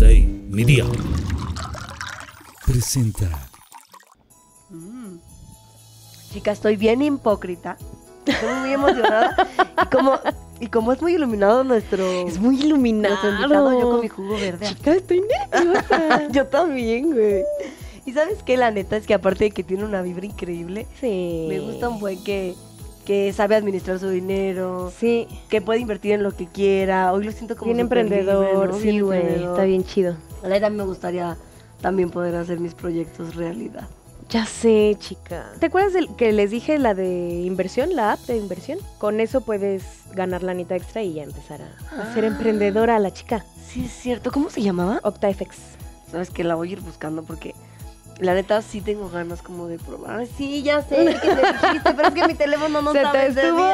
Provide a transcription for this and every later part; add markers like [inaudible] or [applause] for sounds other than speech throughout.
Media presenta. Mm. Chica, estoy bien hipócrita. Estoy muy emocionada. y como, es muy iluminado nuestro. Es muy iluminado. invitado, yo con mi jugo verde. Chica, estoy nerviosa. [laughs] yo también, güey. Y sabes qué, la neta es que aparte de que tiene una vibra increíble, sí. me gusta un buen que que sabe administrar su dinero, sí. que puede invertir en lo que quiera. Hoy lo siento como bien emprendedor, sí, güey, está bien chido. A La verdad me gustaría también poder hacer mis proyectos realidad. Ya sé, chica. ¿Te acuerdas del, que les dije la de inversión, la app de inversión? Con eso puedes ganar la anita extra y ya empezar a, ser ah. emprendedora la chica. Sí, es cierto. ¿Cómo se llamaba? OctaFX. Sabes que la voy a ir buscando porque la neta sí tengo ganas como de probar. Sí, ya sé que te dijiste, pero es que mi teléfono no Se estuvo...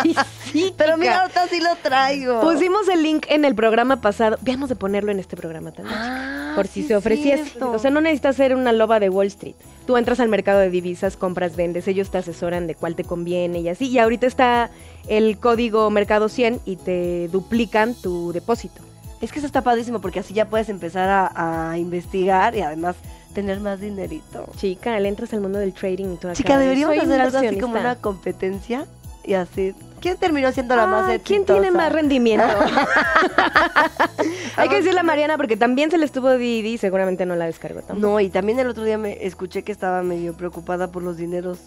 [laughs] pero mira, ahorita sí lo traigo. Pusimos el link en el programa pasado. Veamos de ponerlo en este programa también. Ah, por si se ofreciese. O sea, no necesitas ser una loba de Wall Street. Tú entras al mercado de divisas, compras, vendes, ellos te asesoran de cuál te conviene y así. Y ahorita está el código Mercado 100 y te duplican tu depósito. Es que eso está padrísimo porque así ya puedes empezar a investigar y además tener más dinerito. Chica, le entras al mundo del trading y Chica, deberíamos hacer algo así como una competencia y así. ¿Quién terminó siendo la más ah, ¿Quién tiene más rendimiento? [laughs] Hay que decirle a Mariana porque también se le estuvo Didi y seguramente no la descargó tampoco. No, y también el otro día me escuché que estaba medio preocupada por los dineros.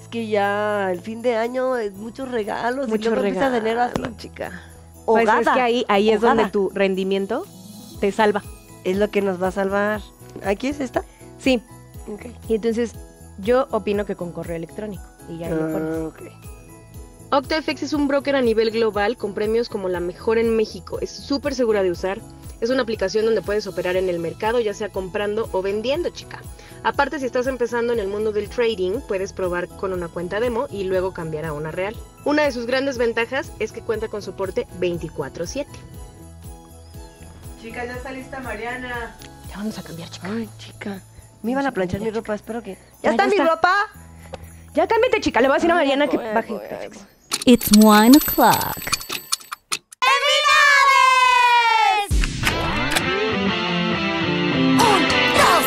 Es que ya el fin de año es eh, muchos regalos muchos regalos, de enero así, chica. o pues es que ahí, ahí es donde tu rendimiento te salva. Es lo que nos va a salvar. Aquí es esta. Sí. Okay. Y entonces yo opino que con correo electrónico y ya ah, OctaFX es un broker a nivel global con premios como la mejor en México. Es súper segura de usar. Es una aplicación donde puedes operar en el mercado, ya sea comprando o vendiendo, chica. Aparte, si estás empezando en el mundo del trading, puedes probar con una cuenta demo y luego cambiar a una real. Una de sus grandes ventajas es que cuenta con soporte 24/7. Chica ya está lista Mariana. Ya vamos a cambiar, chica. Ay, chica me iban a planchar mi ropa, espero que... ¿Ya está mi ropa? Ya cámbiate, chica. Le voy a decir a Mariana que baje. It's one o'clock. ¡Envidades! Un, dos,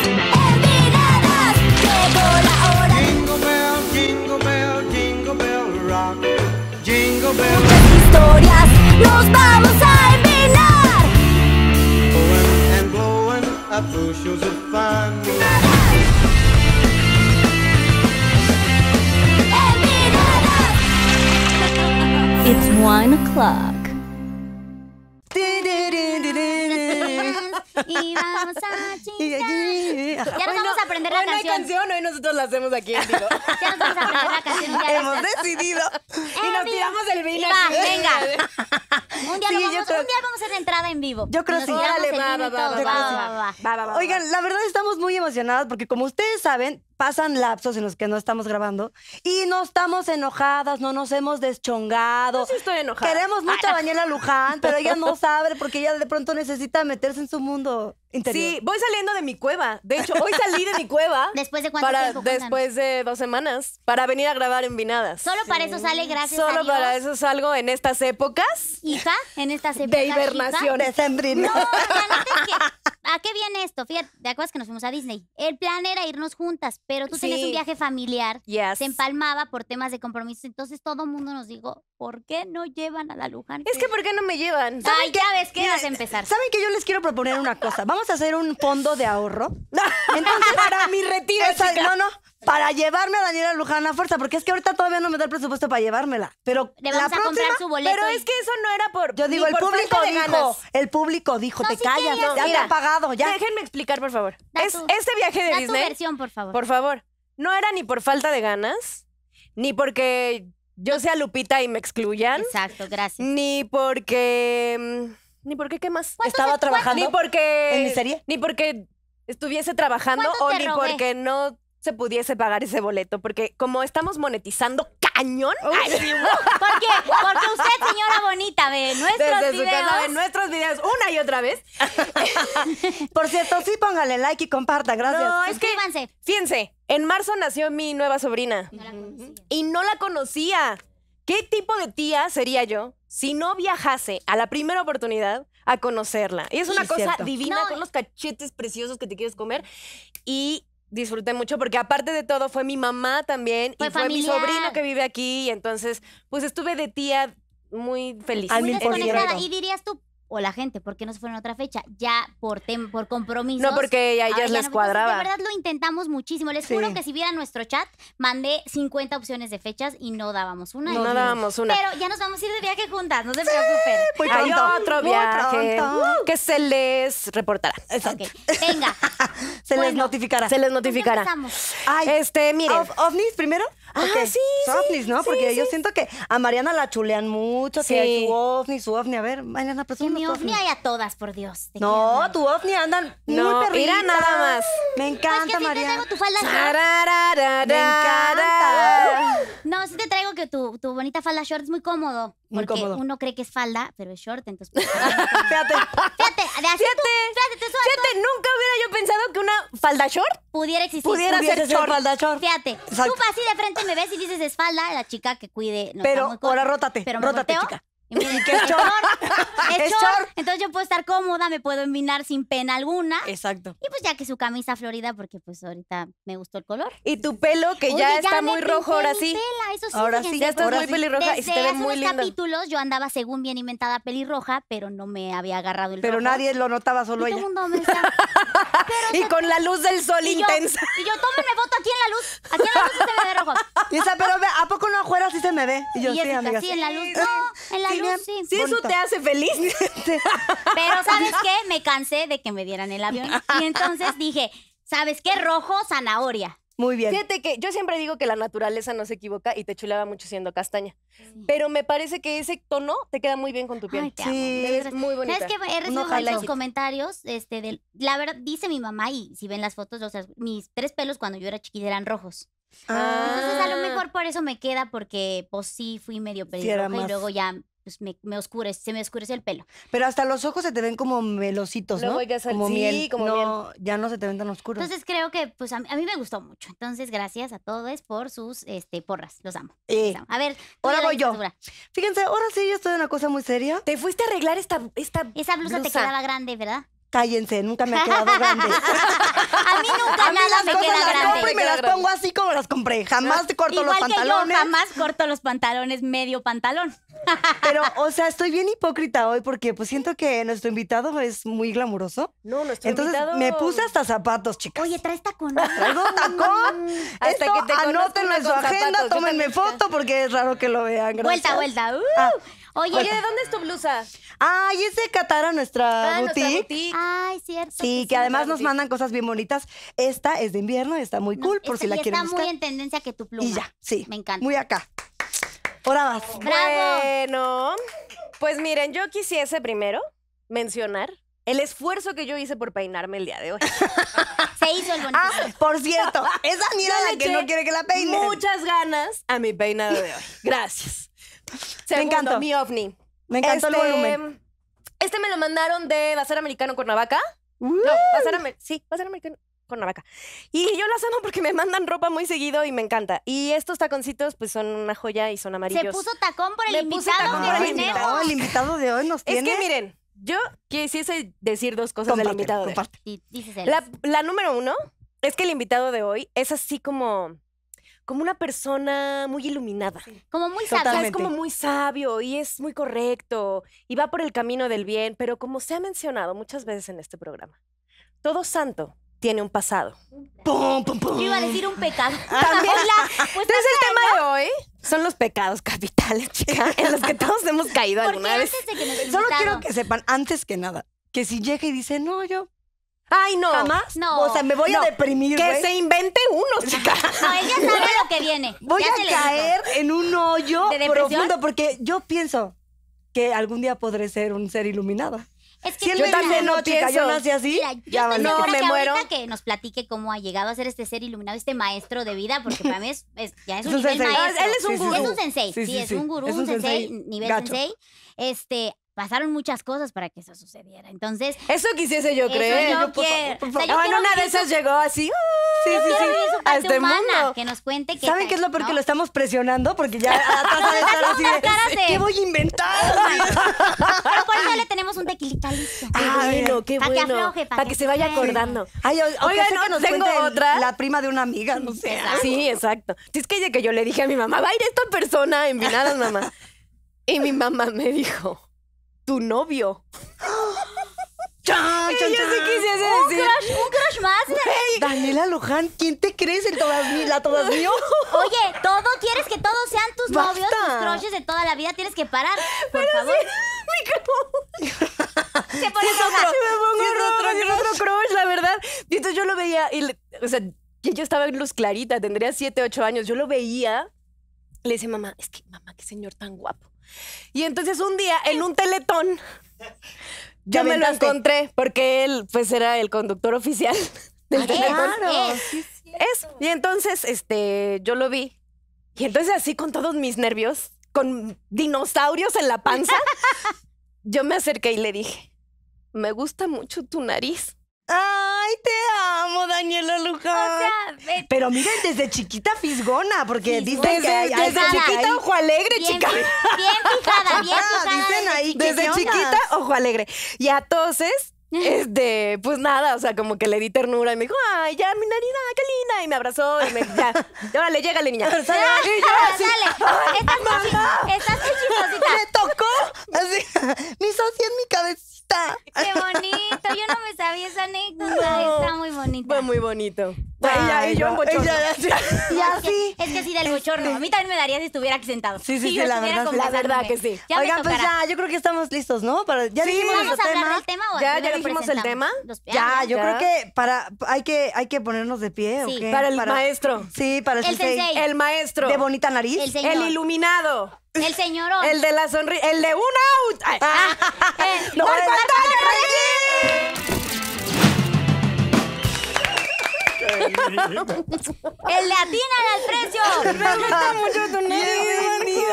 envidadas. Yo por ahora... Jingle bell, jingle bell, jingle bell rock. Jingle bell... Las historias nos vamos a envinar. Going and going, up full shows of fun. ¡Vamos! It's one o'clock. [laughs] Y vamos a chingar. Ya nos vamos a aprender la canción. canción, hoy nosotros la hacemos aquí en [laughs] Ya nos vamos a aprender la canción. Hemos decidido. y ah, nos tiramos el vino. venga. [laughs] un, día vamos, vamos a hacer entrada en vivo. Yo creo que sí. Órale, va, va, va, va, va, Oigan, la verdad estamos muy emocionados porque como ustedes saben, pasan lapsos en los que no estamos grabando y no estamos enojadas, no nos hemos deschongado. sí estoy enojada. Queremos mucho a ah. Daniela Luján, pero ella no [laughs] sabe porque ella de pronto necesita meterse en su mundo interior. Sí, voy saliendo de mi cueva. De hecho, hoy salí de mi cueva. [laughs] ¿Después de cuánto Después de dos semanas, para venir a grabar en Vinadas. Solo para eso sale, gracias Solo para eso salgo en estas épocas. Hija, en estas épocas. De hibernación. No, [laughs] ¿A qué viene esto? Fíjate, ¿te acuerdas que nos fuimos a Disney? El plan era irnos juntas, pero tú tenías un viaje familiar. Se empalmaba por temas de compromiso. Entonces todo el mundo nos dijo, ¿por qué no llevan a la Luján? Es que ¿por qué no me llevan? Ay, ya ves, que vas a empezar. ¿Saben que yo les quiero proponer una cosa? Vamos a hacer un fondo de ahorro. Entonces, para mi retiro. [laughs] no, no para llevarme a Daniela Luján a fuerza, porque es que ahorita todavía no me da el presupuesto para llevármela. Pero Le a comprar su boleto. Pero es que eso no era por. yo digo, el público dijo, el público dijo, te callas, ya te han pagado, ya. Déjenme explicar, por favor. este viaje de Da tu versión, por favor. por favor, no era ni por falta de ganas, ni porque yo sea Lupita y me excluyan, Exacto, gracias. ni porque. Mm, ni porque, ¿qué más? Estaba trabajando Ni porque. en mi Ni porque estuviese trabajando o ni porque no se pudiese pagar ese boleto, porque como estamos monetizando cañón. [laughs] porque, usted, señora bonita, ve nuestros Desde videos. Su casa, ve nuestros videos una y otra vez. [laughs] Por cierto, sí póngale like y comparta, gracias. No, Escríbanse. fíjense, en marzo nació mi nueva sobrina. y no la conocía. ¿Qué tipo de tía sería yo si no viajase a la primera oportunidad a conocerla? Y es una cosa divina con los cachetes preciosos que te quieres comer. Y disfruté mucho porque aparte de todo fue mi mamá también y fue mi sobrino que vive aquí y entonces pues estuve de tía muy feliz. Muy desconectada. Y dirías tú, o la gente, qué no se fueron a otra fecha? Ya por, tem por compromisos. No, porque ella ellas les cuadraba. De verdad lo intentamos muchísimo. Les juro que si vieran nuestro chat, mandé 50 opciones de fechas y no dábamos una. No, dábamos una. Pero ya nos vamos a ir de viaje juntas, no se preocupen. Hay otro viaje que se les reportará. Exacto. Venga, [laughs] Se les notificará. Se les notificará. Pues Ay, este, miren. ¿Ofnis ¿Ovnis primero? Ah, okay. sí, sí, ovnis, ¿no? Porque yo siento que a Mariana la chulean mucho, que hay su ovni, su ovni. A ver, Mariana, pues mi ovni hay a todas, por Dios. No, tu ovni andan no, muy Mira nada más. Me pues encanta, pues Mariana. Si te traigo tu falda Me encanta. No, sí te traigo que tu, tu bonita falda short es muy cómodo. Muy porque cómodo. uno cree que es falda, pero es short, entonces... [laughs] Pues, fíjate. Fíjate. Fíjate. tú, fíjate, fíjate, nunca hubiera yo pensado que una falda short pudiera existir. Pudiera ser short. falda Fíjate, tú así de frente me ves y dices es falda, la chica que cuide. Pero ahora rótate, rótate, chica. Y [laughs] ¿Qué es chor? chor. Entonces yo puedo estar cómoda, me puedo envinar sin pena alguna. Exacto. Y pues ya que su camisa florida, porque pues ahorita me gustó el color. Y tu pelo, que ya, está muy rojo ahora sí. eso sí. Ahora sí, ya está muy pelirroja y se te ve muy linda. capítulos yo andaba según bien inventada pelirroja, pero no me había agarrado el Pero nadie lo notaba, solo ella. Todo mundo me [laughs] y con la luz del sol y intensa. Yo, y yo, mi foto aquí en la luz. Aquí en la luz se me ve rojo. [laughs] Y pero ¿a poco no afuera sí se me ve? Y yo, sí, amiga. en la luz. No, en la luz. Si eso te hace feliz. [laughs] Este. Pero ¿sabes qué? Me cansé de que me dieran el avión. [laughs] Y entonces dije, ¿sabes qué? Rojo, zanahoria. Muy bien. Fíjate que yo siempre digo que la naturaleza no se equivoca y te chulaba mucho siendo castaña. Pero me parece que ese tono te queda muy bien con tu piel. sí, muy bonita. ¿Sabes que he recibido comentarios este la verdad dice mi mamá y si ven las fotos, o sea, mis tres pelos cuando yo era chiquita eran rojos. Ah. Entonces a lo mejor por eso me queda porque pues sí fui medio pelirroja y luego ya pues, me, me, oscurece, se me oscurece el pelo. Pero hasta los ojos se te ven como melositos, ¿no? como miel. Como ya no se te ven tan oscuros. Entonces creo que pues a, mí me gustó mucho. Entonces gracias a todos por sus este, porras. Los amo. A ver. Ahora voy yo. Fíjense, ahora sí yo estoy en una cosa muy seria. Te fuiste a arreglar esta... esta Esa blusa. te quedaba grande, ¿verdad? Cállense, nunca me ha quedado grande. [laughs] a mí nunca nada me queda las grande. compro y me las pongo así como las compré. Jamás te corto los pantalones. yo jamás corto los pantalones, medio pantalón. [laughs] Pero, o sea, estoy bien hipócrita hoy porque pues siento que nuestro invitado es muy glamuroso. No, nuestro Entonces, me puse hasta zapatos, chicas. Oye, trae tacón. [laughs] Traigo tacón. hasta que te anótenlo en su agenda, tómenme foto porque es raro que lo vean. Gracias. Vuelta, vuelta. Ah, uh. Oye, ¿de dónde es tu blusa? Ay, es de nuestra, ah, Ay, cierto. Sí, que, además nos mandan cosas bien bonitas. Esta es de invierno, está muy cool, por si la quieren buscar. está muy en tendencia que tu pluma. ya, sí. Me encanta. Muy acá. Ahora vas. Bravo. Bueno, pues miren, yo quisiese primero mencionar el esfuerzo que yo hice por peinarme el día de hoy. [laughs] Se hizo el bonito. Ah, por cierto, esa [laughs] mira la que no quiere que la peine. Muchas ganas a mi peinado de hoy. Gracias me encantó. Mi ovni. Me encantó el este, volumen. Este me lo mandaron de Bazar Americano con Navaca. Uh. No, Bazar Americano. sí, Bazar Americano Cuernavaca. Y yo las amo porque me mandan ropa muy seguido y me encanta. Y estos taconcitos pues son una joya y son amarillos. Se puso tacón por el invitado puso tacón ¿eh? el invitado. de hoy nos tiene... Es que miren, yo quisiese decir dos cosas del invitado de hoy. la número uno es que el invitado de hoy es así como como una persona muy iluminada. Como muy sabio. es como muy sabio y es muy correcto y va por el camino del bien, pero como se ha mencionado muchas veces en este programa, todo santo tiene un pasado. iba a decir un pecado. [laughs] ¿También? [laughs] Pues es Entonces el tema de hoy son los pecados capitales, chica, en los que todos hemos caído alguna vez. Solo quiero que sepan, antes que nada, que si llega y dice, no, yo Ay, no. ¿Jamás? No. O sea, me voy a deprimir. Que se invente uno, [laughs] chica. No, ella sabe lo que viene. Voy a caer en un hoyo profundo porque yo pienso que algún día podré ser un ser iluminado. Es que yo también no, chica, pienso. yo nací así. ya no, me que muero. que nos platique cómo ha llegado a ser este ser iluminado, este maestro de vida, porque para mí es, ya es un, nivel maestro. Ah, él es un gurú. Es un sensei, sí, es un gurú, un sensei, nivel sensei. Este, pasaron muchas cosas para que eso sucediera. Entonces. Eso quisiese yo creer. Yo, una de esas llegó así. ¡uh! sí, sí, sí. Este a este mundo. Que nos cuente que. ¿Saben qué es lo peor que lo estamos presionando? Porque ya [laughs] de así. ¿Qué voy a inventar? Oh Pero por eso le tenemos un tequilita listo. Ah, bueno, qué bueno. Para que afloje, para, que, se vaya acordando. Ay, o, nos tengo otra. La prima de una amiga, no sé. Sí, exacto. es que, que yo le dije a mi mamá, va a ir esta persona en mamá. Y mi mamá me dijo, tu novio. [gasps] ¡Chan, chan, yo sí quisiese ¿Un decir. Crush, un crush más. Hey, Daniela Luján, ¿quién te crees el todas la todas mío? [laughs] Oye, todo, quieres que todos sean tus novios, tus crushes de toda la vida, tienes que parar, por Pero favor. Sí, [laughs] mi Se pone es otro, me pongo es otro, es otro crush, la verdad. Y entonces yo lo veía, y, o sea, yo estaba en luz clarita, tendría 7, 8 años, yo lo veía, le decía, mamá, es que, mamá, qué señor tan guapo. Y entonces un día en un teletón yo me lo encontré porque él pues era el conductor oficial [laughs] del ah, teletón. Y entonces este yo lo vi y entonces así con todos mis nervios, con dinosaurios en la panza, [laughs] yo me acerqué y le dije, "Me gusta mucho tu nariz." ¡Ah! Ay, te amo, Daniela Luján. Pero miren, desde chiquita fisgona, porque dicen que desde chiquita ojo alegre, chica. Bien fijada, [laughs] bien fijada. Dicen ahí desde, desde chiquita ojo alegre. Y entonces este, pues nada, o sea, como que le di ternura y me dijo, ay, ya, mi narina, qué linda. Y me abrazó y me dijo ya, órale, llégale, niña. Sale, [laughs] y yo así, ¡Ay, mamá! Estás [laughs] ¡Me tocó! Así, mi socia en mi cabeza. ¡Qué bonito! Yo no me sabía esa anécdota. Está muy bonito. Fue muy bonito. Ella y yo en bochorno. [laughs] Ya sí. Es que, sí, del bochorno. A mí también me daría si estuviera aquí sentado. Sí, sí, la verdad, la verdad que sí. Oiga, pues ya, yo creo que estamos listos, ¿no? Para, ya dijimos vamos tema. Ya, ya dijimos el tema. Ah, ya, yo creo que para hay que hay que ponernos de pie, Para el maestro. Sí, para el, el El maestro. De bonita nariz. El, iluminado. El señor. El de la sonrisa. El de un out. [laughs] Eh, [laughs] ¡No, ¡El latín al precio! [laughs] gusta mucho tu nombre,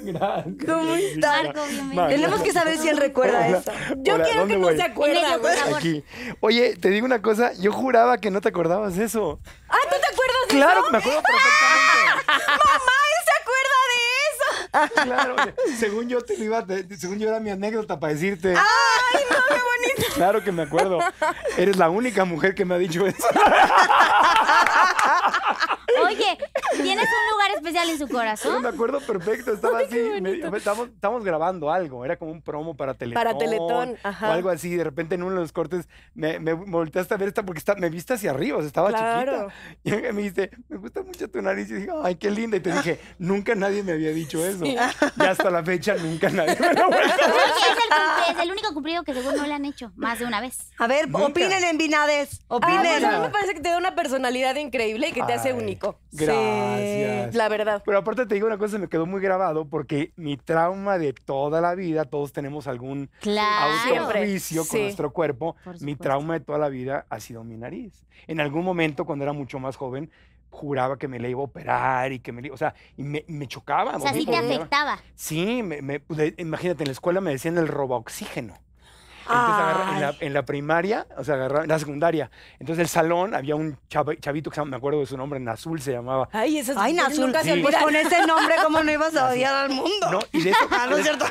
Gracias. ¿Cómo estás? Marco, bienvenido. Tenemos que saber si él recuerda eso. Yo quiero que voy? no se acuerde. Oye, te digo una cosa. Yo juraba que no te acordabas de eso. Ah, ¿tú te acuerdas de claro, eso? Claro, me acuerdo [laughs] perfectamente. ¡Mamá, es Claro, según yo te iba, según yo era mi anécdota para decirte. ¡Ay, no, qué bonito! Claro que me acuerdo. Eres la única mujer que me ha dicho eso. Oye, ¿tienes un lugar especial en su corazón? me acuerdo perfecto, estaba así. estábamos estamos, grabando algo, era como un promo para Teletón. Para Teletón, ajá. O algo así. De repente en uno de los cortes me, volteaste a ver esta porque me viste hacia arriba, estaba chiquita. Y me dice, me gusta mucho tu nariz. Y dije, ¡ay, qué linda! Y te dije, nunca nadie me había dicho eso. Y hasta la fecha nunca nadie me lo ha Es el único cumplido que según no le han hecho más de una vez. A ver, opinen en Binades ah, Opinen. a mí me parece que te da una personalidad increíble y que te hace único. Gracias. la verdad. Pero aparte te digo una cosa, me quedó muy grabado porque mi trauma de toda la vida, todos tenemos algún claro. con nuestro cuerpo. Mi trauma de toda la vida ha sido mi nariz. En algún momento, cuando era mucho más joven, juraba que me la iba a operar y que me, o sea, me, me chocaba. O sea, sí te afectaba. Sí, me, me, imagínate, en la escuela me decían el robaoxígeno. Entonces en, la, primaria, o sea, agarraba, en la secundaria. Entonces el salón había un chavito que me acuerdo de su nombre, en azul se llamaba. Ay, esa es Ay, Nazul. pues con ese nombre, ¿cómo no ibas a odiar al mundo? No, y de eso, [laughs] ah, no es cierto.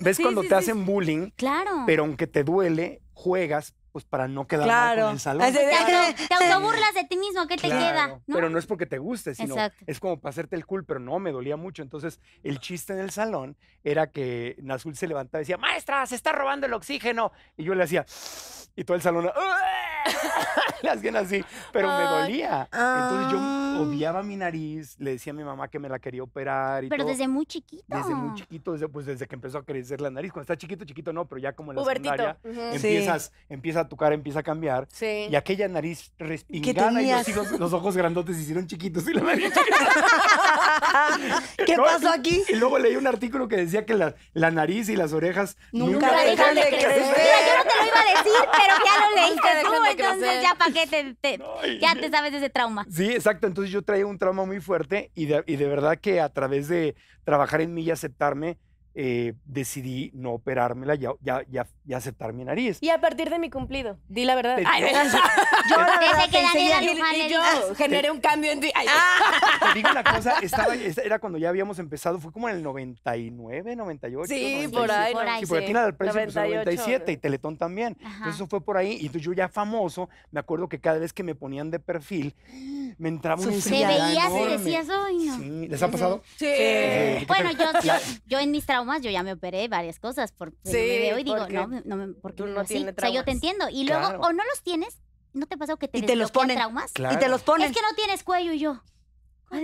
¿Ves cuando te hacen bullying? Claro. Pero aunque te duele, juegas pues para no quedar claro. el salón. Te, te autoburlas de ti mismo, ¿qué te queda? Pero no es porque te guste, sino es como para hacerte el cool, pero no, me dolía mucho. Entonces, el chiste en el salón era que Nazul se levantaba y decía, maestra, se está robando el oxígeno. Y yo le hacía... Y todo el salón, ¡ah! [laughs] le hacían así, pero me dolía. Entonces yo ah. odiaba mi nariz, le decía a mi mamá que me la quería operar. pero desde muy chiquito. Desde muy chiquito, desde, pues desde que empezó a crecer la nariz. Cuando está chiquito, chiquito no, pero ya como en la secundaria empiezas, empieza tu cara, empieza a cambiar. Sí. Y aquella nariz respingada y los, hijos, los, ojos grandotes se hicieron chiquitos y la nariz [laughs] chiquita. ¿Qué pasó aquí? Y, luego leí un artículo que decía que la, nariz y las orejas nunca, dejan, dejan de crecer. Mira, yo no te lo iba a decir, pero pero ya lo [laughs] leíste tú, entonces ya para qué te, ya te sabes de ese trauma. Sí, exacto. Entonces yo traía un trauma muy fuerte y de verdad que a través de trabajar en mí y aceptarme, eh, decidí no operármela y ya, aceptar mi nariz. Y a partir de mi cumplido, di la verdad. [laughs] yo [laughs] la verdad, que la y, y, yo generé un cambio en ti. [laughs] Te digo una cosa, era cuando ya habíamos empezado, fue como en el 99, 98. Sí, por ahí. Por ahí sí, porque sí. del Precio 97 y Teletón también. Entonces eso fue por ahí. Y entonces yo ya famoso, me acuerdo que cada vez que me ponían de perfil, me entraba un veía ¿Se y decías, hoy no. Sí, ¿les ha pasado? Sí. Eh, bueno, yo, yo, yo en mis traumas yo ya me operé varias cosas, por, sí, y digo, no, no, porque no así. O sea, yo te entiendo. Y luego, o no los tienes, ¿no te pasa que te, y los ponen traumas? Y te los ponen. Es que no tienes cuello y yo.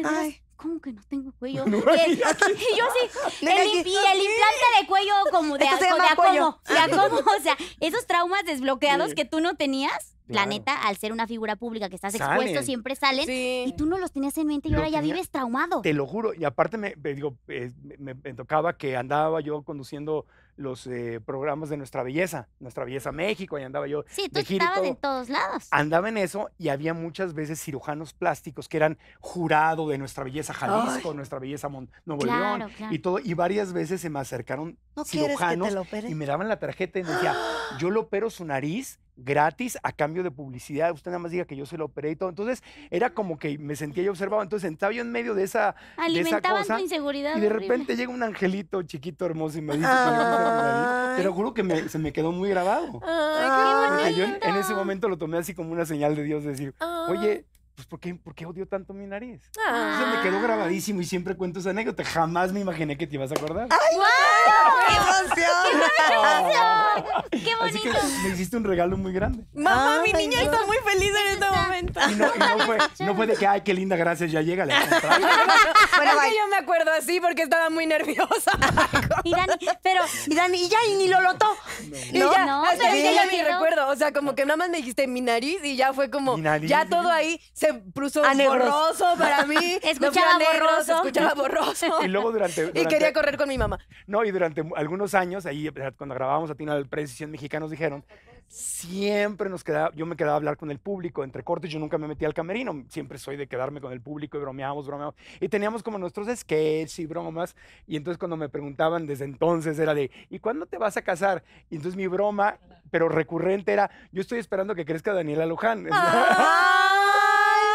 Ah, ¿Cómo que no tengo cuello? [laughs] y, el, [laughs] yo así, el, el, implante de cuello como de, a, de, [laughs] o sea, esos traumas desbloqueados que tú no tenías, planeta al ser una figura pública que estás expuesto, siempre sales Y tú no los tenías en mente y ahora ya vives traumado. Te lo juro. Y aparte me, digo, eh, me, tocaba que andaba yo conduciendo los eh, programas de Nuestra Belleza, Nuestra Belleza México, y andaba yo. Sí, tú de estabas en todos lados. Andaba en eso y había muchas veces cirujanos plásticos que eran jurado de Nuestra Belleza Jalisco, Nuestra Belleza Nuevo León y todo. Y varias veces se me acercaron cirujanos y me daban la tarjeta y me decía, yo lo opero su nariz gratis a cambio de publicidad. Usted nada más diga que yo se lo operé y todo. Entonces, era como que me sentía yo observado. Entonces, estaba yo en medio de esa, de esa cosa. inseguridad y de repente llega un angelito chiquito, hermoso, y me dice, pero juro que se me quedó muy grabado. ¡Ay, ah, yo en, ese momento lo tomé así como una señal de Dios, decir, ah. oye, pues ¿por qué, qué, odio tanto mi nariz? Ah. Entonces me quedó grabadísimo y siempre cuento esa anécdota. Jamás me imaginé que te ibas a acordar. ¡Qué emoción! ¡Qué, bonito! me hiciste un regalo muy grande. Mamá, ah, mi niña está muy feliz en este momento. Y no, fue, de que, ay, qué linda, gracias, ya llega. Bueno, es que yo me acuerdo así porque estaba muy nerviosa. y Dani, pero, y Dani, ya, ni lo lotó. No, y ya, no, hasta ya ni recuerdo. O sea, como que nada más me dijiste mi nariz y ya fue como, ya todo ahí se puso borroso para mí. [laughs] Escuchaba borroso. Escuchaba borroso. Y luego durante... Y quería correr con mi mamá. No, y durante algunos años, ahí eh, cuando grabábamos a Tina del Precisión Mexicanos dijeron, siempre nos quedaba, yo me quedaba a hablar con el público, entre cortes yo nunca me metía al camerino, siempre soy de quedarme con el público y bromeábamos, bromeábamos, y teníamos como nuestros sketches y bromas, y entonces cuando me preguntaban desde entonces era de, ¿y cuándo te vas a casar? Y entonces mi broma, pero recurrente era, yo estoy esperando que crezca Daniela Luján. [laughs] Ah.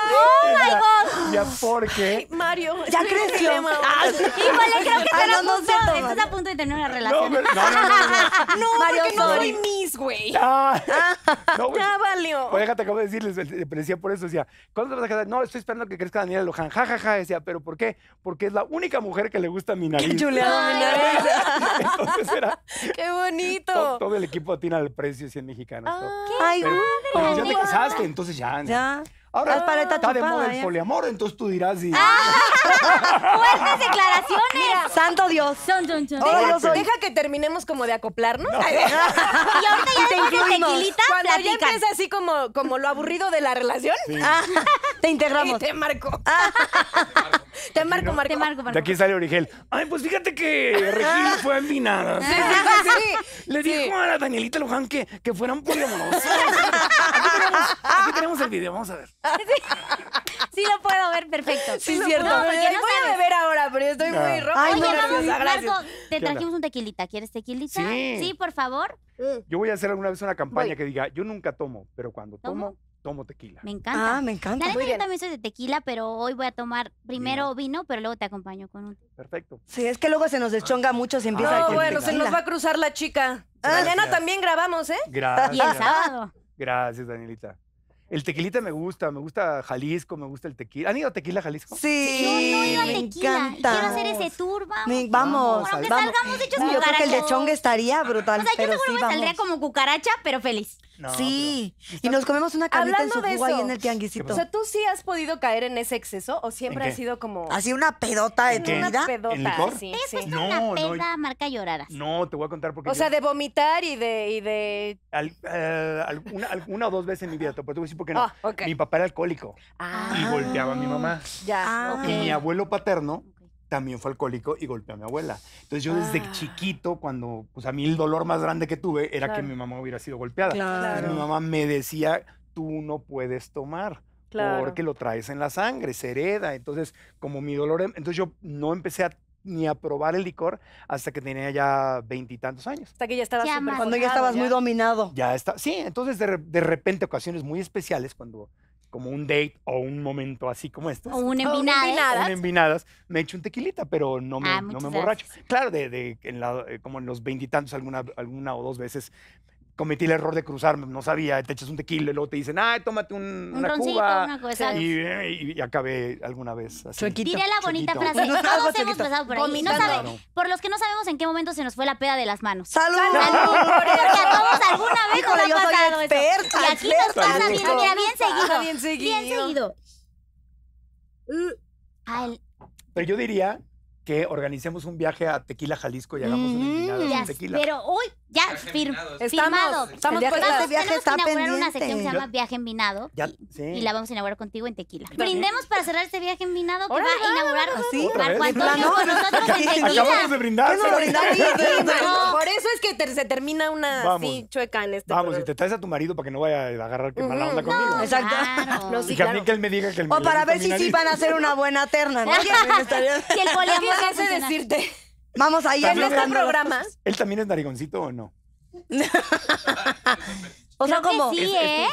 ¡Oh, my God! Ya porque... Mario. Ya creció. Ah, Híjole, creo que están a punto. Estás a punto de tener una relación. No, no, no. No, [laughs] Mario, porque no soy mis, [laughs] ah. [laughs] güey. ya valió. Oye, déjate, acabo de decirles, decía por eso, decía, ¿cuándo te vas a casar? No, estoy esperando que crezca Daniela Luján. Ja, ja, ja. Decía, ¿pero por qué? Porque es la única mujer que le gusta mi nariz. ¡Qué chuleado mi nariz! Entonces era... ¡Qué bonito! Todo, el equipo atina al precio 100 mexicanos. ¡Qué Ay, madre. ya te casaste, entonces ya. Ya. Ahora ah, está de moda el poliamor, entonces tú dirás y... Ah, ¡Fuertes declaraciones! ¡Santo Dios! Deja, que terminemos como de acoplarnos. No. [laughs] y ahorita ya después tequilita, Cuando ya empieza así como, como lo aburrido de la relación, ah, te integramos. Y te marco. Ah. [laughs] Te marco, Marco. Te marco, Marco. De aquí sale Origel. Ay, pues fíjate que Regina fue adminada. Sí, [laughs] sí, Le dijo a la Danielita Luján que, que fueran poliamorosas. Aquí tenemos, aquí tenemos el video, vamos a ver. [laughs] sí, lo puedo ver perfecto. Sí, es cierto. No, voy a beber ahora, pero yo estoy muy roja. Oye, vamos, Marco, te trajimos un tequilita. ¿Quieres tequilita? Sí. Sí, por favor. Mm. Yo voy a hacer alguna vez una campaña que diga, yo nunca tomo, pero cuando tomo, tomo tequila. Me encanta. Ah, me encanta. La verdad yo también soy de tequila, pero hoy voy a tomar primero vino, pero luego te acompaño con un. Perfecto. Sí, es que luego se nos deschonga ah. mucho si ah, empieza ah, No, bueno, se nos va a cruzar la chica. Mañana ah, también grabamos, ¿eh? Gracias. Y el sábado. Gracias, Danielita. El tequilita me gusta, me gusta Jalisco, me gusta el tequila. ¿Han ido a tequila Jalisco? Sí. Yo no he ido a me tequila. Encanta. Quiero hacer ese tour, vamos. vamos, vamos. Salgamos hechos no, yo creo que el de Chong estaría brutal. O sea, yo seguro que me saldría como cucaracha, pero feliz sí, y nos comemos una carnita en su jugo en el tianguisito. O sea, ¿tú sí has podido caer en ese exceso o siempre has sido como... Así una pedota de tu vida? Una pedota, ¿En licor? No, una peda marca llorada No, te voy a contar qué. O sea, de vomitar y de... Y de... Eh, una, o dos veces en mi vida, te a decir porque no. Ah, mi papá era alcohólico ah. y golpeaba a mi mamá. Ya, ah. Y mi abuelo paterno también fue alcohólico y golpeó a mi abuela. Entonces yo desde ah. chiquito, cuando, pues a mí el dolor más grande que tuve era que mi mamá hubiera sido golpeada. Mi mamá me decía, tú no puedes tomar. Porque lo traes en la sangre, se hereda. Entonces, como mi dolor, em, entonces yo no empecé ni a probar el licor hasta que tenía ya veintitantos años. Hasta que ya estabas Cuando ya estabas muy dominado. Ya está. Sí, entonces de, de repente ocasiones muy especiales cuando como un date o un momento así como este. O un envinadas. Ah, un envinadas. Me echo un tequilita, pero no me, ah, emborracho. Claro, de, de eh, como en los veintitantos, alguna, alguna o dos veces cometí el error de cruzarme, no sabía, te echas un tequila y luego te dicen, ay, tómate un, un una roncito, cuba. Una cosa. Y, eh, y, y, acabé alguna vez así. Chuequito. Diré la bonita frase, no, todos hemos pasado por ahí. No sabe, por los que no sabemos en qué momento se nos fue la peda de las manos. ¡Salud! Saludos, Porque a todos alguna vez Híjole, nos ha pasado experta, y aquí nos pasa bien, bien seguido. Bien seguido. Bien seguido. Uh. Pero yo diría que organicemos un viaje a Tequila Jalisco y hagamos un una en mm, de tequila. Pero, hoy... Ya, firmado. Estamos, estamos pues, Este viaje inaugurar una sección que se llama Viaje en Vinado y, la vamos a inaugurar contigo en Tequila. Brindemos para cerrar este viaje en Vinado que va a inaugurar ¿sí? Marco Antonio con nosotros en Tequila. Acabamos de brindar. por eso es que se termina una chueca en este Vamos, si y te traes a tu marido para que no vaya a agarrar que mala onda conmigo. Exacto. y que a mí que él me diga que el O para ver si sí van a hacer una buena terna, ¿no? Si [laughs] el poliamor... hace decirte? Vamos, ahí en este no, programa. ¿Él también es narigoncito o no? [laughs] o sea, como. Sí, ¿eh?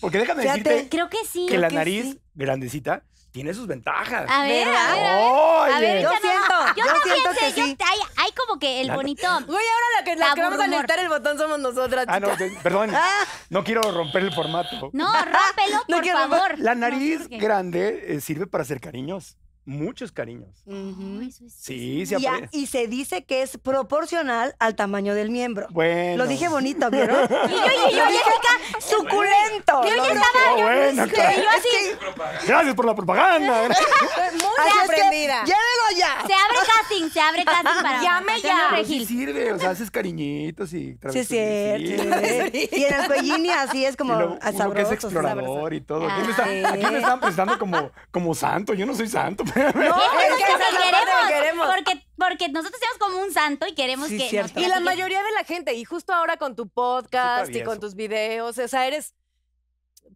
Porque déjame decirte. Creo que sí. Que la nariz grandecita tiene sus ventajas. A ver, a ver, a ver. yo, siento, yo, siento que hay, como que el bonito. Güey, ahora la que, vamos a necesitar el botón somos nosotras. Ah, no, perdón. Ah. No quiero romper el formato. No, rompelo, [laughs] por favor. La nariz grande eh, sirve para hacer cariños muchos cariños. Uh -huh. sí, se Y, se dice que es proporcional al tamaño del miembro. Bueno. Lo dije bonito, ¿vieron? [laughs] y yo, y yo, y suculento. Yo ya estaba... Bueno, claro. yo así... Es que... Gracias por la propaganda. [laughs] Muy aprendida. Llévelo ya. Se abre casting, se abre casting para... [laughs] Llame ya. No sí sirve, o sea, haces cariñitos y... Sí, sí. cierto. Y en el cuellini así es como lo, sabroso. que es explorador y todo. Aquí me, ah, están, aquí me están prestando como, como santo. Yo no soy santo, no, porque queremos. Porque, porque nosotros somos como un santo y queremos que. y la mayoría de la gente, y justo ahora con tu podcast y con tus videos, o sea, eres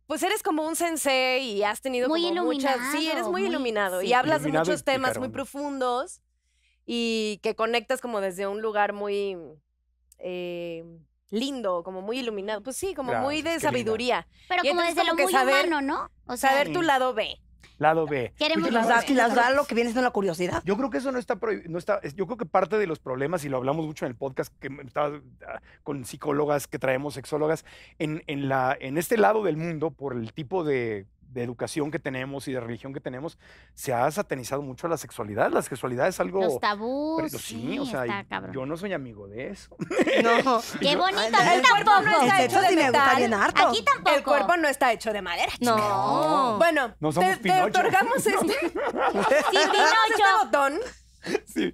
pues eres como un sensei y has tenido muy como muchas. Sí, eres muy, iluminado y hablas de muchos temas muy profundos y que conectas como desde un lugar muy eh, lindo, como muy iluminado. Pues sí, como muy de sabiduría. Pero como desde lo muy saber, humano, ¿no? O sea, saber tu lado B lado B. Queremos las las da lo que viene siendo la curiosidad. Yo creo que eso no está prohibido. No está, yo creo que parte de los problemas, y lo hablamos mucho en el podcast que estaba ah, con psicólogas que traemos, sexólogas, en, en, la, en este lado del mundo, por el tipo de de educación que tenemos y de religión que tenemos, se ha satanizado mucho la sexualidad. La sexualidad es algo... Los tabús. Pero sí, o sea, yo no soy amigo de eso. [laughs] No. [laughs] Qué bonito, aquí No está hecho de Aquí tampoco. El cuerpo no está hecho de madera. No. Bueno, te, otorgamos [laughs] este... este botón.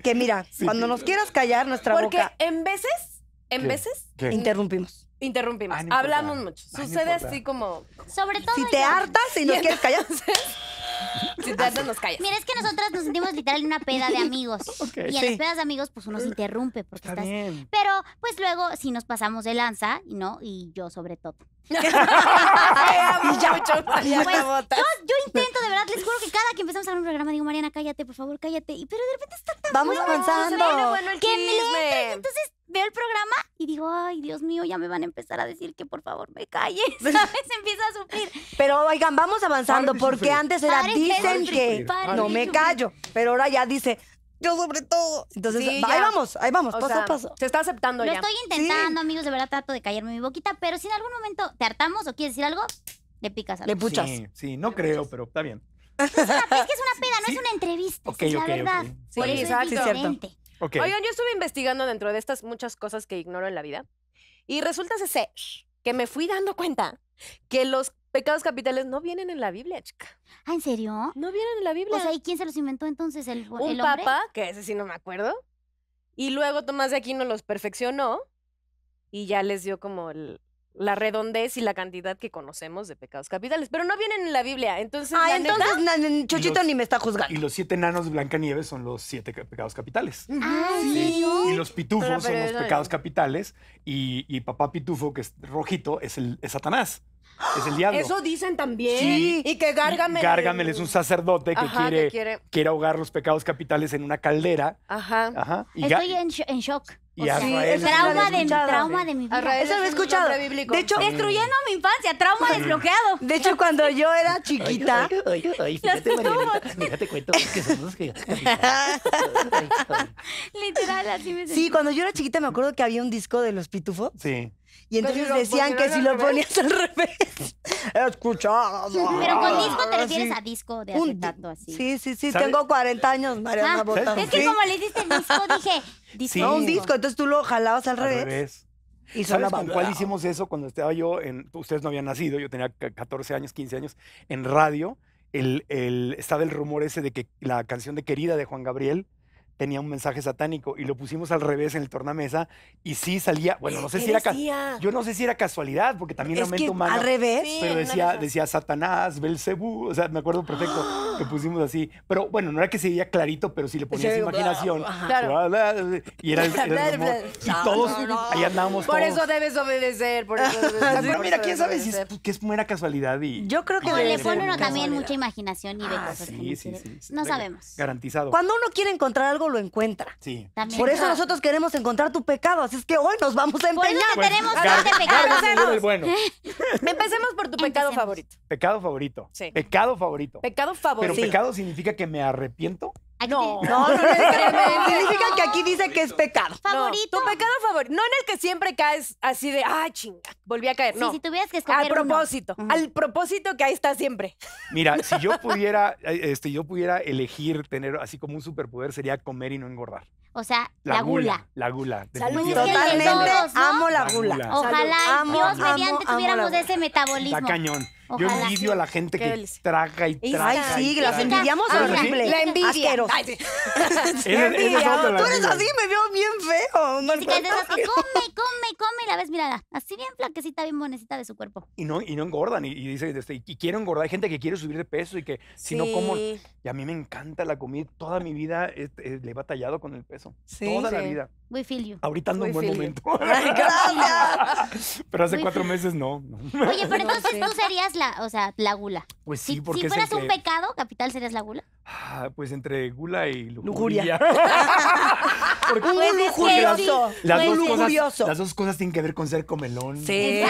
Que mira, cuando nos quieras callar nuestra boca... Porque en veces, en veces... Interrumpimos. Interrumpimos. Ah, Hablamos mucho. Ah, Sucede así como. Sobre todo. Si te hartas y no quieres callarse, Si te hartas, nos callas. Mira, es que nosotras nos sentimos literal una peda de amigos. [laughs] y en las pedas de amigos, pues uno se interrumpe porque estás. Pero, pues luego si nos pasamos de lanza, ¿no? Y yo sobre todo. [laughs] Pues, yo, intento, de verdad, les juro que cada que empezamos a ver un programa digo, Mariana, cállate, por favor, cállate. Y, pero de repente está tan Vamos avanzando. entonces veo el programa y digo, ay, Dios mío, ya me van a empezar a decir que por favor me calles. [laughs] ¿Sabes? Empieza a sufrir Pero oigan, vamos avanzando, porque antes era dicen que no me callo, pero ahora ya dice, yo sobre todo. Entonces, ahí vamos, ahí vamos, paso a paso. Se está aceptando Lo estoy intentando, amigos, de verdad trato de callarme mi boquita, pero si en algún momento te hartamos o quieres decir algo, le picas Le puchas. Sí, no creo, pero está bien. Es que es una peda, no es una entrevista, la verdad. es Oigan, yo estuve investigando dentro de estas muchas cosas que ignoro en la vida y resulta ser que me fui dando cuenta que los pecados capitales no vienen en la Biblia, chica. ¿Ah, en serio? No vienen en la Biblia. O sea, ¿y quién se los inventó entonces? ¿El, Un papa, que ese sí no me acuerdo. Y luego Tomás de Aquino los perfeccionó y ya les dio como el, la redondez y la cantidad que conocemos de pecados capitales. Pero no vienen en la Biblia, entonces. Ah, Chochito ni me está juzgando. Y los siete enanos de Blancanieves son los siete pecados capitales. Ah, y los pitufos son los pecados capitales. Y, papá pitufo, que es rojito, es, el, Satanás. Es el diablo. Eso dicen también. Y que Gárgamel. es un sacerdote que, quiere, quiere... ahogar los pecados capitales en una caldera. Ajá. Estoy en, en shock sí, trauma, de, trauma de mi vida. Eso lo he escuchado. De hecho, destruyendo mi infancia, trauma desbloqueado. De hecho, cuando [laughs] yo era chiquita. fíjate, cuento que [laughs] Literal, así me sentí. Sí, cuando yo era chiquita me acuerdo que había un disco de los Pitufos Sí. Y entonces decían que si lo ponías al revés. [laughs] escuchado. Pero con disco te ah, refieres a disco de acetato así. Sí, sí, sí. Tengo 40 años, Mariana ah, Es que como le diste disco, [laughs] dije disco. No, un disco. Entonces tú lo jalabas al, revés. Y ¿Sabes con cuál hicimos eso cuando estaba yo en. Ustedes no habían nacido, yo tenía 14 años, 15 años, en radio. El, el, estaba el rumor ese de que la canción de Querida de Juan Gabriel tenía un mensaje satánico y lo pusimos al revés en el tornamesa y sí salía, bueno, no sé si era yo no sé si era casualidad porque también es la mente al revés, pero decía decía Satanás, Belcebú, o sea, me acuerdo perfecto [gasps] que pusimos así, pero bueno, no era que se veía clarito, pero si le ponías imaginación eh, y era el, y todos ahí andábamos Por eso debes obedecer, por eso pero [laughs] mira, quién sabe si es, que es mera casualidad y Yo creo que le pone uno también mucha imaginación y de ah, cosas sí, sí, sí, No sabemos. Garantizado. Cuando uno quiere encontrar algo lo encuentra. Sí. Por eso nosotros queremos encontrar tu pecado, así es que hoy nos vamos a pues empeñar. Por eso tenemos pues, pecado. Bueno. [laughs] Empecemos por tu pecado favorito. Pecado favorito. Sí. Pecado favorito. Pecado favorito. Pero pecado significa que me arrepiento no. no, no, es [laughs] tremendo. Significa que aquí dice que es pecado. Favorito. tu pecado favorito. No en el que siempre caes así de, ah, chinga, volví a caer. Sí, si tuvieras que escoger Al propósito. Al propósito que ahí está siempre. Mira, [laughs] si yo pudiera, este, yo pudiera elegir tener así como un superpoder sería comer y no engordar. O sea, la, gula. La gula. Totalmente. Amo la gula. Ojalá Dios mediante tuviéramos ese metabolismo. La cañón. Yo envidio a la gente que traga y traga. Ah, Ay, sí, y [laughs] las envidiamos La envidia. Tú eres así, me veo bien feo. come, come, come y la ves mira, Así bien flaquecita, bien bonecita de su cuerpo. Y no, y no engordan. Y, y dice, este, y quiero engordar. Hay gente que quiere subir de peso y que si no como. Y a mí me encanta la comida. Toda mi vida le he batallado con el peso. toda la vida. We filio. Ahorita no es buen momento. [laughs] Gracias. pero hace cuatro meses no, Oye, pero entonces tú serías la, o sea, la gula. Pues sí, si, porque si fueras un pecado, capital, serías la gula. Ah, pues entre gula y lujuria. lujuria. [laughs] porque un pues lujurioso. Las, dos Cosas, las dos cosas tienen que ver con ser comelón. Sí.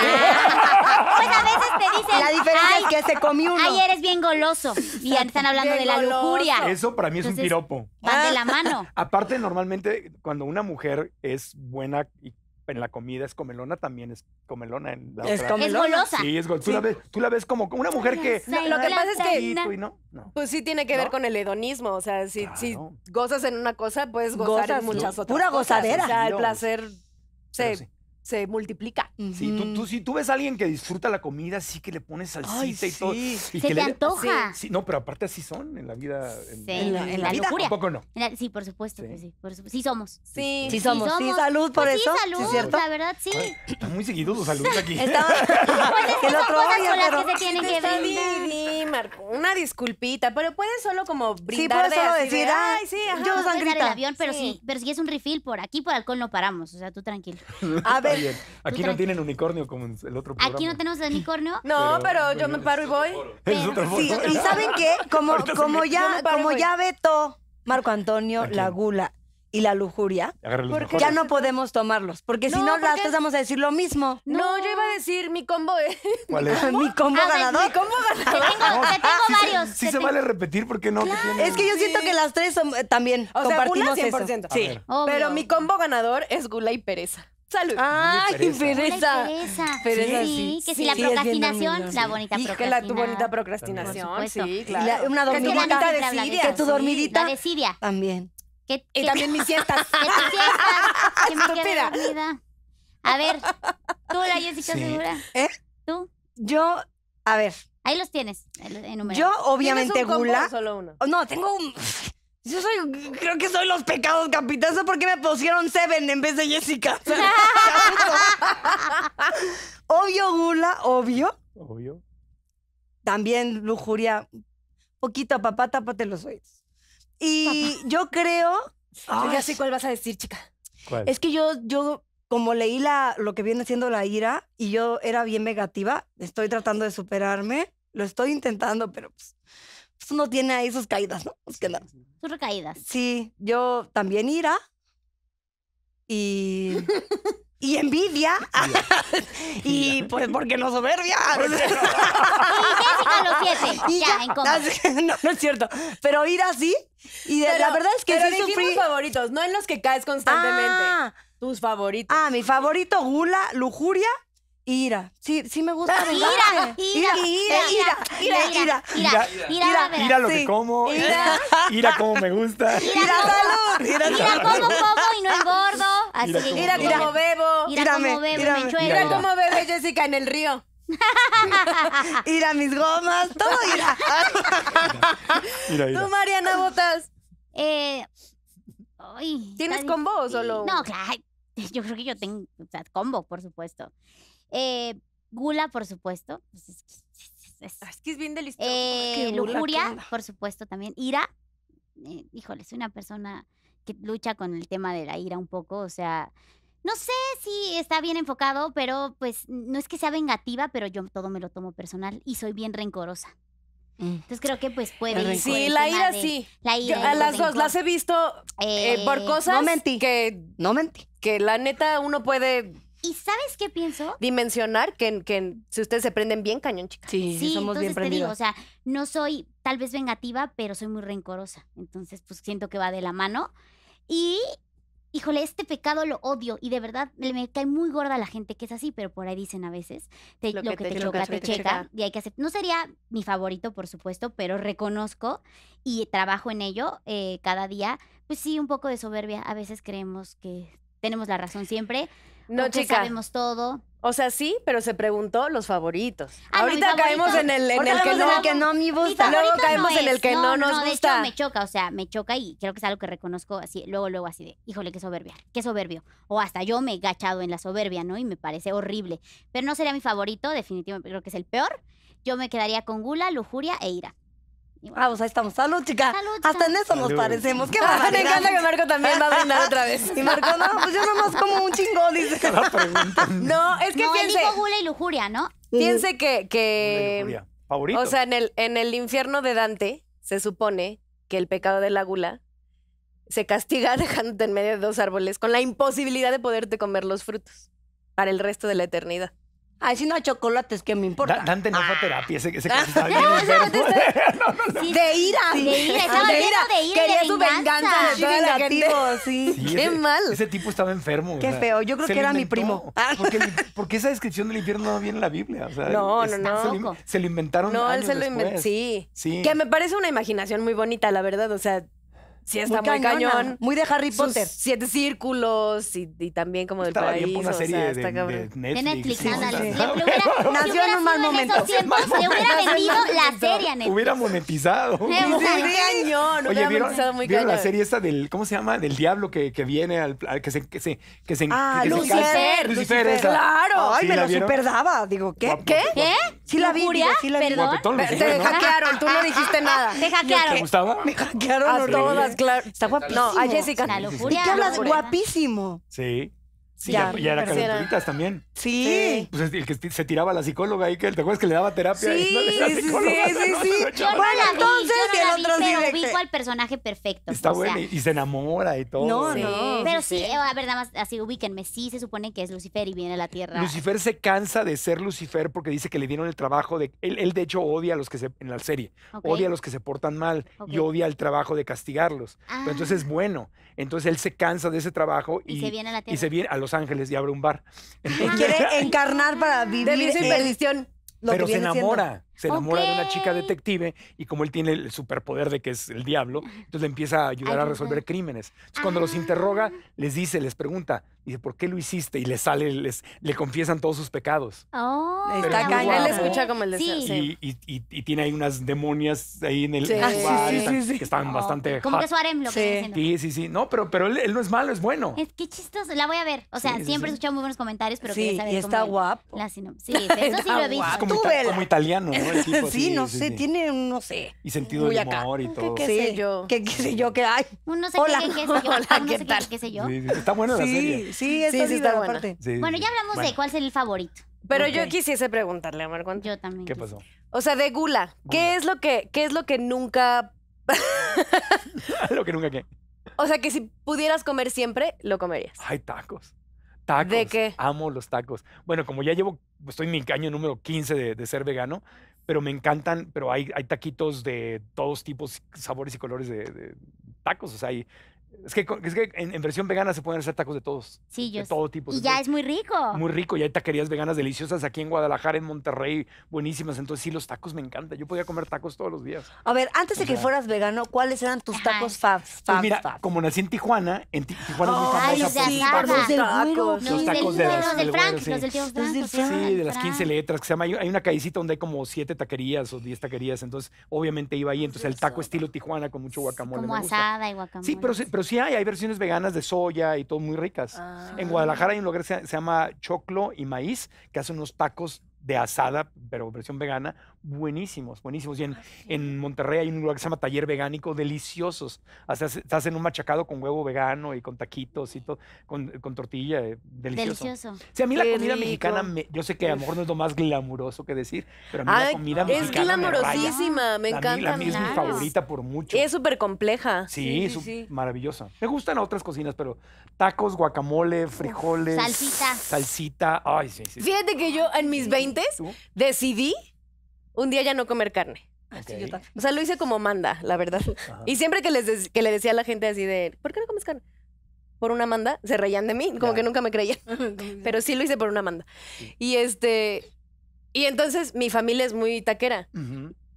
Pues a veces te dicen. La diferencia ay, es que se comió uno. Ay, eres bien goloso. Y ya están hablando de la lujuria. Eso para mí es un piropo. Vas de la ah. mano. [laughs] Aparte, normalmente, cuando una mujer es buena y en la comida es comelona, también es comelona es golosa. Sí, es golosa. Tú, la ves, como una mujer que... lo que pasa es que... Pues sí tiene que ver con el hedonismo. O sea, si, gozas en una cosa, puedes gozar en muchas otras Pura gozadera. O sea, el placer... Sí se multiplica. tú, si tú ves a alguien que disfruta la comida, sí que le pones salsita y todo. Y se que te le... antoja. no, pero aparte así son en la vida. En, sí, en la, en la, vida, Tampoco no. sí, por supuesto que sí. sí somos. Sí. Sí somos. Sí, salud por eso. Sí, salud, ¿cierto? la verdad, sí. está muy seguidos los saludos aquí. Estaba... que Marco, una disculpita, pero puedes solo como brindar. Sí, puedes solo decir, ay, sí, Yo no, sangrita. avión, pero sí. pero si es un refill por aquí, por alcohol no paramos. O sea, tú tranquilo. A ver, [laughs] Aquí no tienen unicornio como en el otro programa. Aquí no tenemos el unicornio. [laughs] No, pero, [laughs] yo me paro y voy. Sí, y ¿saben qué? Como, ya, como ya vetó Marco Antonio la gula y la lujuria, ya no podemos tomarlos, porque si No, las tres vamos a decir lo mismo. No, yo iba a decir mi combo es. ¿Cuál es? Mi combo ganador. mi combo ganador tengo, tengo se- varios. Sí, se vale repetir porque no. Es que yo siento que las tres son, eh, también compartimos eso. Sí. Pero mi combo ganador es gula y pereza. Salud. Ay, pereza. Pereza. Sí, que si la procrastinación, la bonita que la tu bonita procrastinación, sí, claro. una dormidita de Siria. Que tu dormidita. La de Siria. También. y también mis siestas. [laughs] Que mi siestas. [laughs] que me mi dormida. A ver, tú, la Jessica Segura. ¿Eh? ¿Tú? Yo, a ver. Ahí los tienes, número. Yo, obviamente, gula. Combo, solo uno? No, tengo un... [laughs] Yo soy, creo que soy los pecados, capitán. ¿Por qué me pusieron Seven en vez de Jessica? [laughs] obvio, gula, obvio. Obvio. También lujuria, poquito, papá, tápate los oídos. Y yo creo... ya sé cuál vas a decir, chica. Es que yo, yo como leí la, lo que viene siendo la ira y yo era bien negativa, estoy tratando de superarme, lo estoy intentando, pero pues, pues uno tiene ahí sus caídas, ¿no? Es pues, que No. Sí, yo también ira y, y envidia [laughs] y pues porque no soberbia. [laughs] ya, en no, es cierto. Pero ira sí. Y la verdad es que pero favoritos, no en los que caes constantemente. Ah. Tus favoritos. Ah, mi favorito, gula, lujuria Ira. Sí, sí me gusta Ira, ira, ira, ira, ira, ira, lo que como, ira, como me gusta. Ira salud, ira salud. Ira como y no engordo. Así que ira como bebo. Ira como bebo, bebe Jessica en el río. ira mis gomas, todo ira. Tú Mariana Botas. ¿Tienes combo o solo? No, claro. Yo creo que yo tengo, combo, por supuesto. Eh, gula, por supuesto. Pues, ah, es, que es bien delicioso. Eh, lujuria, por supuesto, también. Ira. Eh, híjole, soy una persona que lucha con el tema de la ira un poco. O sea, no sé si está bien enfocado, pero pues no es que sea vengativa, pero yo todo me lo tomo personal y soy bien rencorosa. Mm. Entonces creo que pues puede. Sí, la ira sí. La ira las dos las he visto por cosas no mentí. que no mentí. Que la neta uno puede ¿Y sabes qué pienso? Dimensionar que, si ustedes se prenden bien, cañón, chicas. Sí, somos bien prendidos. o sea, no soy tal vez vengativa, pero soy muy rencorosa. Entonces, pues siento que va de la mano. Y, híjole, este pecado lo odio y de verdad me cae muy gorda la gente que es así, pero por ahí dicen a veces, lo, que, te, choca, te, checa, y hay que hacer, No sería mi favorito, por supuesto, pero reconozco y trabajo en ello eh, cada día. Pues sí, un poco de soberbia. A veces creemos que tenemos la razón siempre. No, chica. sabemos todo. O sea, sí, pero se preguntó los favoritos. Ah, ahorita caemos en el, que no, me gusta. Luego caemos en el que no, nos gusta. De hecho, me choca, o sea, me choca y creo que es algo que reconozco así, luego, luego así de, híjole, qué soberbia, qué soberbio. O hasta yo me he gachado en la soberbia, ¿no? Y me parece horrible. Pero no sería mi favorito, definitivamente creo que es el peor. Yo me quedaría con gula, lujuria e ira. Ah, pues ahí estamos. Salud, chica. Hasta en eso nos parecemos. Qué bueno. Ah, me encanta que Marco también va a brindar otra vez. Y Marco, no, pues yo nomás como un chingón, dice. No, es que no, piense. Él dijo gula y lujuria, ¿no? Mm. Piense que. que Favorito. O sea, en el, en el infierno de Dante se supone que el pecado de la gula se castiga [laughs] dejándote en medio de dos árboles con la imposibilidad de poderte comer los frutos para el resto de la eternidad. Ay, si no hay chocolates, ¿qué me importa? Dante no fue a ah. terapia, ese, que [laughs] estaba bien [laughs] no, no, De ira. De ira, estaba de ira. de ira, Quería su venganza de toda la gente. [laughs] qué mal. Ese tipo estaba enfermo. Qué feo, yo creo que era mi primo. Porque, porque, esa descripción del infierno no viene en la Biblia. O sea, no, no, no. Se lo, inventaron No, él se lo inventó, sí. Que me parece una imaginación muy bonita, la verdad, o sea sí está muy, muy cañón. Muy de Harry Potter. Sus siete círculos y, también como del Estaba Bien una serie o sea, de, de, Netflix. De Netflix, sí, ándale. Sí. [laughs] Nació en un mal momento. hubiera [laughs] vendido la serie a Netflix. Hubiera monetizado. Sí, cañón. Oye, monetizado muy ¿vieron la serie esta del, ¿cómo se llama? Del diablo que, que viene al, que se, que se, que se, ah, que Lucifer, Lucifer. es! Claro. Ay, me lo super daba. Digo, ¿qué? ¿Qué? ¿Qué? Sí la vi, sí la vi. Guapetón, Te ¿no? hackearon, tú no dijiste [laughs] nada. Te ¿Te gustaba? Me hackearon Ah, más todas, claro. Está guapísimo. No, a Jessica. La qué hablas? Guapísimo. Sí. Sí, ya, era calenturitas también. Sí. Pues el que se tiraba a la psicóloga ahí, que te acuerdas que le daba terapia. Sí, sí, sí, Bueno, entonces, yo al personaje perfecto. Está bueno, y, se enamora y todo. No, no. Pero sí, eh, a ver, nada más, así ubíquenme. Sí, se supone que es Lucifer y viene a la Tierra. Lucifer se cansa de ser Lucifer porque dice que le dieron el trabajo de. Él, de hecho, odia a los que se. En la serie, odia a los que se portan mal y odia el trabajo de castigarlos. entonces es ah. bueno. Entonces él se cansa de ese trabajo y, se, viene a Los Ángeles y abre un bar. [laughs] Quiere encarnar para ah. vivir sin perdición. Pero se enamora, se enamora de una chica detective y como él tiene el superpoder de que es el diablo, entonces le empieza a ayudar a resolver crímenes. Entonces, cuando los ah. interroga, les dice, les pregunta, y dice, ¿por qué lo hiciste? Y le sale, le confiesan todos sus pecados. Oh, está cañón. Él escucha como el deseo. Y, y, tiene ahí unas demonias ahí en el sí. Ah, sí, sí, sí, que están bastante oh, Como hot. que su harem lo sí. que diciendo. Sí, sí, sí. No, pero, pero él, él, no es malo, es bueno. Es que chistoso. La voy a ver. O sea, siempre he escuchado muy buenos comentarios, pero quería saber y está guap guapo. La, sí, [laughs] eso sí lo he visto. Es como, como italiano, ¿no? [laughs] sí, no sé, tiene un, no sé. Y sentido de humor y todo. ¿Qué sé yo? ¿Qué sé yo? ¿Qué hay? No sé qué, qué sé yo. Está bueno la serie. Sí, sí, está bueno, ya hablamos de cuál es el favorito. Pero yo quisiese preguntarle, a Marco. Yo también. ¿Qué pasó? O sea, de gula, ¿qué es lo que qué es lo que nunca [laughs] lo que nunca qué? [laughs] O sea, que si pudieras comer siempre, lo comerías. Ay, tacos. Tacos. ¿De qué? Amo los tacos. Bueno, como ya llevo, estoy en mi caño número 15 de, ser vegano, pero me encantan, pero hay, hay, taquitos de todos tipos, sabores y colores de, de tacos. O sea, hay es que, es que en, versión vegana se pueden hacer tacos de todos. Sí, yo De todo tipo. Y ya es muy rico. Muy rico. Y hay taquerías veganas deliciosas aquí en Guadalajara, en Monterrey, buenísimas. Entonces, sí, los tacos me encantan. Yo podía comer tacos todos los días. A ver, antes de que fueras vegano, ¿cuáles eran tus tacos fabs? Pues mira, como nací en Tijuana, en Tijuana es muy famosa tacos. Los tacos, los tacos de las, del Frank, los del tío Frank. Sí, de las 15 letras. Que se llama, hay una callecita donde hay como 7 taquerías o 10 taquerías. Entonces, obviamente iba ahí. Entonces, el taco estilo Tijuana con mucho guacamole. Como asada y guacamole. Sí, pero sí hay, versiones veganas de soya y todo muy ricas. Ah. En Guadalajara hay un lugar que se, se llama Choclo y Maíz, que hace unos tacos de asada, pero versión vegana, buenísimos, buenísimos. Y ah, en, Monterrey hay un lugar que se llama Taller Vegánico, deliciosos. O sea, hacen un machacado con huevo vegano y con taquitos y todo, con, tortilla, eh, delicioso. Sí, a mí la comida mexicana, yo sé que a lo no es lo más glamuroso que decir, pero a mí la comida mexicana. Es glamurosísima, me, encanta. es mi favorita por mucho. Es súper compleja. Sí, maravillosa. Me gustan otras cocinas, pero tacos, guacamole, frijoles. salsita. Salsita. Ay, sí, sí. Fíjate que yo en mis 20 decidí un día ya no comer carne. Ah, o sea, lo hice como manda, la verdad. Y siempre que, les que le decía a la gente así de, ¿por qué no comes carne? Por una manda, se reían de mí, como que nunca me creían. [laughs] Pero sí lo hice por una manda. Y este, y entonces mi familia es muy taquera.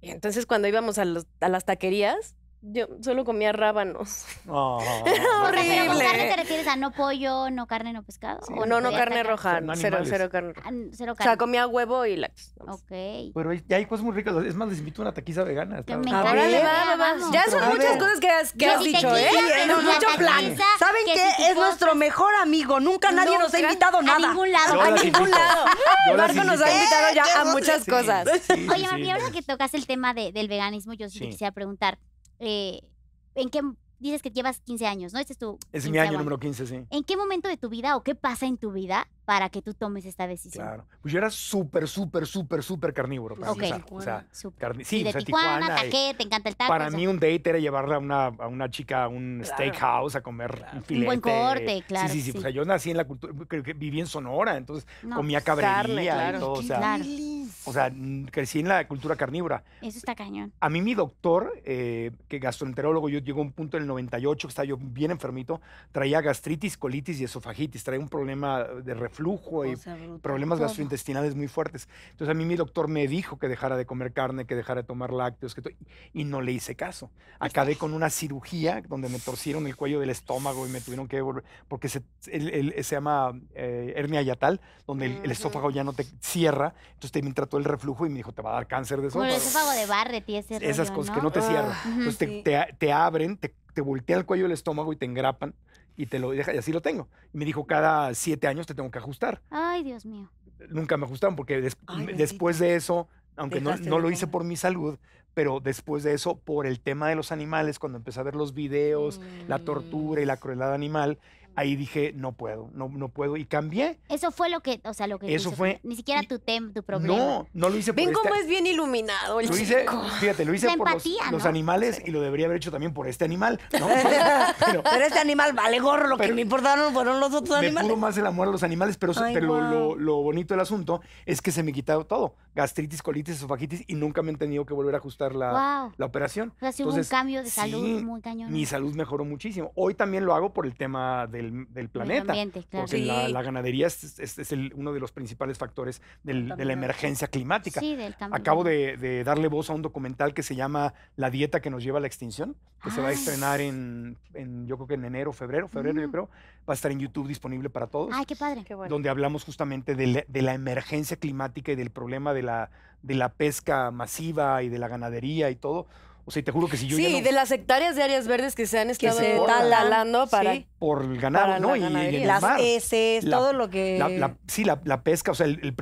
Y entonces cuando íbamos a las taquerías, yo solo comía rábanos. Oh, [laughs] ah, horrible. ¿Pero con carne te refieres a no pollo, no carne, no pescado? ¿O no, no, carne roja, ah, no, cero, cero, carne cero carne. O sea, comía huevo y lax. Ok. Pero hay, hay, cosas muy ricas. Es más, les invito a una taquiza vegana. Ahora le Ya son muchas cosas que has, que has dicho, ¿eh? En mucho plan. ¿Saben qué? es nuestro mejor amigo. Nunca nadie nos ha invitado nada. A ningún lado. A ningún lado. Marco nos ha invitado ya a muchas cosas. Oye, Mami, ahora que tocas el tema del veganismo, yo sí te quisiera preguntar. Eh, en qué dices que llevas 15 años, ¿no? Este es tu... Es mi año número 15, sí. ¿En qué momento de tu vida o qué pasa en tu vida para que tú tomes esta decisión. Claro. Pues yo era súper, súper, súper, súper carnívoro. Para pues, okay. O sea, sí, de o sea, Tijuana, Tijuana te encanta el taco. Para mí un date era llevarle a una, a una chica a un steakhouse a comer un filete. Un buen corte, claro. Sí, sí, pues, sí, O sea, yo nací en la cultura, creo que viví en Sonora, entonces comía pues, cabrería y todo. O sea, o sea, crecí en la cultura carnívora. Eso está cañón. A mí mi doctor, eh, que gastroenterólogo, yo llegó a un punto en el 98 que estaba yo bien enfermito, traía gastritis, colitis y esofagitis, traía un problema de reflujo y problemas gastrointestinales muy fuertes. Entonces a mí mi doctor me dijo que dejara de comer carne, que dejara de tomar lácteos, que y no le hice caso. Acabé con una cirugía donde me torcieron el cuello del estómago y me tuvieron que volver. porque se, se llama eh, hernia yatal, donde el, esófago ya no te cierra. Entonces me trató el reflujo y me dijo, te va a dar cáncer de esófago. Como el esófago de Barrett ese Esas cosas que no te cierran. Entonces te, abren, te te voltea el cuello del estómago y te engrapan y te lo deja, y así lo tengo. Y me dijo, cada siete años te tengo que ajustar. Ay, Dios mío. Nunca me ajustaron porque después de eso, aunque no, lo hice por mi salud, pero después de eso, por el tema de los animales, cuando empecé a ver los videos, la tortura y la crueldad animal, ahí dije, no puedo, no, no puedo. Y cambié. Eso fue lo que, o sea, lo que Eso fue. Ni siquiera tu, tema, tu problema. No, no lo hice por Ven cómo es bien iluminado el lo hice, Fíjate, lo hice por los, animales y lo debería haber hecho también por este animal, ¿no? [laughs] pero, este animal vale gorro, lo que me importaron fueron los otros animales. Me pudo más el amor a los animales, pero, lo, lo, bonito del asunto es que se me quitó todo gastritis, colitis, esofagitis y nunca me han tenido que volver a ajustar la, la operación. O hubo un cambio de salud muy cañón. Mi salud mejoró muchísimo. Hoy también lo hago por el tema del, del planeta. Porque la, ganadería es, es, uno de los principales factores de la emergencia climática. Sí, del cambio. Acabo de, darle voz a un documental que se llama La dieta que nos lleva a la extinción, que se va a ah. estrenar en, en, yo creo que en enero, febrero, febrero, yo mm. creo va a estar en YouTube disponible para todos. Ay, qué padre. Qué bueno. Donde hablamos justamente de la, emergencia climática y del problema de la, pesca masiva y de la ganadería y todo. O sea, te juro que si yo Sí, ya de las hectáreas de áreas verdes que se han estado para... Sí, por el ganado, ¿no? y, Las todo lo que... sí, la, pesca, o sea, el,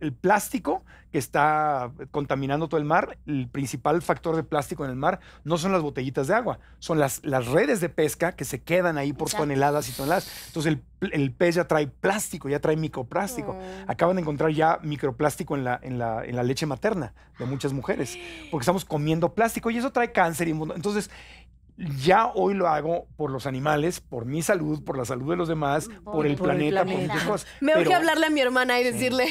el plástico que está contaminando todo el mar, el principal factor de plástico en el mar no son las botellitas de agua, son las, las redes de pesca que se quedan ahí por toneladas y toneladas. Entonces el, pez ya trae plástico, ya trae microplástico. Mm. Acaban de encontrar ya microplástico en la, en la, leche materna de muchas mujeres, porque estamos comiendo plástico y eso trae cáncer. Y, entonces ya hoy lo hago por los animales, por mi salud, por la salud de los demás, por, el, planeta, por muchas cosas. Me voy a hablarle a mi hermana y decirle...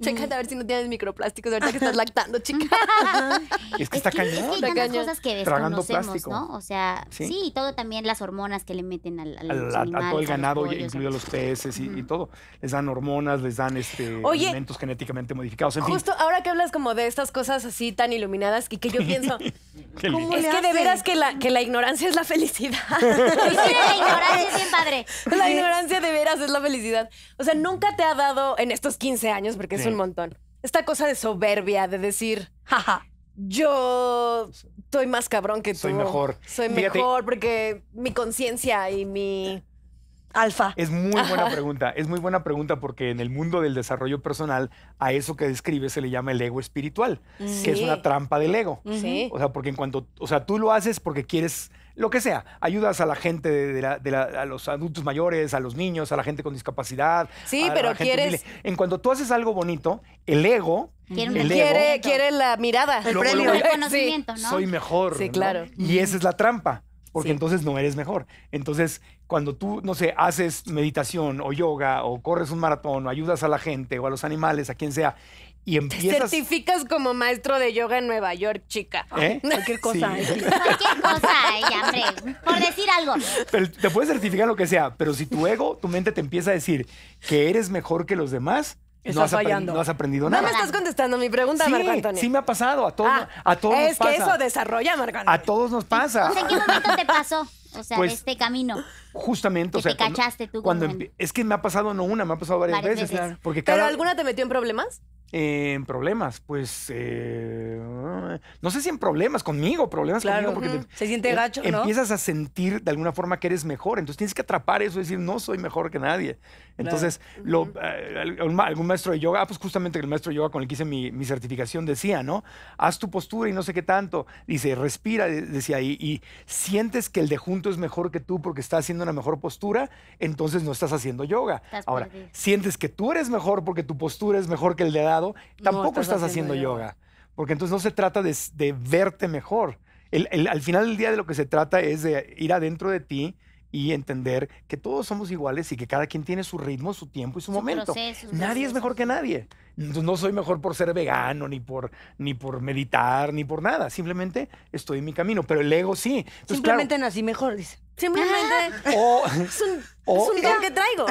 Chécate a ver si no tienes microplásticos ahorita que estás lactando, chica. [laughs] Es que está es que, cosas que desconocemos, ¿no? O sea, sí. y todo también las hormonas que le meten al, al, a todo el ganado, incluido los peces y, todo. Les dan hormonas, les dan este alimentos genéticamente modificados. En justo ahora que hablas como de estas cosas así tan iluminadas y que yo pienso, [laughs] es que de veras que la, que la ignorancia es la felicidad. [laughs] la ignorancia es La ignorancia de veras es la felicidad. O sea, nunca te ha dado en estos 15 años, porque un montón. Esta cosa de soberbia, de decir, jaja, yo soy más cabrón que tú. Soy mejor. Soy mejor porque mi conciencia y mi alfa? Es muy buena pregunta, es muy buena pregunta porque en el mundo del desarrollo personal a eso que describe se le llama el ego espiritual, mm. que es una trampa del ego. O sea, porque en cuanto, o sea, tú lo haces porque quieres lo que sea. Ayudas a la gente, de a los adultos mayores, a los niños, a la gente con discapacidad. Sí, pero quieres. En cuanto tú haces algo bonito, el ego. Quiere, la mirada, el premio, Soy mejor. Sí, claro. Y esa es la trampa porque entonces no eres mejor. Entonces, cuando tú, no sé, haces meditación o yoga o corres un maratón o ayudas a la gente o a los animales, a quien sea, y empiezas... Te certificas como maestro de yoga en Nueva York, chica. ¿Eh? [laughs] Cualquier cosa. ¿eh? [laughs] Cualquier cosa, Por decir algo. te puedes certificar lo que sea, pero si tu ego, tu mente te empieza a decir que eres mejor que los demás, no has fallando. No has aprendido nada. No me estás contestando mi pregunta, sí, Marco Sí, me ha pasado. A todos, ah, a todos nos pasa. Es que eso desarrolla, Marco A todos nos pasa. ¿En qué momento te pasó? O sea, en pues este camino. Justamente, o sea, cuando, es que me ha pasado no una, me ha pasado varias, veces. Porque ¿Pero alguna te metió en problemas? en problemas, pues eh, no sé si en problemas conmigo, problemas conmigo porque se siente em, gacho, ¿no? Empiezas a sentir de alguna forma que eres mejor, entonces tienes que atrapar eso y decir no soy mejor que nadie. Entonces, eh, algún maestro de yoga, ah, pues justamente el maestro de yoga con el que hice mi, certificación decía, ¿no? Haz tu postura y no sé qué tanto, dice respira, decía y, y sientes que el de junto es mejor que tú porque está haciendo una mejor postura, entonces no estás haciendo yoga. Ahora, sientes que tú eres mejor porque tu postura es mejor que el de dado, tampoco estás, haciendo, yoga. Porque entonces no se trata de, verte mejor. al final del día de lo que se trata es de ir adentro de ti y entender que todos somos iguales y que cada quien tiene su ritmo, su tiempo y su, momento. nadie es mejor que nadie. Pues, no soy mejor por ser vegano, ni por, ni por meditar, ni por nada. Simplemente estoy en mi camino. Pero el ego sí. Simplemente nací mejor, dice. Simplemente o, es un, o, don que traigo.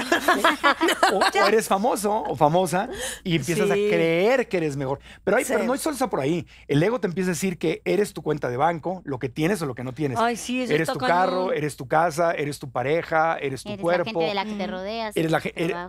[laughs] O, eres famoso o famosa y empiezas a creer que eres mejor. Pero, hay, pero no hay solo por ahí. El ego te empieza a decir que eres tu cuenta de banco, lo que tienes o lo que no tienes. Ay, sí, eres tu carro, eres tu casa, eres tu pareja, eres tu eres cuerpo. La gente de la que te rodeas. Eres,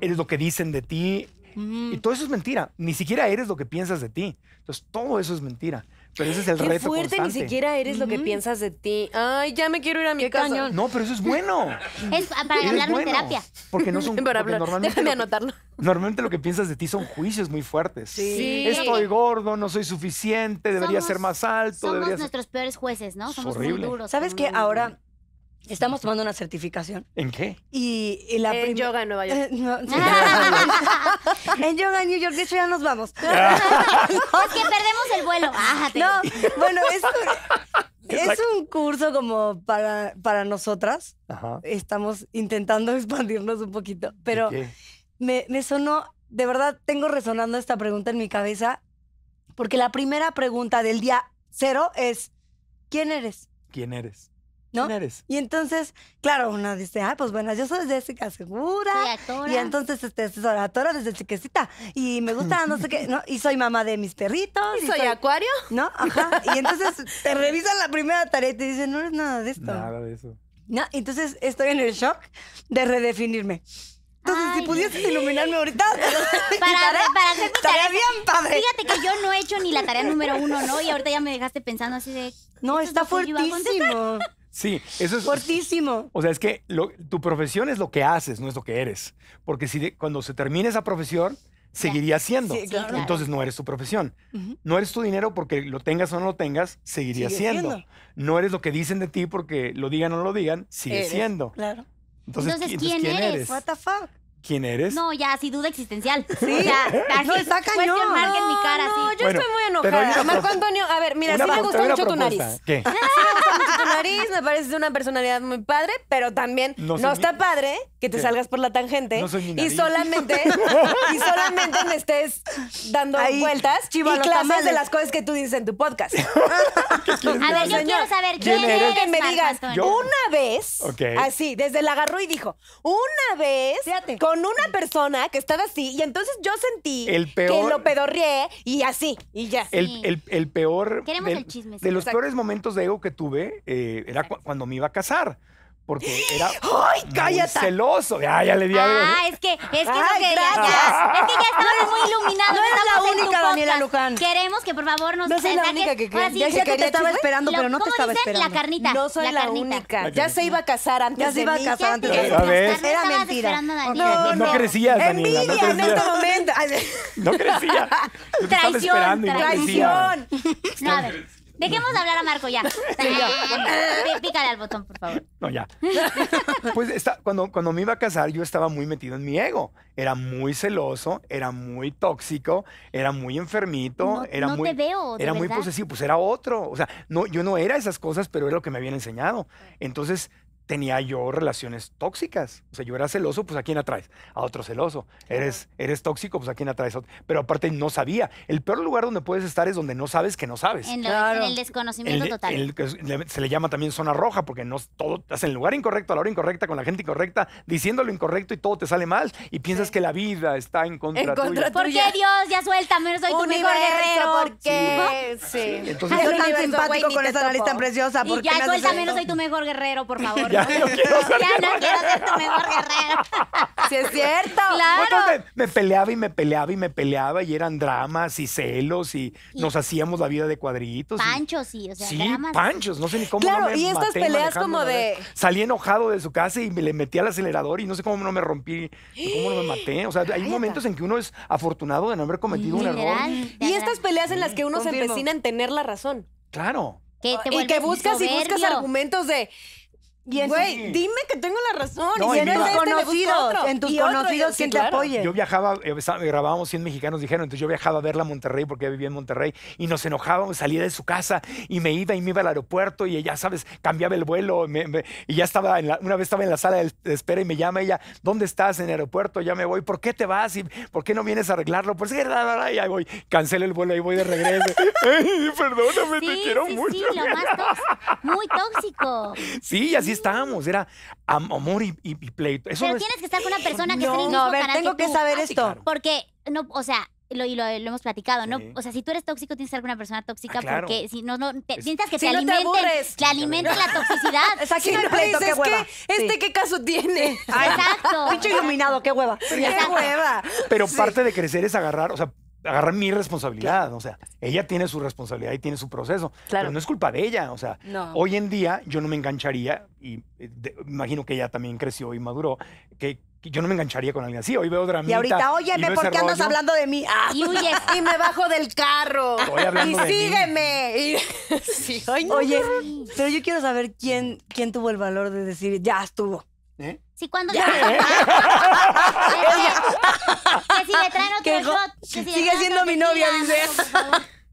eres lo que dicen de ti, y todo eso es mentira. Ni siquiera eres lo que piensas de ti. Entonces, todo eso es mentira. Pero ese es el Qué fuerte, ni siquiera eres lo que piensas de ti. Ay, ya me quiero ir a mi casa. No, pero eso es bueno. es para hablar en terapia. Porque no son... [laughs] Normalmente Déjame anotarlo. Normalmente lo que piensas de ti son juicios muy fuertes. Sí. Estoy gordo, no soy suficiente, debería ser más alto. Somos nuestros peores jueces, ¿no? Somos muy duros. ¿Sabes qué? Ahora Estamos tomando una certificación. ¿En qué? Y, en yoga en Nueva York. Eh, [laughs] en yoga en New York. De hecho, ya nos vamos. [laughs] Ah. es que perdemos el vuelo. Bájate. No, bueno, es [laughs] un, curso como para, para nosotras. Ajá. Estamos intentando expandirnos un poquito. Pero me, me sonó, de verdad, tengo resonando esta pregunta en mi cabeza. Porque la primera pregunta del día cero es, ¿quién eres? ¿Quién eres? eres? Y entonces, claro, uno dice, ah, pues bueno, yo soy Jessica Segura. y entonces, este, soy desde chiquecita. Y me gusta, no sé qué, ¿no? Y soy mamá de mis perritos. ¿Y, soy, acuario? ¿No? Ajá. Y entonces te revisan la primera tarea y te dicen, no eres nada de esto. Nada de eso. No, entonces estoy en el shock de redefinirme. Entonces, si pudieses iluminarme ahorita. [laughs] Para, hacer mi bien padre. Fíjate que yo no he hecho ni la tarea número uno, ¿no? Y ahorita ya me dejaste pensando así de. No, está fuertísimo. Sí, eso es. fortísimo. O sea, es que tu profesión es lo que haces, no es lo que eres. Porque si cuando se termine esa profesión, seguiría siendo. Entonces no eres tu profesión. No eres tu dinero porque lo tengas o no lo tengas, seguiría siendo. No eres lo que dicen de ti porque lo digan o no lo digan, sigue siendo. Claro. Entonces, ¿quién, eres? eres? What the fuck? ¿Quién eres? No, ya, sí, duda existencial. Sí. Ya, no, está cañón. mi cara, No, yo estoy muy enojada. Marco Antonio, a ver, mira, sí me gusta mucho tu nariz. ¿Qué? me gusta mucho tu nariz, me pareces una personalidad muy padre, pero también no, está padre que te salgas por la tangente y solamente [laughs] y solamente me estés dando vueltas y clases de las cosas que tú dices en tu podcast. [laughs] a ver, yo quiero saber quién yo eres, que me digas una vez, así, desde el agarró y dijo, una vez Fíjate. con con una persona que estaba así y entonces yo sentí que lo pedorrié y así, y ya. El, peor... Queremos el chisme. De los peores momentos de ego que tuve eh, era cuando me iba a casar porque era [gasps] ¡Ay, cállate! celoso. Ya, ya le di algo. Ah, es que, es que, no Ay, ya, es que ya estabas muy iluminados. [laughs] No es la única, Daniela Luján. Queremos que por favor nos No soy la única que, que sí, que te estaba esperando, pero no te estaba esperando. La carnita. No soy la, la única. Ya se iba a casar antes. Ya se iba a casar antes. De ¿A ver? Era mentira. No, no crecías, Daniela. Envidia en este momento. [laughs] [laughs] No crecía. Traición. Traición. No, a Dejemos de hablar a Marco ya. Pícale al botón, por favor. No, ya. [laughs] Pues cuando, cuando me iba a casar, yo estaba muy metido en mi ego. Era muy celoso, era muy tóxico, era muy enfermito, era muy. Te veo, era muy posesivo, pues era otro. O sea, no, yo no era esas cosas, pero era lo que me habían enseñado. Entonces, tenía yo relaciones tóxicas. O sea, yo era celoso, pues ¿a quién atraes? A otro celoso. Eres, eres tóxico, pues ¿a quién atraes? Pero aparte no sabía. El peor lugar donde puedes estar es donde no sabes que no sabes. En, el desconocimiento total. se le llama también zona roja porque no todo estás en el lugar incorrecto, a la hora incorrecta, con la gente incorrecta, diciendo lo incorrecto y todo te sale mal y piensas que la vida está en contra, en contra ¿Por qué Dios? Ya suéltame, soy tu mejor guerrero. ¿Por qué? Sí. Entonces, yo tan simpático con esta analista preciosa. ya suéltame, no soy tu mejor guerrero, por favor. [laughs] [laughs] Ya no quiero ser, tu mejor guerrero. [laughs] Sí, es cierto. Claro. Me, peleaba y me peleaba y me peleaba y eran dramas y celos y, nos hacíamos la vida de cuadritos. Panchos, y, sí, o sea, sí, panchos. No sé ni cómo claro, no me y estas peleas como de... Salí enojado de su casa y me le metí al acelerador y no sé cómo no me rompí, cómo no me maté. O sea, hay momentos en que uno es afortunado de no haber cometido un error. Y estas peleas en las que uno se empecina en tener la razón. Claro. y que buscas y buscas argumentos de Güey, dime que tengo la razón. y en tus conocidos, en tus conocidos, te apoye? Yo viajaba, eh, grabábamos 100 mexicanos, dijeron, entonces yo viajaba a verla a Monterrey porque vivía en Monterrey y nos enojábamos, salía de su casa y me iba y me iba al aeropuerto y ella sabes, cambiaba el vuelo y ya estaba, una vez estaba en la sala de espera y me llama ella, ¿dónde estás? En el aeropuerto, ya me voy, ¿por qué te vas? ¿Y ¿Por qué no vienes a arreglarlo? Pues y ahí voy, cancelo el vuelo, Y voy de regreso. [laughs] perdóname, te quiero mucho. Sí, lo más tóxico, muy tóxico. Sí, así estábamos, era amor y, pleito. Eso Pero tienes que estar con una persona que no, esté en No, a ver, tengo que, saber ah, esto. Porque, no, o sea, lo, y lo, hemos platicado, ¿no? O sea, si tú eres tóxico, tienes que Con una persona tóxica ah, porque si no, no, te, sientas que te, no te, la toxicidad. Es [laughs] aquí pleito, Que este qué caso tiene. Exacto. [laughs] Pincho iluminado, qué hueva. qué hueva. Pero parte de crecer es agarrar, o sea, agarrar mi responsabilidad. O sea, ella tiene su responsabilidad y tiene su proceso. Claro. Pero no es culpa de ella. O sea, hoy en día yo no me engancharía, y eh, imagino que ella también creció y maduró, que, yo no me engancharía con alguien así. Hoy veo drama Y ahorita, óyeme, ¿por qué andas hablando de mí? Ah. Y huye, y me bajo del carro. y sígueme. [laughs] Sí, oye, oye pero yo quiero saber quién, quién tuvo el valor de decir, ya estuvo. ¿Eh? Si cuando ¿eh? [laughs] [laughs] que, si le traen otro shot. sigue siendo mi novia, dice.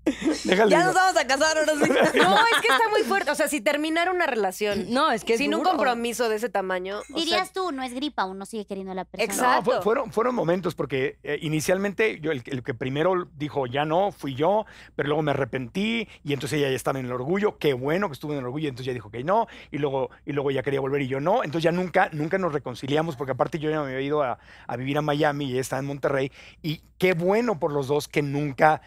[laughs] ya nos vamos a casar ahora sí. [laughs] No, es que está muy fuerte. O sea, si terminar una relación. No, es que. sin un compromiso de ese tamaño. Dirías tú, no es gripa, uno sigue queriendo a la persona. Exacto. fueron, fueron momentos porque eh, inicialmente yo, el, que primero dijo ya no, fui yo, pero luego me arrepentí y entonces ella ya estaba en el orgullo. Qué bueno que estuvo en el orgullo. Y Entonces ya dijo que no y luego, y luego ya quería volver y yo no. Entonces ya nunca, nunca nos reconciliamos porque aparte yo ya me había ido a, a vivir a Miami y ella estaba en Monterrey. Y qué bueno por los dos que nunca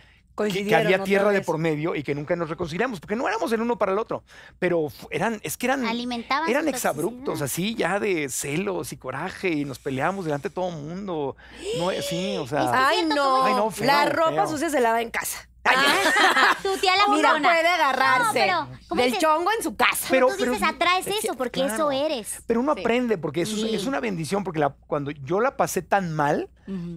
que, había tierra de por medio y que nunca nos reconciliamos, porque no éramos el uno para el otro, pero eran, es que eran, Alimentaban eran exabruptos, así ya de celos y coraje y nos peleábamos delante de todo el mundo. Eh, sí, o sea. Ay, no. la ropa sucia se lava en casa. Ah, tu tía la [laughs] Mira, puede agarrarse del chongo en su casa. Pero, tú dices, atraes eso, porque eso eres. Pero uno aprende, porque eso es, una bendición, porque cuando yo la pasé tan mal,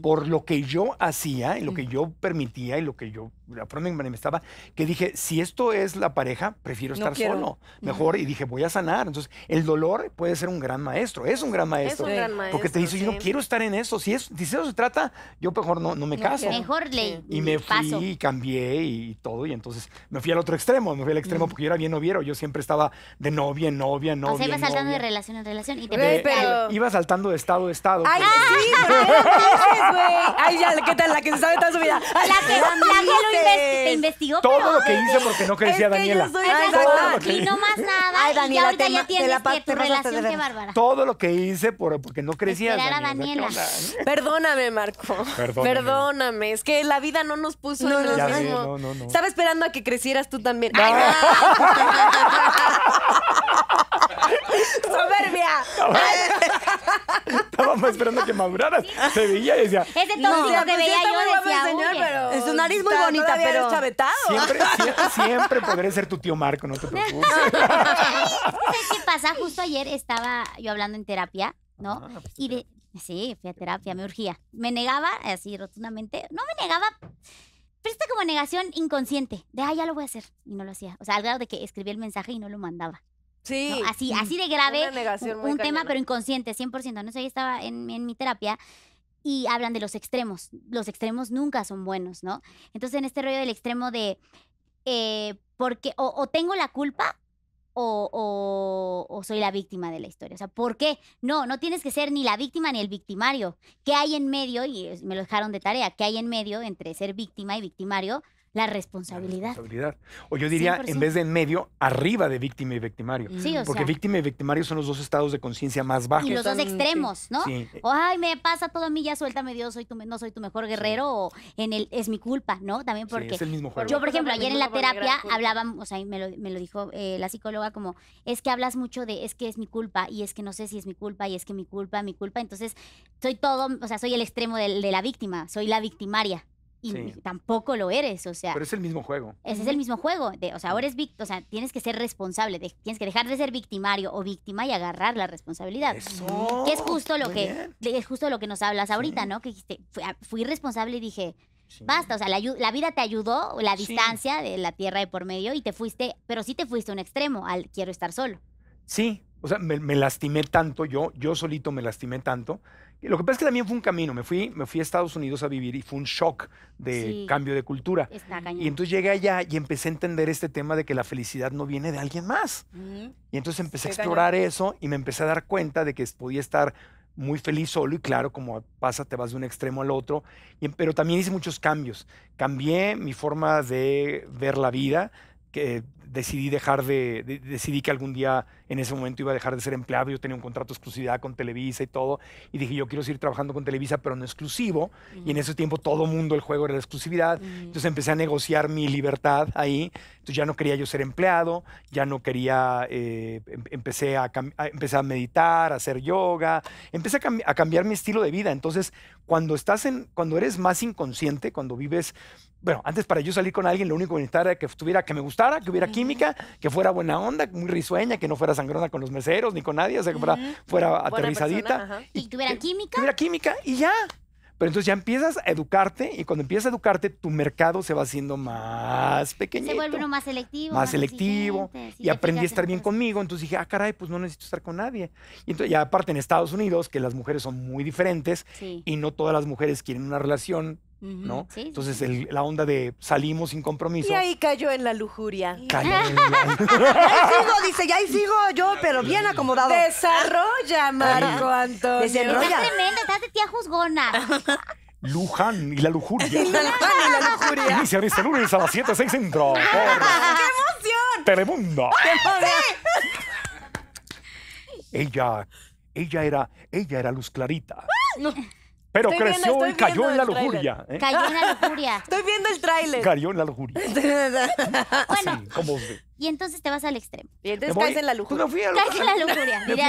por lo que yo hacía y lo que yo permitía y lo que yo, la me estaba, que dije, si esto es la pareja, prefiero estar solo, mejor, y dije, voy a sanar. Entonces, el dolor puede ser un gran maestro, es un gran maestro. porque te dice, yo no quiero estar en eso, si, es, si eso se trata, yo mejor no, no me caso. mejor le Y me fui y cambié y todo, y entonces me fui al otro extremo, me fui al extremo porque yo era bien noviero, yo siempre estaba de novia, novia, novia. O sea, iba saltando de relación en relación y te de, Iba saltando de estado a estado. Ay, [laughs] es güey. Ay, ya, ¿qué tal? La que se sabe toda su vida. La que, la que lo te investigó. Todo lo que hice porque no crecía Daniela. Yo Ay, Daniela. Y no más nada. y ahorita ya tienes la, que tu relación, qué bárbara. Todo lo que hice por, porque no crecía Daniela. Perdóname, Marco. Perdóname. Es que la vida no nos puso no, en los mismos. No, no, no. Estaba esperando a que crecieras tú también. No. Ay, no. [laughs] ¡Soberbia! Estábamos esperando que maduraras. Te veía es y decía... Ese que pues, veía yo decía, Es una nariz muy bonita, pero... Chavetado. [laughs] Siempre, siempre, podré ser tu tío Marco, no te [laughs] preocupes. qué pasa? Justo ayer estaba yo hablando en terapia, ¿no? Ah, pues, y de... Sí, fui a terapia, me urgía. Me negaba, así rotundamente, no me negaba... Pero esta como negación inconsciente, de, ah, ya lo voy a hacer, y no lo hacía. O sea, al grado de que escribí el mensaje y no lo mandaba. Sí. así, así de grave. un, tema, pero inconsciente, 100%. No sé, ahí estaba en mi terapia y hablan de los extremos. Los extremos nunca son buenos, ¿no? Entonces, en este rollo del extremo de, eh, porque o, tengo la culpa o, o, soy la víctima de la historia. O sea, ¿por qué? No, no tienes que ser ni la víctima ni el victimario. ¿Qué hay en medio? Y me lo dejaron de tarea. ¿Qué hay en medio entre ser víctima y victimario? la responsabilidad. O yo diría, en vez de en medio, arriba de víctima y victimario. Mm. Porque víctima y victimario son los dos estados de conciencia más bajos. Y los dos extremos, ¿no? O, ay, me pasa todo a mí, ya suéltame Dios, soy tu, no soy tu mejor guerrero, o en el es mi culpa, ¿no? También porque... Es el mismo Yo, por ejemplo, ayer en la terapia hablábamos, o sea, me lo, me lo dijo eh, la psicóloga como, es que hablas mucho de, es que es mi culpa, y es que no sé si es mi culpa, y es que mi culpa, mi culpa. Entonces, soy todo, o sea, soy el extremo de la víctima, soy la victimaria y tampoco lo eres, o sea. Pero es el mismo juego. Ese es el mismo juego. o sea, ahora es víctima, o sea, tienes que ser responsable, tienes que dejar de ser victimario o víctima y agarrar la responsabilidad. Eso. Que es justo lo que es justo lo que nos hablas ahorita, ¿no? Que dijiste, fui, responsable y dije, basta, o sea, la, vida te ayudó, la distancia de la tierra de por medio y te fuiste, pero sí te fuiste a un extremo, al quiero estar solo. Sí, o sea, me, me lastimé tanto yo, yo solito me lastimé tanto lo que pasa es que también fue un camino. Me fui, me fui a Estados Unidos a vivir y fue un shock de cambio de cultura. y entonces llegué allá y empecé a entender este tema de que la felicidad no viene de alguien más. Y entonces empecé a explorar eso y me empecé a dar cuenta de que podía estar muy feliz solo y claro, como pasa, te vas de un extremo al otro. Em, pero también hice muchos cambios. Cambié mi forma de ver la vida, que decidí dejar de, de decidí que algún día en ese momento iba a dejar de ser empleado, yo tenía un contrato de exclusividad con Televisa y todo, y dije, yo quiero seguir trabajando con Televisa, pero no exclusivo, y en ese tiempo todo mundo el juego era la exclusividad, entonces empecé a negociar mi libertad ahí, entonces ya no quería yo ser empleado, ya no quería, eh, em, empecé, a, a meditar, a hacer yoga, empecé a, cambiar mi estilo de vida, entonces cuando estás en, cuando eres más inconsciente, cuando vives bueno, antes para yo salir con alguien, lo único que necesitaba era que, que me gustara, que hubiera química, que fuera buena onda, muy risueña, que no fuera sangrona con los meseros ni con nadie, o sea, fuera, aterrizadita. y, tuviera química. Tuviera química y ya. Pero entonces ya empiezas a educarte y cuando empiezas a educarte, tu mercado se va haciendo más pequeño Se vuelve uno más selectivo. Más, selectivo. y aprendí a estar bien conmigo. Entonces dije, ah, caray, pues no necesito estar con nadie. Y, entonces, ya aparte en Estados Unidos, que las mujeres son muy diferentes y no todas las mujeres quieren una relación ¿no? Entonces la onda de salimos sin compromiso. Y ahí cayó en la lujuria. Cayó en la... [laughs] ahí sigo, dice, y ahí sigo yo, pero bien acomodado. Desarrolla, Marco Antonio. Desarrolla. tremendo, tremenda, estás de tía juzgona. Luján y la lujuria. Y y la lujuria. Inicia este lunes a las 7, 6 centro. ¡Qué emoción! Telemundo. Ella, ella era, ella era Luz Clarita. No. Pero creció y ¿eh? cayó en la lujuria. Cayó en la lujuria. estoy viendo el tráiler. Cayó en la lujuria. [laughs] bueno. Y entonces te vas al extremo. Y entonces pues caes en la lujuria. [laughs] me fui a caes en la lujuria. me, fui,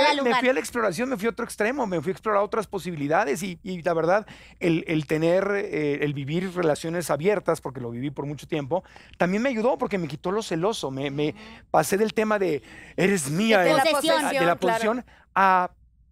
a, la exploración, me fui a otro extremo, me fui a explorar otras posibilidades y, la verdad, el, tener, eh, el vivir relaciones abiertas, porque lo viví por mucho tiempo, también me ayudó porque me quitó lo celoso. Me, pasé del tema de eres mía, eh, de, la, posición, a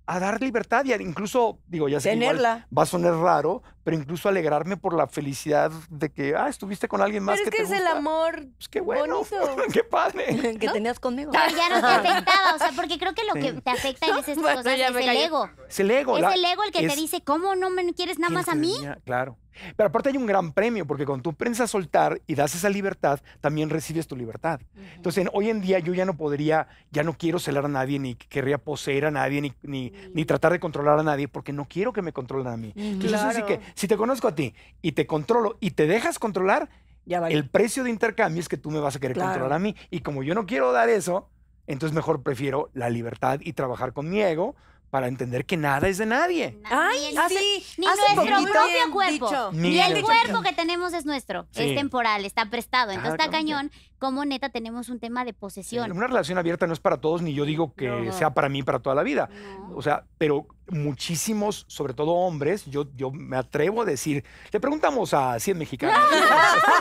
a dar libertad y a incluso, digo, ya sé va a sonar raro, pero incluso alegrarme por la felicidad de que, ah, estuviste con alguien más pero es que es el amor pues qué bueno, [laughs] qué padre. [laughs] que tenías conmigo. Pero ya no te [laughs] afectaba, o sea, porque creo que lo que te afecta es esas cosas es el ego. Es el ego. Es el ego el que te dice, ¿cómo no me quieres nada más a mí? Claro. Pero aparte hay un gran premio, porque cuando tú aprendes a soltar y das esa libertad, también recibes tu libertad. Entonces, hoy en día yo ya no podría, ya no quiero celar a nadie, ni querría poseer a nadie, ni, ni, tratar de controlar a nadie, porque no quiero que me controlen a mí. Entonces, así que si te conozco a ti y te controlo y te dejas controlar, ya el precio de intercambio es que tú me vas a querer controlar a mí. Y como yo no quiero dar eso, entonces mejor prefiero la libertad y trabajar con mi ego para entender que nada es de nadie. Ay, Ni nuestro propio cuerpo. Ni, el cuerpo que tenemos es nuestro. Es temporal, está prestado. Entonces está cañón. Como neta tenemos un tema de posesión. una relación abierta no es para todos, ni yo digo que sea para mí para toda la vida. O sea, pero muchísimos, sobre todo hombres, yo, yo me atrevo a decir, le preguntamos a 100 mexicanos.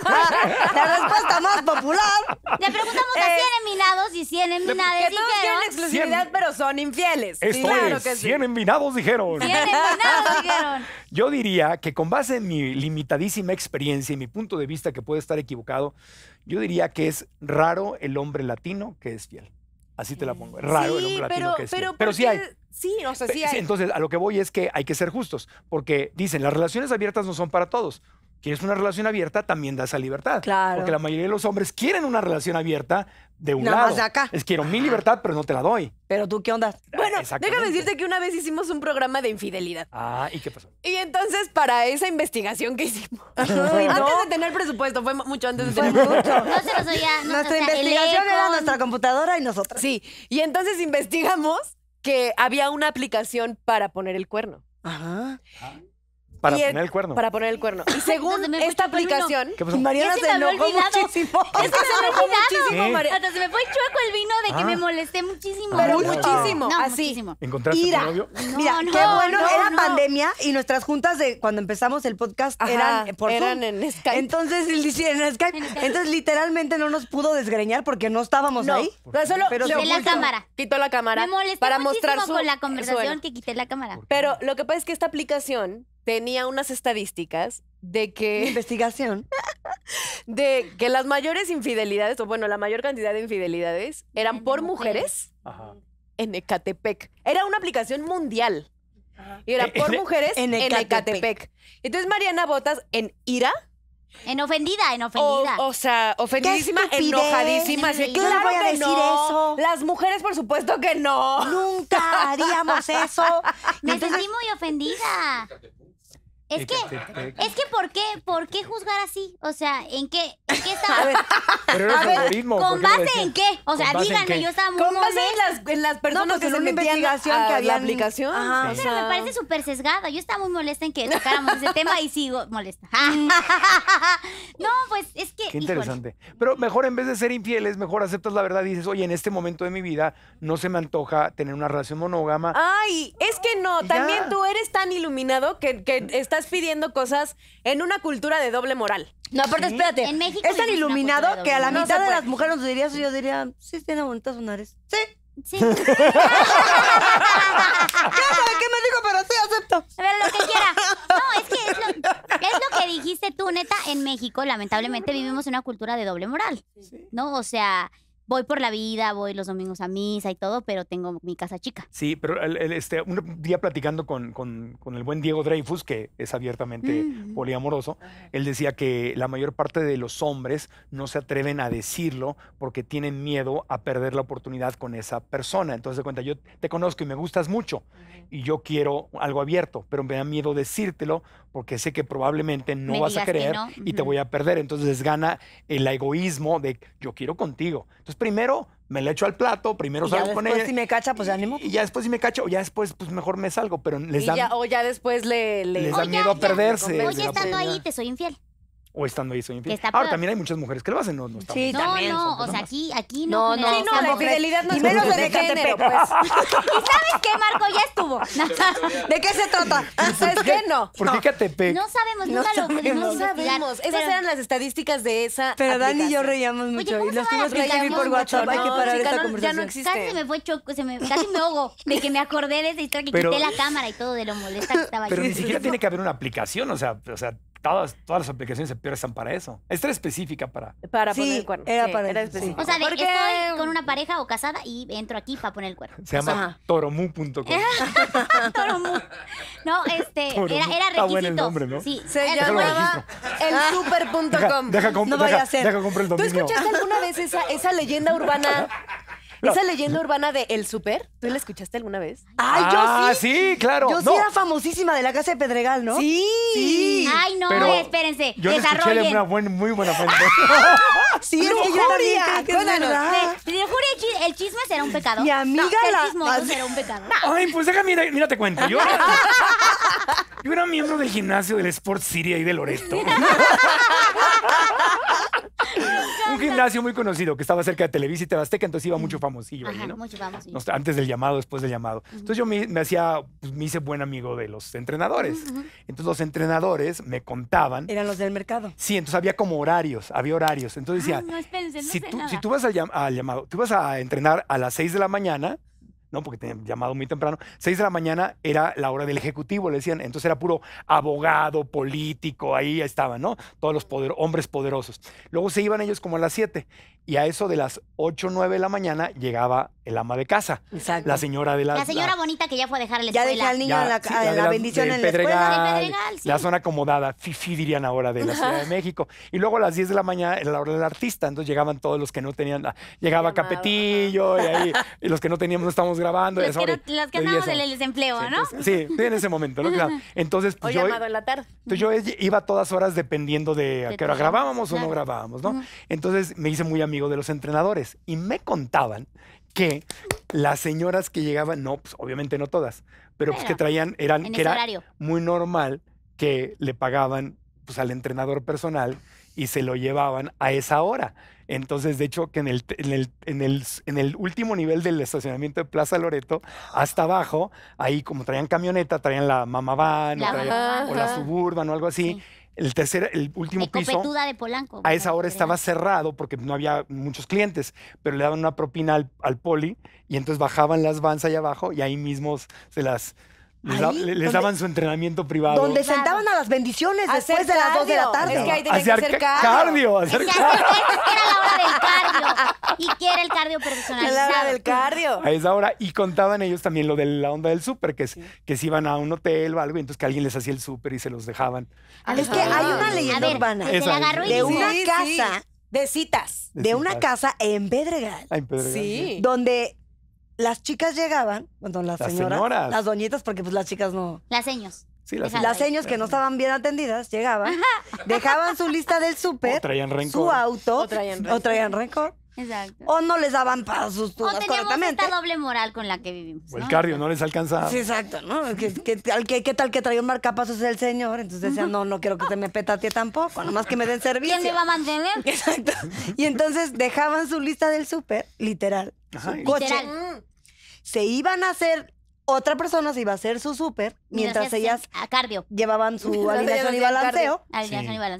[laughs] la respuesta más popular. Le preguntamos a 100 eh, minados y 100 envinades que todos tienen exclusividad, pero son infieles. Esto es, que 100 eminados dijeron. 100 envinados dijeron. [laughs] Yo diría que con base en mi limitadísima experiencia y mi punto de vista que puede estar equivocado, yo diría que es raro el hombre latino que es fiel. Así te la pongo. Raro el hombre latino que es pero, fiel. Pero sí hay. Sí, o sea, sí hay. Entonces, a lo que voy es que hay que ser justos, porque dicen, las relaciones abiertas no son para todos. Quieres una relación abierta, también da esa libertad. Claro. Porque la mayoría de los hombres quieren una relación abierta de un lado. Es quiero mi libertad, pero no te la doy. Pero tú, ¿qué onda? Ah, bueno, déjame decirte que una vez hicimos un programa de infidelidad. Ah, ¿y qué pasó? Y entonces, para esa investigación que hicimos, [laughs] [laughs] antes de tener presupuesto, fue mucho antes de tener presupuesto. No se nos oía. Nuestra investigación era nuestra computadora y nosotros. Sí, y entonces investigamos que había una aplicación para poner el cuerno. Ajá. Ah. Para poner el cuerno. Para poner el cuerno. Y [laughs] según esta aplicación, Mariana se, enojó muchísimo. [laughs] Es que se me enojó Hasta se me fue chueco el vino de que me ah. molesté muchísimo. Pero muchísimo. así. muchísimo. ¿Encontraste Mira, qué bueno, era pandemia y nuestras juntas de cuando empezamos el podcast eran por en Skype. Entonces, en Skype. Entonces, literalmente no nos pudo desgreñar porque no estábamos ahí. solo Quité la cámara. Quitó la cámara Me molesté para mostrar la conversación que quité la cámara. Pero lo que pasa es que esta aplicación tenía unas estadísticas de que... investigación. [laughs] de que las mayores infidelidades, o bueno, la mayor cantidad de infidelidades eran por mujeres en Ecatepec. Era una aplicación mundial. Y era eh, por e- mujeres en, Ecatepec. Entonces Mariana Botas en ira en ofendida, en ofendida. O, sea, ofendidísima, enojadísima. claro a decir eso. Las mujeres, por supuesto que no. Nunca haríamos eso. Me sentí muy ofendida. Es que, es que ¿por qué, juzgar así? O sea, ¿en qué, en qué estaba? Pero ¿Con base en qué? O sea, díganme, yo estaba muy ¿Con base en las, en las pues, personas que se metían a la aplicación? Ajá, Pero me parece súper sesgada. Yo estaba muy molesta en que [laughs] tocáramos ese tema y sigo molesta. [laughs] no, pues es que. Qué interesante. Pero mejor en vez de ser infieles, mejor aceptas la verdad y dices, oye, en este momento de mi vida no se me antoja tener una relación monógama. Ay, es que no, también tú eres tan iluminado que, está estás pidiendo cosas en una cultura de doble moral. No, aparte, espérate. En es tan iluminado que a la mitad de las mujeres nos diría Yo diría, sí, tiene bonitas sonares. Sí. Sí. [laughs] qué me dijo, pero sí acepto. A ver, lo que quiera. No, es que es lo, que dijiste tú, neta. En México, lamentablemente, vivimos una cultura de doble moral. ¿No? O sea, voy por la vida, voy los domingos a misa y todo, pero tengo mi casa chica. Sí, pero este, un día platicando con, con, el buen Diego Dreyfus, que es abiertamente poliamoroso, él decía que la mayor parte de los hombres no se atreven a decirlo porque tienen miedo a perder la oportunidad con esa persona. Entonces, de cuenta, yo te conozco y me gustas mucho y yo quiero algo abierto, pero me da miedo decírtelo porque sé que probablemente no vas a querer y te voy a perder. Entonces gana el egoísmo de yo quiero contigo. Entonces primero me la echo al plato, primero salgo con ella. Y después si me cacha, pues ánimo. Y, ya después si me cacha, o ya después, pues mejor me salgo, pero les da... Ya, o ya después le... da miedo a perderse. Oye, estando ahí, te soy infiel o estando ahí soy infiel. Ahora también hay muchas mujeres que lo hacen, no, no Sí, no, también. No, o sea, aquí, aquí no. No, no, sí, no, la fidelidad no es menos de, de género, pues. [laughs] ¿Y sabes qué, Marco? Ya estuvo. [laughs] [laughs] ¿De qué se trata? ¿Sabes qué? No. ¿Por qué KTP No sabemos, nunca lo No sabemos. Esas eran las estadísticas de esa Pero Dani y yo reíamos mucho y los tuvimos que escribir por WhatsApp. Hay que parar esta conversación. Ya no existe. Casi me fue choco, casi me ahogo de que me acordé de esa historia que quité la cámara y todo de lo molesta que estaba yo. Pero ni siquiera tiene que haber una aplicación, o sea, o sea, todas, todas las aplicaciones se prestan para eso. Esta era específica para... Para poner el cuerno. Era para era O sea, de, Porque... estoy con una pareja o casada y entro aquí para poner el cuerno. Se llama toromu.com. [laughs] toromu. No, este, era, era requisito. Bueno el nombre, ¿no? Sí. Se llamaba ah. super.com Deja, deja, no ser deja comprar el dominio. ¿Tú escuchaste alguna vez esa, esa leyenda urbana? [laughs] ¿Esa leyenda urbana de El Super? ¿Tú la escuchaste alguna vez? ¡Ay, yo ah, sí! ah, sí! claro. Yo sí era famosísima de la casa de Pedregal, ¿no? Sí. Ay, no, espérense. Yo una muy buena fuente. [laughs] Sí, es que el chisme será un pecado. Mi amiga No, ¿El será un pecado. [laughs] Ay, pues déjame, mira, te cuento. [laughs] Yo era, miembro del gimnasio del Sport City ahí de Loreto. Un gimnasio muy conocido que estaba cerca de Televisa y Tebasteca, entonces iba mucho famosillo mucho, vamos. antes del llamado después del llamado. Entonces yo me, hacía, pues, me hice buen amigo de los entrenadores. Entonces los entrenadores me contaban. Eran los del mercado. Sí, entonces había como horarios, había horarios. Entonces decía, ah, si, tú, si tú vas al, llamado, tú vas a entrenar a las 6 de la mañana, ¿no? Porque tenían llamado muy temprano. 6 de la mañana era la hora del ejecutivo, le decían. Entonces era puro abogado, político, ahí estaban, ¿no? Todos los hombres poderosos. Luego se iban ellos como a las 7 y a eso de las 8 o 9 de la mañana llegaba el ama de casa. Exacto. La señora de la... La señora bonita que ya fue a dejar el escuela. Ya dejó al niño la, bendición en la escuela. De Pedregal, La zona acomodada, fifi dirían ahora, de la Ciudad de México. Y luego a las 10 de la mañana era la hora del artista, entonces llegaban todos los que no tenían... Ah, llegaba Capetillo y ahí los que no teníamos, no estábamos grabando. Los, que, no, en el desempleo, ¿no? sí, en ese momento. entonces, pues, yo, llamado en la tarde. Entonces yo iba a todas horas dependiendo de, a qué hora grabábamos o no grabábamos, ¿no? Entonces me hice muy amigo de los entrenadores y me contaban que las señoras que llegaban, no, pues obviamente no todas, pero, pues, que traían, eran, era muy normal que le pagaban pues al entrenador personal y se lo llevaban a esa hora. Entonces, de hecho, que en el, en el, en el, en el último nivel del estacionamiento de Plaza Loreto, hasta abajo, ahí como traían camioneta, traían la mamá van, o, traían, la suburban o algo así. El tercer, el último piso. de Polanco. A esa hora estaba cerrado porque no había muchos clientes, pero le daban una propina al, al poli y entonces bajaban las vans allá abajo y ahí mismos se las les, daban su entrenamiento privado. Donde sentaban a las bendiciones después de las 2 de la tarde. hacer, que hacer cardio. Era la hora del cardio. [laughs] Y que era el cardio profesional. la hora del cardio. A esa hora. Y contaban ellos también lo de la onda del súper, que, es que se iban a un hotel o algo, y entonces que alguien les hacía el súper y se los dejaban. Ah, es que hay una leyenda urbana. de una casa. De citas. De, una casa en Pedregal. Ah, en Pedregal. Sí. Donde las chicas llegaban, bueno, las, señoras, las doñitas, porque pues las chicas no. Las seños. las, las que no estaban bien atendidas llegaban, dejaban su lista del [laughs] súper, su auto, O traían rencor Exacto. O no les daban para sus dudas o teníamos esta doble moral con la que vivimos. ¿no? O el cardio no les alcanza. Sí, exacto, ¿no? ¿Qué, tal que traía un marcapasos el señor? Entonces decía, no, no quiero que se me petate tampoco, nomás que me den servicio. ¿Quién me va a mantener? [laughs] Exacto. Y entonces dejaban su lista del súper, literal, Ajá, Se iban a hacer, otra persona se iba a hacer su súper mientras ellas a cardio. llevaban su [laughs] alineación y balanceo.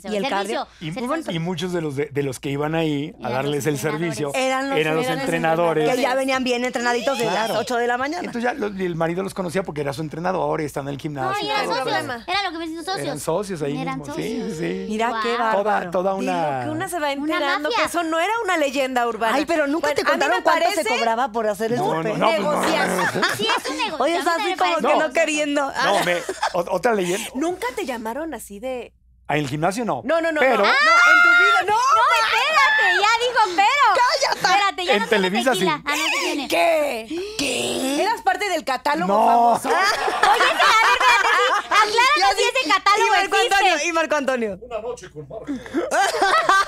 y el cardio. Y, muchos de los, de, los que iban ahí a darles el servicio eran los, entrenadores. Que ya venían bien entrenaditos de las 8 de la mañana. Entonces ya el marido los conocía porque era su entrenador y está en el gimnasio. eran socios. Era lo que me sus socios. Eran socios ahí mismo. Sí, sí. Mira qué bárbaro. Toda, una... que una se va enterando que eso no era una leyenda urbana. Ay, pero nunca te contaron cuánto se cobraba por hacer el pues [laughs] es un negocio. Oye, es así como que no queriendo. Ah. No, me, otra leyenda. ¿Nunca te llamaron así de en el gimnasio no. No, no, no. Pero... ¡Ah! No, en tu vida no. No, espérate, ya dijo pero. ¡Cállate! Espérate, ya en no Televisa sí. ¿Qué? ¿Qué? Eras parte del catálogo no. famoso. Ah. oye, a ver, espérate, aclárame si ese catálogo y Marco existe. Antonio, y Marco Antonio. Una noche con Marco.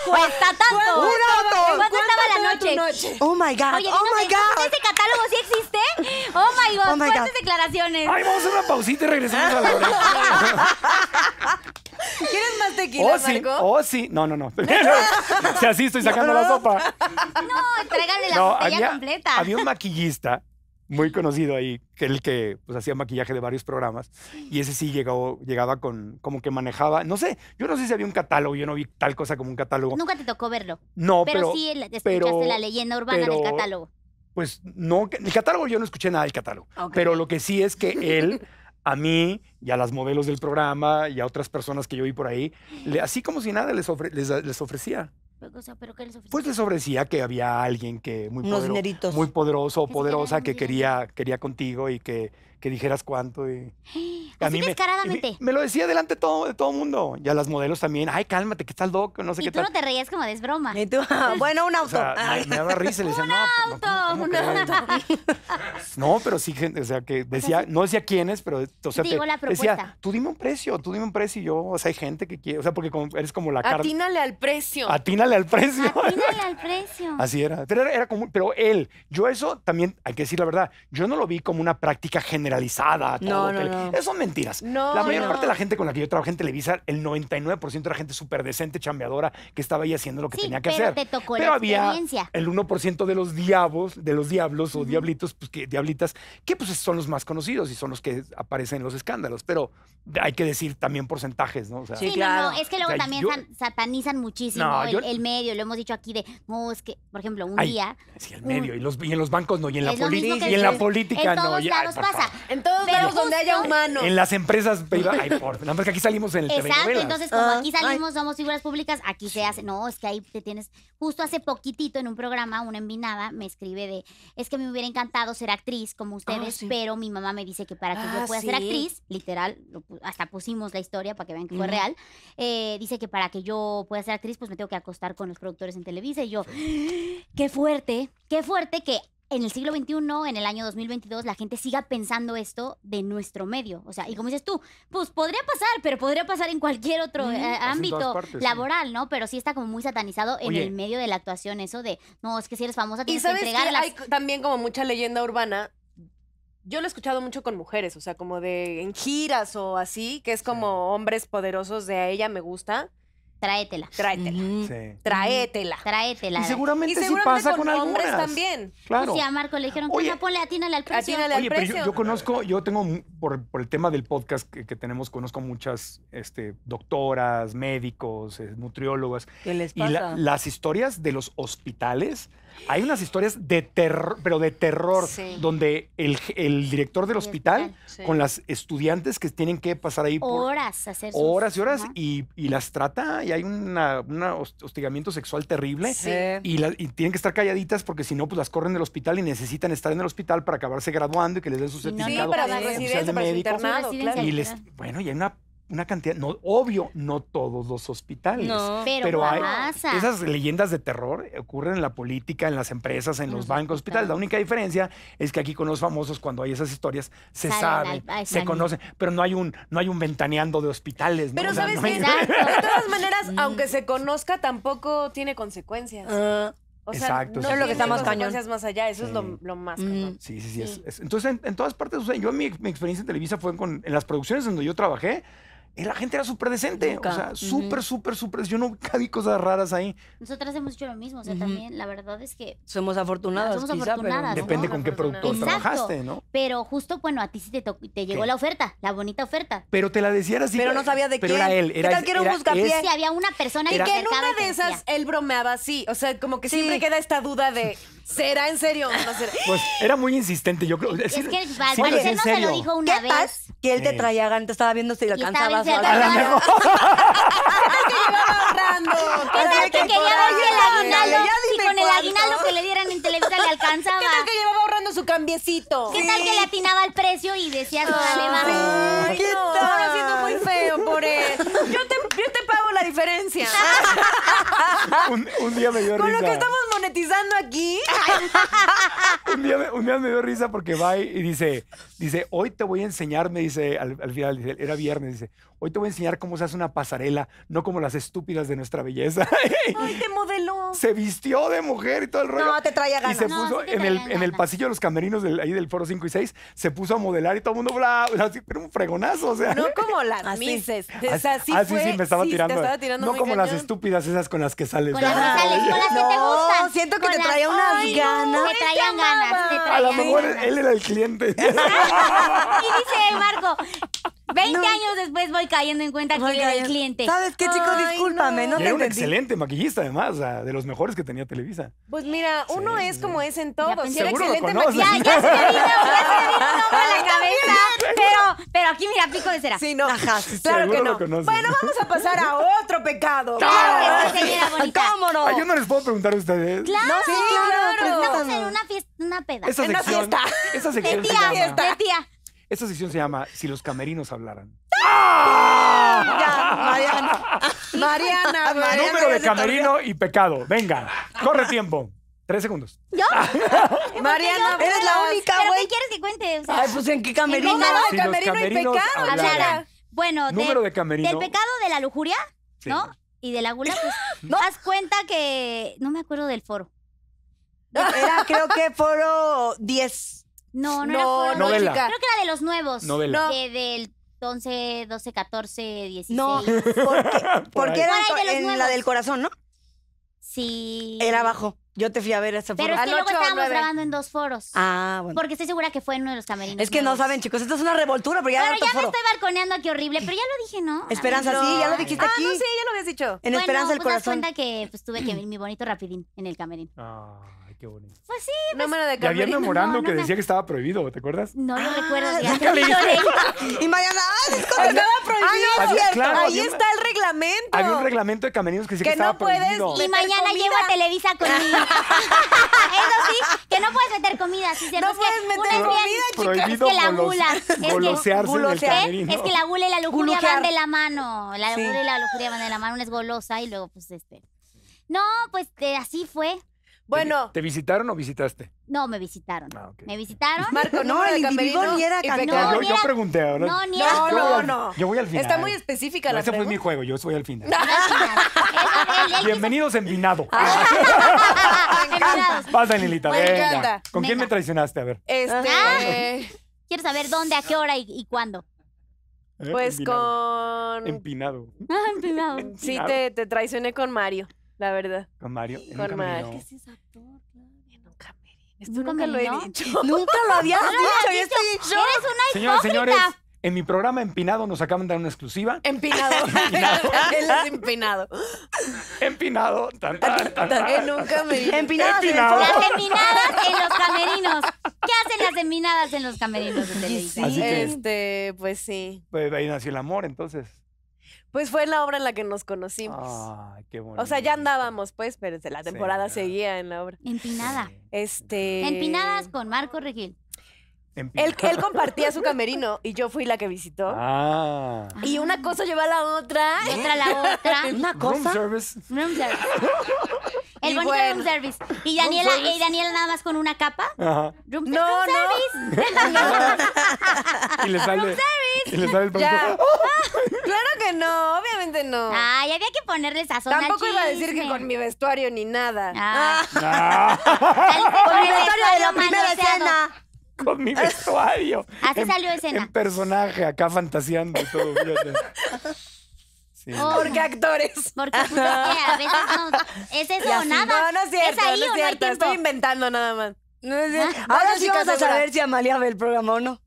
Cuesta tanto. Una noche. ¿Cuánto estaba la noche? Oh, my God. Oye, oh, my God. ¿Ese catálogo sí existe? Oh, oh, my God. Fuertes declaraciones. Ay, vamos a hacer una pausita y regresamos a la [laughs] ¿Quieres más tequila, oh, sí, sí. No, no, no. [laughs] si así estoy sacando la sopa. No, tráigale la botella completa. Había un maquillista muy conocido ahí, que el que pues, hacía maquillaje de varios programas, y ese sí llegaba con, como que manejaba, no sé, yo no sé si había un catálogo, yo no vi tal cosa como un catálogo. Nunca te tocó verlo. No, pero, pero sí escuchaste la leyenda urbana del catálogo. Pues no, el catálogo yo no escuché nada del catálogo, pero lo que sí es que él a mí y a las modelos del programa y a otras personas que yo vi por ahí, así como si nada les, les, ofrecía. ¿pero qué les ofrecía? Pues les ofrecía que había alguien que muy, poderoso, muy poderoso o poderosa que quería, quería contigo y que que dijeras cuánto. Y... Así descaradamente. Me, lo decía delante de todo, de todo mundo. Y a las modelos también. Ay, cálmate, que estás loco, no sé ¿Y qué tú no te reías como de broma. ¿Y tú? Ah, bueno, un auto. me, daba risa. Le decía, un no, pues, auto, un auto. [laughs] no, pero sí, gente, o sea, que decía, no decía quiénes pero te, digo la propuesta. decía, tú dime un precio, tú dime un precio. Y yo, o sea, hay gente que quiere, o sea, porque eres como la carta. Atínale al precio. Atínale al precio. Atínale al [laughs] precio. Así era. Pero era, era como, pero él, yo eso también, hay que decir la verdad, yo no lo vi como una práctica general generalizada. Todo Eso son mentiras. la mayor parte de la gente con la que yo trabajo en Televisa, el 99% era gente súper decente, chambeadora, que estaba ahí haciendo lo que tenía que hacer. Te tocó pero había el 1% de los diabos de los diablos o diablitos, pues que diablitas, que pues son los más conocidos y son los que aparecen en los escándalos. Pero hay que decir también porcentajes, ¿no? O sea, sí, es que luego también satanizan muchísimo el, medio, lo hemos dicho aquí de, no, es que, por ejemplo, un día. Sí, el medio, y, los, en los bancos no, y en la política, y en la política todos lados pasa. En todos Pero lados donde haya humanos. En las empresas privadas. Ay, por nada más que aquí salimos en el Exacto, entonces como aquí salimos, somos figuras públicas, aquí se hace, no, es que ahí te tienes, justo hace poquitito en un programa, una envinada me escribe de, es que me hubiera encantado ser actriz como ah, ustedes, pero mi mamá me dice que para que yo ah, pueda ser actriz, literal, hasta pusimos la historia para que vean que fue real, eh, dice que para que yo pueda ser actriz, pues me tengo que acostar con los productores en Televisa y yo, ¡Ah! qué fuerte, qué fuerte que en el siglo XXI, en el año 2022, la gente siga pensando esto de nuestro medio. O sea, y como dices tú, pues podría pasar, pero podría pasar en cualquier otro eh, ámbito laboral, ¿no? Pero sí está como muy satanizado en el medio de la actuación eso de, no, es que si eres famosa tienes ¿Y sabes que Hay también como mucha leyenda urbana. Yo lo he escuchado mucho con mujeres, o sea, como de en giras o así, que es como hombres poderosos de a ella me gusta Tráetela. Tráetela. Sí. Tráetela. Tráetela. Y seguramente, y si pasa con, con hombres también. Claro. Pues sí, a Marco le dijeron, Oye, ponle, atínale al precio. Oye, Pero yo, conozco, yo tengo, por, el tema del podcast que, tenemos, conozco muchas este, doctoras, médicos, eh, nutriólogas. ¿Qué les Y las historias de los hospitales hay unas historias de terror, pero de terror, donde el, director del hospital, con las estudiantes que tienen que pasar ahí por horas, hacer horas y horas, y, las trata, y hay un hostigamiento sexual terrible, y, tienen que estar calladitas porque si no, pues las corren del hospital y necesitan estar en el hospital para acabarse graduando y que les den su certificado. de para y les, bueno, y hay una una cantidad, no, obvio, no todos los hospitales. pero, hay, esas leyendas de terror ocurren en la política, en las empresas, en los, bancos, hospitales. La única diferencia es que aquí con los famosos, cuando hay esas historias, se sabe, se conoce pero no hay un, no hay un ventaneando de hospitales. Pero sabes [laughs] de todas maneras, aunque se conozca, tampoco tiene consecuencias. Ah, exacto. No es lo que estamos cañón. más allá, eso es lo, más. Sí, sí, sí. Entonces, en, todas partes, o sea, yo mi, experiencia en Televisa fue con, en las producciones donde yo trabajé, la gente era súper decente, o sea, súper, súper, súper. Yo nunca [laughs] vi cosas raras ahí. Nosotras hemos hecho lo mismo, o sea, también la verdad es que... Somos afortunadas, somos Depende con qué productor trabajaste, ¿no? Pero justo, bueno, a ti sí te, te llegó la oferta, la bonita oferta. Pero te la decía así. Pero no sabía de quién. era él. Era, buscapié? había una persona Y que en una de esas, él bromeaba así, o sea, como que siempre queda esta duda de... ¿Será en serio Pues era muy insistente, yo creo. Es, que el Val- no se lo dijo una ¿Qué vez. Que él te eh. traía gantes, estaba viendo si le alcanzabas ¿Qué [laughs] tal que llevaba ahorrando. ¿Qué [laughs] tal que quería Volver el aguinaldo? Y con el aguinaldo que le dieran en Televisa le alcanzaba. [laughs] ¿Qué tal que llevaba ahorrando su cambiecito? ¿Qué tal que le atinaba El precio y decías, dale, va? Ay, ¿Qué tal? Estaba siento muy feo por él. Yo te, yo te pago la diferencia. Un, día me dio Con lo que estamos monetizando aquí. [laughs] un, día me, dio risa porque va y dice, dice, hoy te voy a enseñar, me dice, al, final, era viernes, dice, Hoy te voy a enseñar cómo se hace una pasarela, no como las estúpidas de nuestra belleza. [laughs] Ay, te modeló. Se vistió de mujer y todo el rollo. No, te traía ganas. Y se puso en, el, en el pasillo de los camerinos ahí del Foro 5 y 6, se puso a modelar y todo el mundo, bla, bla, así, pero un fregonazo, o sea. No como las mises. O sea, así, sí ah, me estaba, tirando, No como las estúpidas esas con las que sales. Con las que te gustan. No, siento que te traía unas ganas. No, traían ganas. a lo mejor él era el cliente. [laughs] y dice Marco, 20 años después voy cayendo en cuenta que era el cliente. ¿Sabes qué, chicos? Discúlpame, no, era un excelente maquillista, además, de los mejores que tenía Televisa. Pues mira, uno es como es en todo. era excelente maquillista. Ya, ya se me vino, ya se me vino un la cabeza. [laughs] Pero, pero aquí, mira, pico de cera. Sí, no. Ajá, sí, claro que no. Bueno, vamos a pasar a [laughs] otro pecado. Claro, que señora bonita. ¿Cómo no? yo no les puedo preguntar a ustedes. Claro, no, sí, claro. Estamos en una fiesta, una peda. Esa sección, en una fiesta. Esa sección. De tía, de tía. Esta sesión se llama Si los camerinos hablaran. Ya, Mariana. [laughs] Mariana, Número de camerino y pecado. Venga, corre tiempo. Tres segundos. ¿Yo? Ah. Mariana, eres la única, ¿Pero qué quieres que cuente? Ay, pues en qué camerino. ¿En camerino? camerino y pecado. Ah, hablaran. Bueno, número de, camerino. Del pecado de la lujuria, ¿no? Y de la gula, pues, [gasps] ¿No? das cuenta que no me acuerdo del foro. Era, creo que foro 10. No, no, no novela. Creo que era de los nuevos. Novela. No. De, del 11, 12, 14, 16. No, porque, era en la del corazón, ¿no? Sí. Era abajo. Yo te fui a ver ese foro. Pero es que Al luego estábamos grabando en dos foros. Ah, bueno. Porque estoy segura que fue en uno de los camerinos. Es que no saben, chicos, esto es una revoltura, pero ya Pero ya me foro. estoy balconeando aquí horrible, pero ya lo dije, ¿no? Esperanza, sí, ya lo dijiste ah, aquí. no sé, ya lo habías dicho. En Esperanza el pues corazón. das cuenta que pues, tuve que ver mi bonito rapidín en el camerín. Ah qué bonito. Pues sí. Pues, Número de había memorando que decía que estaba prohibido, ¿te acuerdas? No lo ah, recuerdo. Ya [laughs] Y mañana ah, es estaba prohibido. Ahí está el reglamento. Había un reglamento de camerinos que decía que, estaba prohibido. Y mañana llevo a Televisa conmigo. [laughs] Eso sí, que no puedes meter comida. Si no puedes meter comida, chicas. Es que la gula. Golosearse en el camerino. Es que la gula y la lujuria van de la mano. La gula y la lujuria van de la mano. Una es golosa y luego, pues, este... No, pues eh, así fue. Bueno. ¿Te visitaron o visitaste? No, me visitaron. Ah, me visitaron. Marco, no, [laughs] el individuo ni era cantante. yo, pregunté ahora. No, ni era. No, no, no. Yo voy al final. Está muy específica la ese pregunta. Ese fue mi juego, yo soy al final. [laughs] Bienvenidos el, Bienvenidos envinado. Pasa, Lilita, ¿Con quién me traicionaste? A ver. Este... Ah. Eh, quiero saber dónde, a qué hora y, cuándo. Pues con... Empinado. Ah, empinado. Sí, te, te traicioné con Mario la verdad. Con Mario. Sí, con Mario. Es que sí es actor, claro. En un camerino. Esto nunca lo he dicho. [laughs] Nunca lo [laughs] había dicho. Yo estoy en Eres una Señoras, señores, en mi programa Empinado nos acaban de dar una exclusiva. Empinado. [laughs] Empinado. Él es empinado. Empinado. Tan, tan, en un camerino. Empinado. Las empinadas en los camerinos. ¿Qué hacen las empinadas en los camerinos de televisión? Sí, este, pues sí. Pues ahí nació el amor, entonces. Pues fue la obra en la que nos conocimos. Ah, qué bonito. O sea, ya andábamos, pues, pero la temporada seguía en la obra. Empinada. Este. Empinadas con Marco Regil. Él, compartía su [laughs] camerino y yo fui la que visitó. Ah. Y una cosa lleva a la otra. Y otra a la otra. [laughs] Una cosa. Room service. Room service. [laughs] El bonito room service. Y Daniela, y Daniela nada más con una capa. Ajá. Room, no, service. y le sale. Room service. Y le sale el ya. Claro que no, obviamente no. Ay, había que ponerle sazón Tampoco iba a decir que con mi vestuario ni nada. Ah. Con mi vestuario de la primera escena con mi vestuario. [laughs] Así en, salió escena. En personaje, acá fantaseando y todo. ¿eh? Sí. Oh. porque actores. Porque a veces no. Es eso o nada. No, no es cierto. Es ahí es Estoy inventando nada más. Ahora sí vamos a saber si Amalia ve el programa o no.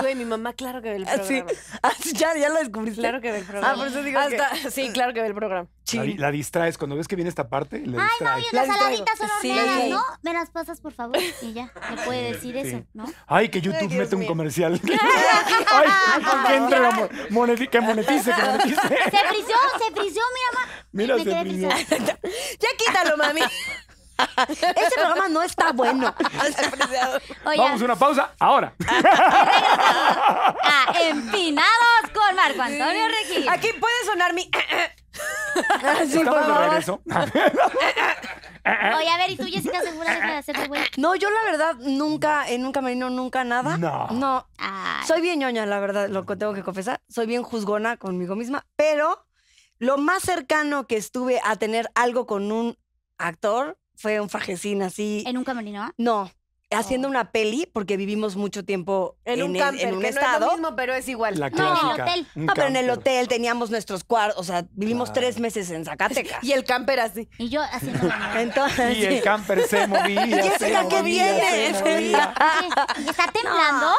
Güey, [laughs] mi mamá, claro que ve el ah, programa. [laughs] Ah, sí. ya, ya lo descubriste. Claro que ve el ah, programa. Hasta, Sí, [laughs] claro que ve el programa. La, la, distraes. Cuando ves que viene esta parte, Ay, no y las saladitas son horneadas, ¿no? Me las pasas, por favor. Y ya, me puede decir eso, ¿no? Ay, que YouTube mete un comercial. Ay, que entre la monetice, que monetice, que Se frició, se frició, mi mamá. Mira, se ya quítalo, mami. Este programa no está bueno. [laughs] Vamos a una pausa ahora. Ah, [laughs] a Empinados con Marco Antonio Regí. Aquí puede sonar mi. Ah, sí, por Oye, a ver, ¿y tú, Jessica, segura de hacerte tu No, yo la verdad nunca, en eh, un camerino, nunca nada. No. No. Soy bien ñoña, la verdad, lo que tengo que confesar. Soy bien juzgona conmigo misma, pero lo más cercano que estuve a tener algo con un actor fue un fajecín así. ¿En un camerino? No, haciendo oh. una peli porque vivimos mucho tiempo en, un, camper, en un estado. No es lo mismo, pero es igual. La no, en el hotel. No, pero en el hotel teníamos nuestros cuartos, o sea, vivimos tres meses en Zacatecas. y el camper así. Y yo haciendo [laughs] Entonces, Y el camper se movía. [laughs] ¿Y se viene? Se [laughs] movía. ¿Está temblando?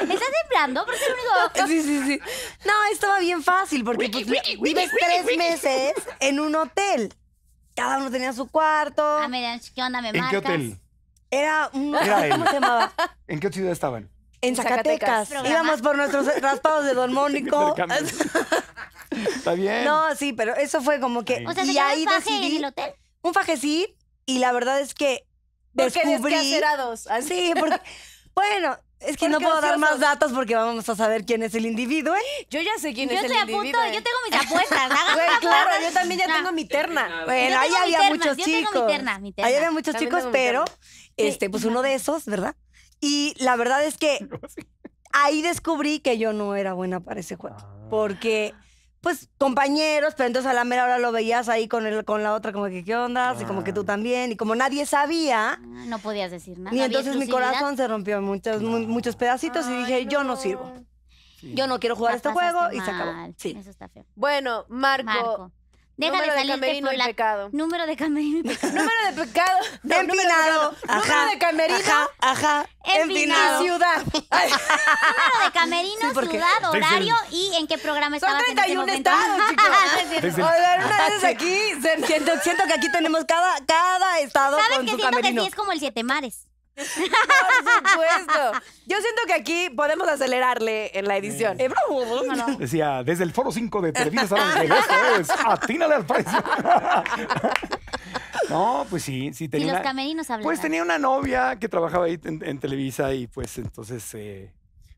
¿Está temblando? ¿Por ser el único? Sí, sí, sí. No, estaba bien fácil porque pues, vives tres meses en un hotel. Cada uno tenía su cuarto. A ah, mira, ¿qué onda? ¿Me ¿En marcas? qué hotel? Era un... Era él. ¿Cómo se llamaba? ¿En qué ciudad estaban? En Zacatecas. Íbamos por nuestros raspados de Don [laughs] Mónico. Está bien. No, sí, pero eso fue como que... O sea, y ahí un en el hotel? Un fajecí y la verdad es que descubrí... Porque dos? Así, porque... Bueno, es que no puedo dar más datos porque vamos a saber quién es el individuo. ¿eh? Yo ya sé quién es el individuo. Yo eh. tengo mis apuestas. [laughs] Güey, claro, yo también ya tengo mi terna. Bueno, ahí había muchos chicos. Ahí había muchos chicos, pero este, pues uno de esos, ¿verdad? Y la verdad es que [laughs] ahí descubrí que yo no era buena para ese juego. Ah. Porque pues compañeros, pero entonces a la mera hora lo veías ahí con el, con la otra, como que qué onda, Y como que tú también, y como nadie sabía. Ah, no podías decir nada. Y entonces mi corazón se rompió en muchos, muchos pedacitos y dije, yo no sirvo. Yo no quiero jugar este juego y se acabó. Eso está feo. Bueno, Marco. Marco. Deja número de salir. pecado. Número de camerino y pecado. número de pecado. [laughs] empinado. Número de, ajá, de camerino. Ajá, ajá. ciudad. [laughs] número de camerino, ciudad, horario y en qué programa estabas Son 31 estados, [laughs] chicos. una vez aquí, siento, que aquí tenemos cada, cada estado siento que sí es como el Siete Mares. Por supuesto. Yo siento que aquí podemos acelerarle en la edición. Eh, Decía, desde el foro 5 de Televisa es atínale al precio. [laughs] No, pues sí, sí tenía. Y los camerinos Pues tenía una novia que trabajaba ahí en, Televisa y pues entonces, eh,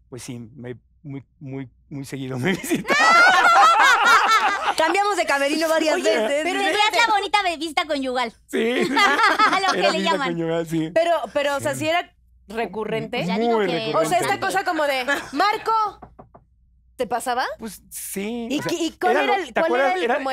pues sí, me, muy, muy, muy seguido me [laughs] visitaba. Cambiamos de camerino varias veces. Pero en la bonita vista conyugal. Sí. A [laughs] lo que le llaman. Conyugal, sí. Pero, pero, o sea, si era recurrente. Pues ya digo que- recurrente. O sea, esta cosa como de, Marco, ¿Te pasaba? Pues sí. ¿Y, cuál era el, ¿te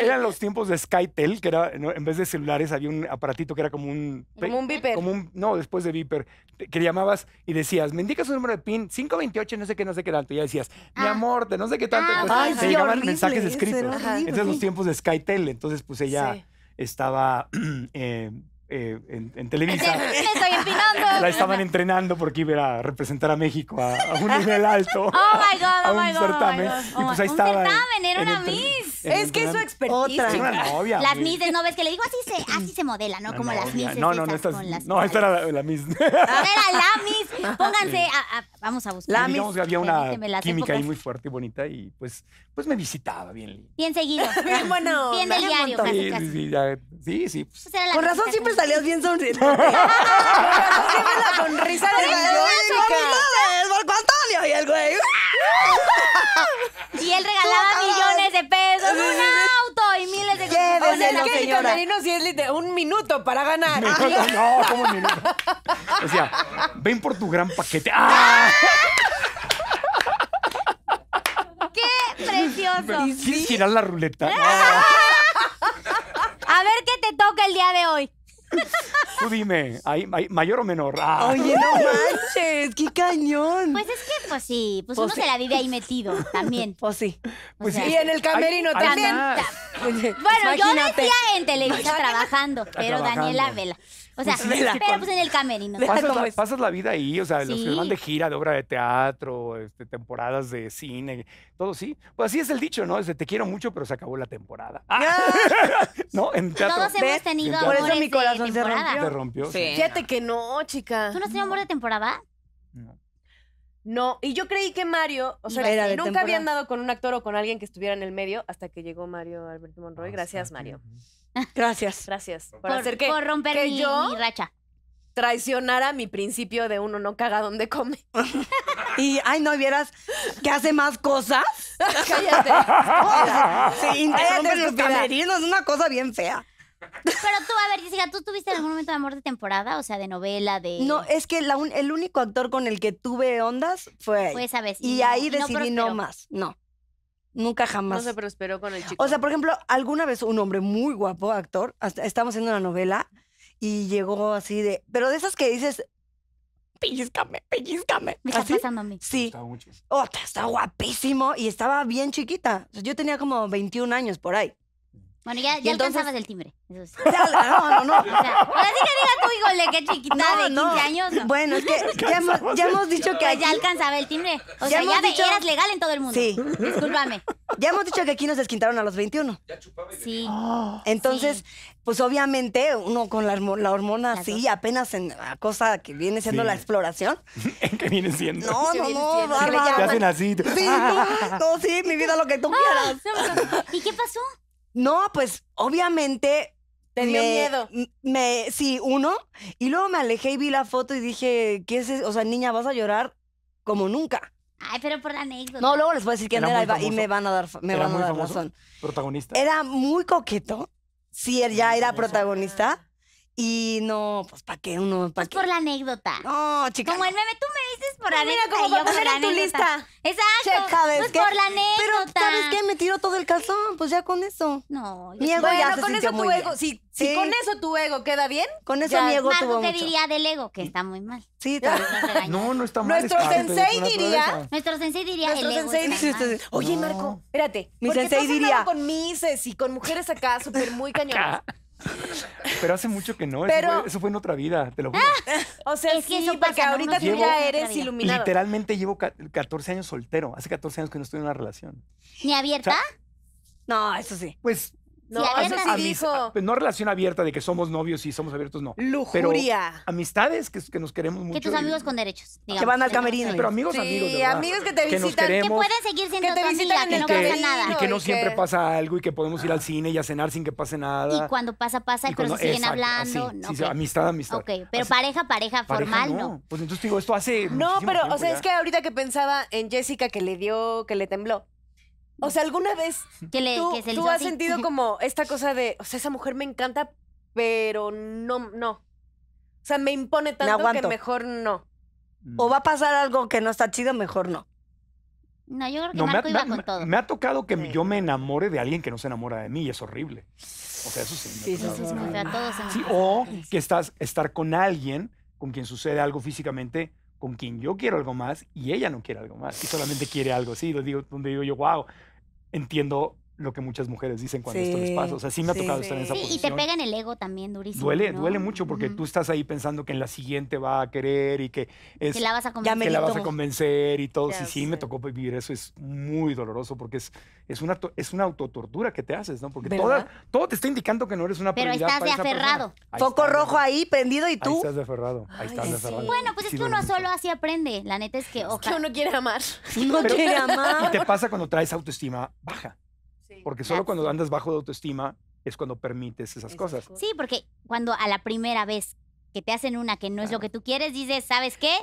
eran, los tiempos de Skytel, que era, en vez de celulares, había un aparatito que era como un. Como un Viper. no, después de Viper, que llamabas y decías, me indicas un número de PIN, 528, no sé qué, no sé qué tanto. Y ya decías, mi ah. amor, te no sé qué tanto. Ah, pues, Te mensajes escritos. Entonces, los tiempos de Skytel. Entonces, pues ella. estaba [clears throat] eh, eh, en, en, [laughs] Televisa. Me estoy empinando. La estaban entrenando porque iba a representar a México a, un nivel alto. Oh my God, oh [laughs] a un oh my God, certamen. y pues ahí un estaba. certamen, era una Miss. Es que es su experiencia Las Misses no ves que le digo así se, [laughs] así se modela, ¿no? Como las Misses No, no, no, no, esta era la, Miss. era la Miss. Pónganse, vamos a buscar. La Miss. que había una química ahí muy fuerte y bonita y pues pues me visitaba bien. Bien seguido. [laughs] bien bueno. Bien del diario, casi, casi. Sí, sí, ya, sí. sí pues. pues Con razón siempre salías bien [laughs] sonriente. [laughs] Con razón siempre la sonrisa de Antonio. ¡Marco Antonio! Y el güey... Y él regalaba millones de pesos, un auto y miles de cosas. O sea, es que el sí es un minuto para ganar. no, como un minuto. Ah, o sea, ven por tu gran paquete. ¡Ah! precioso. ¿Quién girar la ruleta? [laughs] A ver qué te toca el día de hoy. Tú dime, mayor o menor? Ah. Oye, no manches, qué cañón. Pues es que, pues sí, pues, pues uno se la vive ahí metido también. [laughs] Pues sí. Pues sí. Y en el camerino también. bueno, yo decía en Televisa trabajando, pero Daniela Vela. O sea, [laughs] pero pues en el camerino. Pasas la, pasas la vida ahí, o sea, los que van de gira, de obra de teatro, este, temporadas de cine, todo sí. Pues así es el dicho, ¿no? Es te quiero mucho, pero se acabó la temporada. Ah, [laughs] ¿No? En teatro. Todos hemos tenido tenido Por eso mi corazón se rompió. Te rompió. Fíjate que no, chica. ¿Tú no has tenido amor de temporada? No. No, y yo creí que Mario, o sea, Era nunca había andado con un actor o con alguien que estuviera en el medio hasta que llegó Mario Alberto Monroy. Ah, Gracias, Mario. Gracias. [laughs] Gracias por, romper mi, yo mi racha. Traicionara mi principio de uno no caga donde come. [laughs] y, ay, no vieras que hace más cosas. [laughs] Cállate. Se los camerinos, una cosa bien fea. Pero tú, a ver, Jessica, ¿tú tuviste algún momento de amor de temporada? O sea, de novela, de... No, es que el único actor con el que tuve ondas fue... Fue esa Y, ahí decidí no, más. No. Nunca jamás. No se prosperó con el chico. O sea, por ejemplo, alguna vez un hombre muy guapo, actor, hasta, estamos haciendo una novela y llegó así de. Pero de esas que dices, pellizcame, pellizcame. Me está pasando a mí. Sí. Está, está guapísimo y estaba bien chiquita. Yo tenía como 21 años por ahí. Bueno, ya, alcanzabas el timbre. [laughs] no, no, no. O sea, que diga tu hijo, qué chiquita de 15 años. Bueno, es que [laughs] ya hemos, dicho que. Pues ya alcanzaba el timbre. O sea, ya eras legal en todo el mundo. Sí. Discúlpame. Ya hemos dicho que aquí nos desquintaron a los 21. Ya chupaba Sí. Oh, entonces, pues obviamente, uno con la, hormona así, apenas en la cosa que viene siendo la exploración. [laughs] ¿En qué viene siendo? No, no, no. no, Te hacen así. Sí, tú, no, sí, mi vida, lo que tú ah, quieras. ¿Y qué pasó? No, pues obviamente. Tenía miedo. Me, sí, uno. Y luego me alejé y vi la foto y dije, ¿qué es eso? O sea, niña, vas a llorar como nunca. Ay, pero por la anécdota. No, luego les voy a decir quién era, y me van a dar, me van a dar razón. Protagonista. Era muy coqueto. Sí, él ya era protagonista. Y no, pues ¿para qué uno? ¿Para qué? Por la anécdota. No, chica. Como el meme, tú me dices por anécdota. Mira, como para poner en tu lista. Exacto. Checa, pues por la anécdota. Pero, ¿sabes qué? Me tiró todo el calzón, pues ya con eso. No. bueno, ya con eso tu ego, Si, con eso tu ego queda bien. Con eso mi ego Marco, ¿qué diría del ego? Que está muy mal. Sí, no, no está mal. Nuestro sensei diría. Nuestro sensei diría el ego sensei Oye, Marco, espérate. Mi sensei diría. con mises y con mujeres acá súper muy cañonas. [laughs] Pero hace mucho que no. Pero... Eso, fue, en otra vida, te lo juro. [laughs] o sea, es que sí, porque ahorita tú ya eres iluminado. Literalmente llevo 14 años soltero. Hace 14 años que no estoy en una relación. ¿Ni abierta? no, eso sí. Pues no, sí dijo. no relación abierta de que somos novios y somos abiertos, no. Lujuria. amistades que, que nos queremos mucho. Que tus amigos con derechos. Digamos, que van al camerino. Pero amigos, amigos. Y amigos que te visitan. Que, nos queremos, que puedes seguir siendo que tu amiga, que no pasa nada. Y que no siempre pasa algo y que podemos ir al ah. cine y a cenar sin que pase nada. Y cuando pasa, pasa, y pero se siguen hablando. no, amistad, amistad. Ok, pero pareja, pareja, formal, no. no. Pues entonces digo, esto hace. No, pero, o sea, es que ahorita que pensaba en Jessica que le dio, que le tembló. O sea, ¿alguna vez que le, tú, has sentido [laughs] como esta cosa de, o sea, esa mujer me encanta, pero no, no. O sea, me impone tanto que mejor no. O mm. va a pasar algo que no está chido, mejor no. No, yo creo que Marco me ha, iba con todo. Me ha tocado que yo me enamore de alguien que no se enamora de mí y es horrible. O sea, eso sí. sí, eso sí, o, sea, todos sí o que estás estar con alguien con quien sucede algo físicamente, con quien yo quiero algo más y ella no quiere algo más y solamente quiere algo Sí, Lo digo, donde digo yo, wow, entiendo lo que muchas mujeres dicen cuando esto les pasa. O sea, sí me ha tocado estar en esa posición. Y te pega en el ego también durísimo. Duele, duele mucho porque tú estás ahí pensando que en la siguiente va a querer y que es que la vas a convencer, que la vas a convencer y todo. sí, sí, me tocó vivir eso. Es muy doloroso porque es, es una es una autotortura que te haces, ¿no? Porque todo te está indicando que no eres una persona. Pero estás de aferrado. Foco rojo ahí prendido y tú Ahí estás de aferrado. Ahí estás de aferrado. Bueno, pues es que uno solo así aprende. La neta es que ojalá. Que uno quiere amar. Uno quiere amar. [laughs] Y te pasa cuando traes autoestima baja. Porque solo cuando andas bajo de autoestima es cuando permites esas cosas. Sí, porque cuando a la primera vez que te hacen una que no es lo que tú quieres, dices, ¿sabes qué?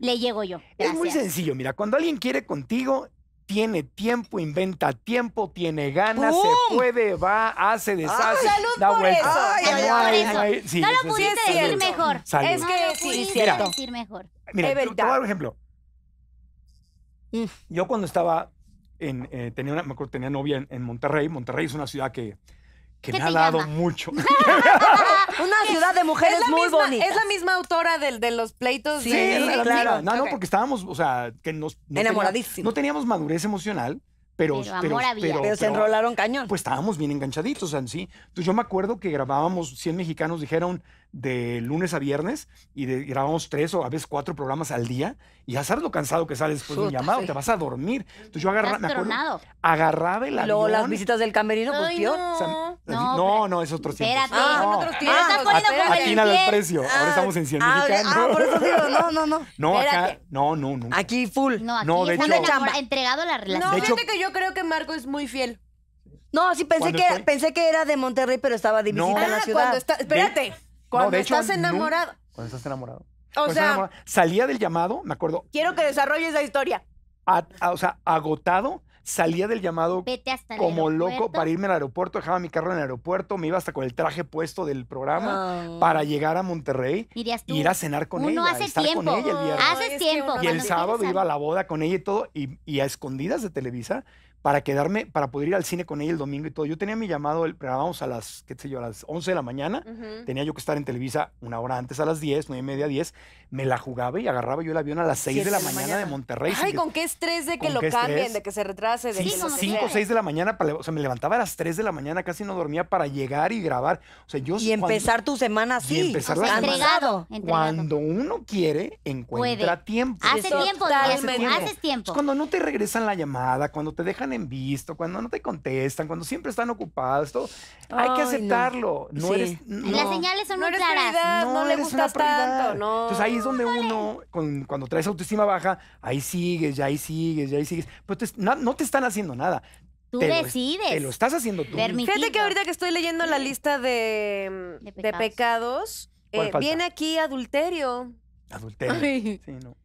Le llego yo. Es muy sencillo, mira, cuando alguien quiere contigo, tiene tiempo, inventa tiempo, tiene ganas, se puede, va, hace, deshace, da vuelta. Ay, no lo pudiste decir mejor. Es que no pudiste decir mejor. Mira, te voy a dar un ejemplo. Mm. Yo cuando estaba eh, tenía, me tenía novia en, Monterrey. Monterrey es una ciudad que, que me ha dado mucho. [laughs] una ciudad de mujeres muy bonitas. Es la misma autora del, de los pleitos. Sí, de... claro. No, no, porque estábamos, o sea, que nos... No Enamoradísimos. no teníamos madurez emocional. Pero, pero, pero, se enrolaron cañón. Pues estábamos bien enganchaditos, ¿sí? Entonces yo me acuerdo que grabábamos 100 mexicanos, dijeron, de lunes a viernes y de, grabamos tres o a veces cuatro programas al día y ya sabes lo cansado que sales después de un llamado, te vas a dormir. Entonces yo agarra, me acuerdo, agarraba el avión. Luego las visitas del camerino, pues tío. No, no, no, es otro tiempo. Espérate. Ah, no, otros aquí nada el precio. Ahora ah, estamos en 100 mil. Ah, ah, por eso digo, no, no, no. [laughs] No, acá, no, no, no. Aquí full. No, aquí no, de hecho, entregado la relación. No, fíjate que yo creo que Marco es muy fiel. No, sí pensé que, pensé que era de Monterrey, pero estaba de visita en la ah, ciudad. Cuando está, espérate. Cuando estás enamorado. cuando estás enamorado. O sea, salía del llamado, me acuerdo. Quiero que desarrolles la historia. o sea, agotado, salía del llamado como loco para irme al aeropuerto, dejaba mi carro en el aeropuerto, me iba hasta con el traje puesto del programa ah. para llegar a Monterrey y ir a cenar con ella, estar con ella el viernes. Hace tiempo. Y el sábado iba a la boda con ella y todo, y, y a escondidas de Televisa para quedarme, para poder ir al cine con ella el domingo y todo. Yo tenía mi llamado, el, grabamos a las, qué sé yo, a las 11 de la mañana. Tenía yo que estar en Televisa una hora antes, a las 10, 9 y media, 10. Me la jugaba y agarraba yo el avión a las 6 de la mañana, de Monterrey. Ay, con qué estrés de que lo cambien, de que se retrase. De sí, 5 o 6 de la mañana, o sea, me levantaba a las 3 de la mañana, casi no dormía para llegar y grabar. O sea, yo... Y empezar tu semana así. Y empezar entregado, Cuando uno quiere, encuentra tiempo. Hace tiempo, hace tiempo. Haces tiempo. cuando no te regresan la llamada, cuando te dejan en visto, cuando no te contestan, cuando siempre están ocupados, todo, hay que aceptarlo. No, eres. Las señales son muy claras. no, le gustas tanto. Entonces ahí es donde uno, cuando traes autoestima baja, ahí sigues, ya ahí sigues, ya ahí sigues. pues no te están haciendo nada. Tú decides. Lo, te lo estás haciendo tú. Fíjate que ahorita que estoy leyendo la lista de, de pecados, eh, viene aquí adulterio. Adulterio. Sí, no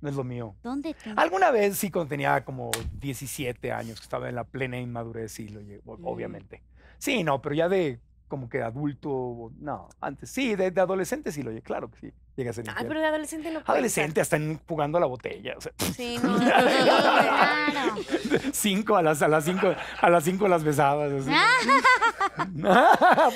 no es lo mío. ¿Dónde Alguna vez sí, cuando tenía como 17 años, que estaba en la plena inmadurez, y lo llevo, mm. obviamente. Sí, no, pero ya de como que adulto. No, antes sí, de, adolescente sí lo oye, claro que sí. Llega a ser. Ah, pero de adolescente no. Adolescente, hasta jugando a la botella. O sea. [laughs] Sí, [laughs] no. claro. [laughs] Cinco a las, a las cinco, a las cinco las besabas. Así. Mm". Ah, ¿A, no? Ah,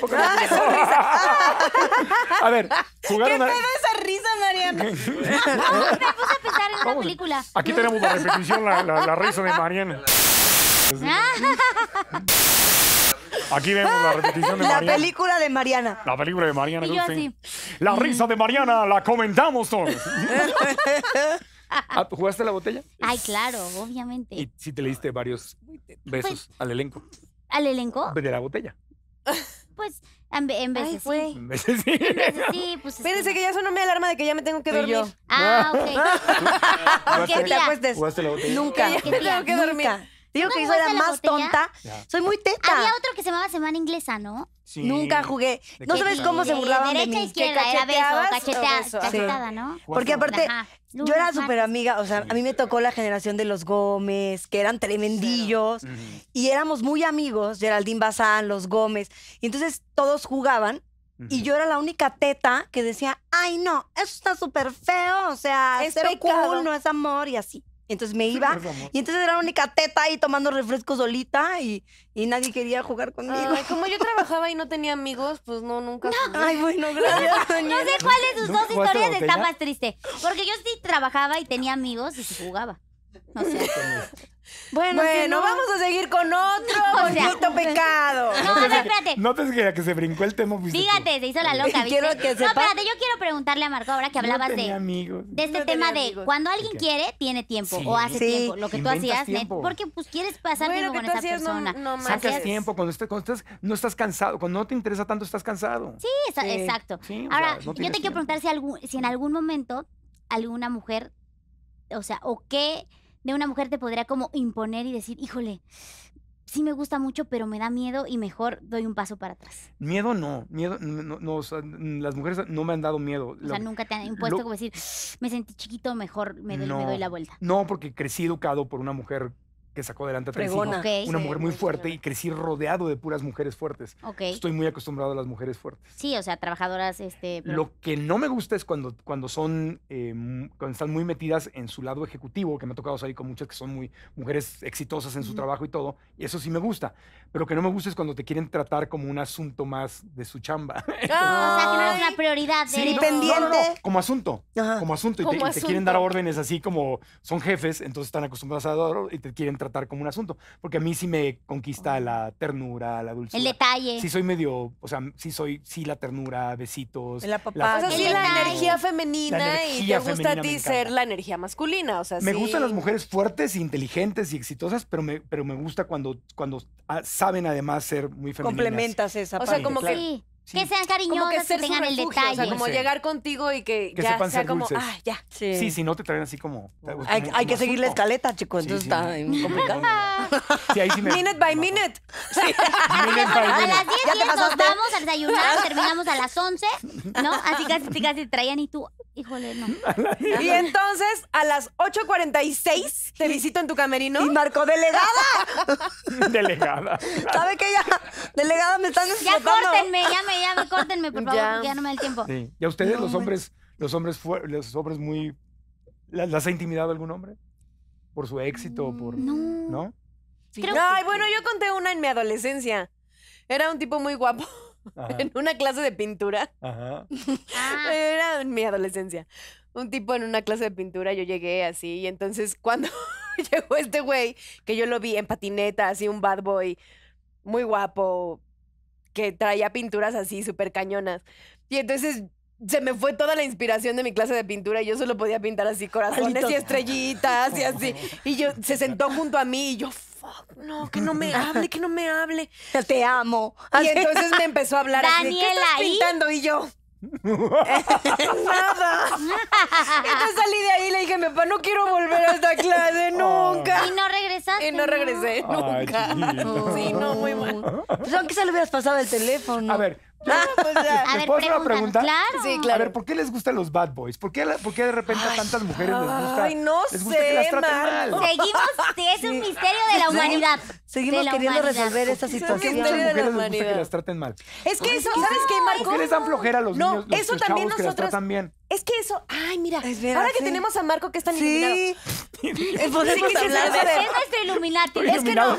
a ver, jugaron ¿Qué a... pedo esa risa, Mariana? me puse a pensar en una película. Aquí tenemos la repetición la, la, la risa de Mariana. Aquí vemos la repetición de la Mariana. La película de Mariana. La película de Mariana. yo La risa de Mariana la comentamos todos. [laughs] Ah, ¿Jugaste la botella? Ay, claro, obviamente. ¿Y si te le diste varios besos pues, al elenco? ¿Al elenco? De la botella. Pues, en, vez veces Sí. En veces sí. En veces sí, pues. Espérense que ya eso no me alarma de que ya me tengo que dormir. Yo. Ah, ok. ¿Por [laughs] qué ¿Jugaste la botella? Nunca. Tengo que dormir. Nunca. Digo que yo la más tonta. Soy muy teta. Había otro que se llamaba Semana Inglesa, ¿no? Sí. Nunca jugué. No sabes cómo se burlaban de, de mí. Derecha, izquierda, era beso, cachetada, ¿no? Porque aparte, yo era súper amiga. O sea, a mí me tocó la generación de los Gómez, que eran tremendillos. Y éramos muy amigos, Geraldine Bazán, los Gómez. Y entonces todos jugaban. Y yo era la única teta que decía, ay no, eso está súper feo, o sea, es so cool, no es amor y así. Entonces me [laughs] iba y entonces era la única teta ahí tomando refresco solita y, nadie quería jugar conmigo. como yo [laughs] trabajaba y no tenía amigos, pues no, nunca. Ay, bueno, [laughs] gracias. no sé cuál de sus dos historias está más triste. Porque yo sí trabajaba y tenía amigos y jugaba. No Bueno, vamos a seguir con otro [laughs] [laughs] pecado. No, a ver, espérate. te que, que se brincó el tema. Fíjate, se hizo la loca, ¿viste? No, espérate, yo quiero preguntarle a Marco ahora que hablabas de, de este tema de cuando alguien quiere, tiene tiempo o hace tiempo. Lo que tú hacías, porque pues quieres pasar con esa persona. No, Sacas tiempo, cuando, estás, cuando no estás cansado, cuando no te interesa tanto, estás cansado. Sí, exacto. ahora, yo te quiero preguntar si, si en algún momento alguna mujer, o sea, o qué de una mujer te podría como imponer y decir, híjole, sí me gusta mucho, pero me da miedo y mejor doy un paso para atrás. Miedo no, miedo no, las mujeres no me han dado miedo. O sea, nunca te han impuesto como decir, me sentí chiquito, mejor me me doy, la vuelta. No, porque crecí educado por una mujer que sacó adelante a tres hijos, una mujer muy fuerte y crecí rodeado de puras mujeres fuertes. Estoy muy acostumbrado a las mujeres fuertes. Sí, o sea, trabajadoras. Este, lo que no me gusta es cuando, cuando son, em, cuando están muy metidas en su lado ejecutivo, que me ha tocado salir con muchas que son muy mujeres exitosas en su trabajo y todo, y eso sí me gusta. Pero lo que no me gusta es cuando te quieren tratar como un asunto más de su chamba. No, [laughs] o sea, que no es una prioridad. Sí, como asunto, como asunto, y te, quieren dar órdenes así como son jefes, entonces están acostumbrados a dar y te quieren tratar como un asunto. Porque a mí sí me conquista la ternura, la dulzura. El detalle. Sí soy medio, o sea, sí soy, sí la ternura, besitos. La papá. o sea, sí la energía femenina y te gusta a ti ser la energía masculina, o sea, Me gustan las mujeres fuertes, inteligentes y exitosas, pero me, pero me gusta cuando, cuando ah, saben además ser muy femeninas. Complementas esa parte. O sea, como que... Que sean cariñosos, que, tengan el detalle. O sea, como llegar contigo y que, ya sea como, ah, ya. Sí. sí. si no te traen así como... Hay, que seguir la escaleta, chicos, entonces está complicado. Minute by minute. [laughs] minute by a las 10 nos vamos a desayunar, terminamos a las 11, ¿no? Así casi, casi [laughs] traían y tú, Híjole, no. [laughs] Y entonces, a las 8.46, te visito en tu camerino. Y marcó, delegada. [laughs] delegada. ¿Sabe qué? ya? Delegada, me están Ya córtenme, ya me, ya me, córtenme, por favor, ya. ya no me da el tiempo. Sí. ¿Y a ustedes, los hombres, los hombres, los hombres muy... ¿Las, ha intimidado algún hombre? ¿Por su éxito? o por, no. ¿No? Ay, bueno, yo conté una en mi adolescencia. Era un tipo muy guapo en una clase de pintura. Ajá. Ah. Era en mi adolescencia. Un tipo en una clase de pintura, yo llegué así, y entonces cuando [laughs] llegó este güey, que yo lo vi en patineta, así un bad boy, muy guapo, que traía pinturas así, súper cañonas. Y entonces se me fue toda la inspiración de mi clase de pintura y yo solo podía pintar así corazones y estrellitas y así. Y yo se sentó junto a mí y yo, fuck, no, que no me hable, que no me hable. Te amo. Y entonces me empezó a hablar así, pintando? Y yo... [laughs] Nada. Entonces salí de ahí y le dije, mi papá, no quiero volver a esta clase oh. nunca. Y no regresaste. Y no regresé nunca. sí, no, muy mal. Pues aunque se le hubieras pasado el teléfono. A ver, [laughs] Pues a ver, hacer pregunta? Claro. Sí, claro. A ver, ¿por qué les gustan los bad boys? ¿Por qué, por qué de repente a tantas mujeres les gusta? Ay, no les gusta sé, que mal? Seguimos, es un misterio de la humanidad. Seguimos queriendo resolver esa situación. ¿Por qué a tantas mujeres les gusta las traten mal? Es que eso, ¿sabes qué, Marco? ¿Por qué les dan flojera a los niños, No, eso también nosotros... que Es que eso, ay, mira, ahora que tenemos a Marco que está tan iluminado. Eh, sí. Podemos hablar de Es nuestro iluminati. Es que no. [laughs] a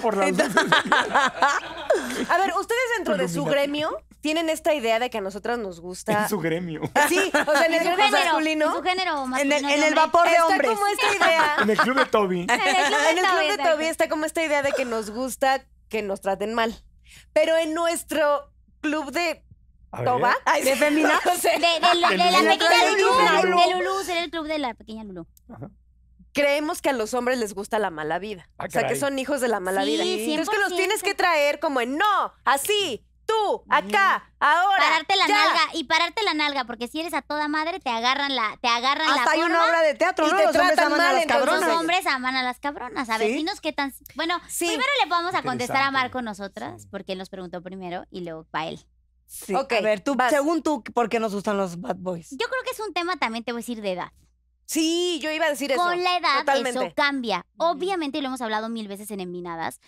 ver, ustedes dentro de su gremio tienen esta idea de que a nosotras nos gusta. En su gremio. Sí, o sea, en, el gremio masculino. En su género masculino. En el, vapor de hombres. Está como esta idea. [laughs] en el club de Toby. En el club de, Toby, está como esta idea de que nos gusta que nos traten mal. Pero en nuestro club de Toba, de Femina. [laughs] de, de, la pequeña Lulú. De Lulú, ser el club de la pequeña Lulú. creemos que a los hombres les gusta la mala vida. Ah, o sea, que son hijos de la mala sí, vida. Entonces que los tienes que traer como en no, así, tú, acá, ahora. Pararte la nalga y pararte la nalga, porque si eres a toda madre te agarran la, te agarran Hasta hay una obra de teatro, ¿no? los hombres aman a las cabronas. Los hombres aman a las cabronas. A vecinos qué tan. Bueno, primero le vamos a contestar a Marco nosotras, porque él nos preguntó primero y luego para él. Sí. a ver, tú, según tú, ¿por qué nos gustan los bad boys? Yo creo que es un tema también te voy a decir de edad. Sí, yo iba a decir eso. Con la edad eso cambia. Obviamente, y lo hemos hablado mil veces en Envinadas,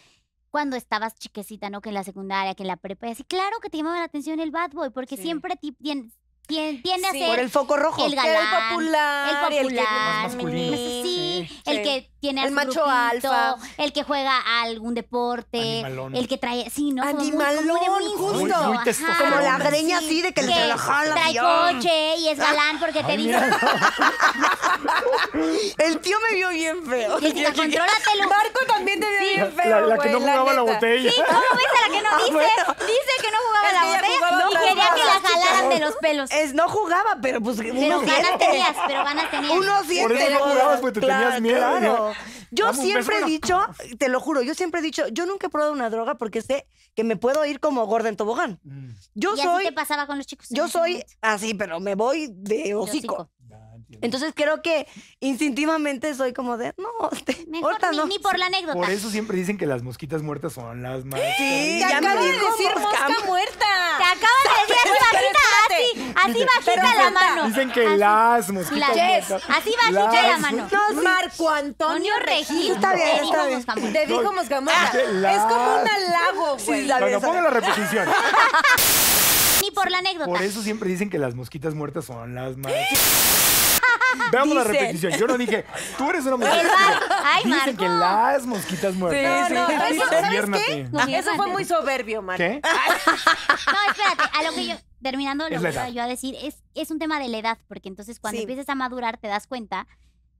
cuando estabas chiquecita, ¿no? Que en la secundaria, que en la prepa, y así, claro que te llamaba la atención el bad boy, porque siempre tienes tiene a ser por el foco rojo el galán el popular el popular que, más masculino. Sí, el que tiene el macho alfa el que juega algún deporte el que trae sí no animalón como muy, como muy justo la greña así de que, que le jala trae coche y es galán porque te dice [laughs] el tío me vio bien feo el que El Marco también te vio bien feo la, que no jugaba la, la botella sí cómo ves a la que no ah, dice dice que no jugaba la botella y quería que la jalaran de los pelos no jugaba, pero pues. Pero unos ganas tenías, pero ganas Por eso no jugabas, porque te tenías miedo. Claro. Yo siempre he dicho, te lo juro, yo siempre he dicho, yo nunca he probado una droga porque sé que me puedo ir como gorda en tobogán. Mm. Yo soy. pasaba con los chicos? Yo soy así, pero me voy de hocico. Entonces creo que instintivamente soy como de, no, te, este, ni, no. ni, por la anécdota. Por eso siempre dicen que las mosquitas muertas son las más. Sí, este, ya, me de decir mosca muerta acaban de decir así bajita, así, así bajita la mano. Dicen que las mosquitas. Yes. Así bajita las. la mano. No, Marco Antonio Regil. Está bien, está bien. Te Es como un halago, güey. Sí, bueno, pongan la repetición. [laughs] Ni por la anécdota. Por eso siempre dicen que las mosquitas muertas son las más... [laughs] [laughs] Veamos la repetición. Yo no dije, tú eres una mosquita. Ay, Dicen que las mosquitas muertas. Sí, eso, ¿sabes qué? Eso fue muy soberbio, Marco. ¿Qué? [laughs] No, espérate, a lo que yo terminando lo que iba yo a decir, es, es un tema de la edad, porque entonces cuando empiezas a madurar te das cuenta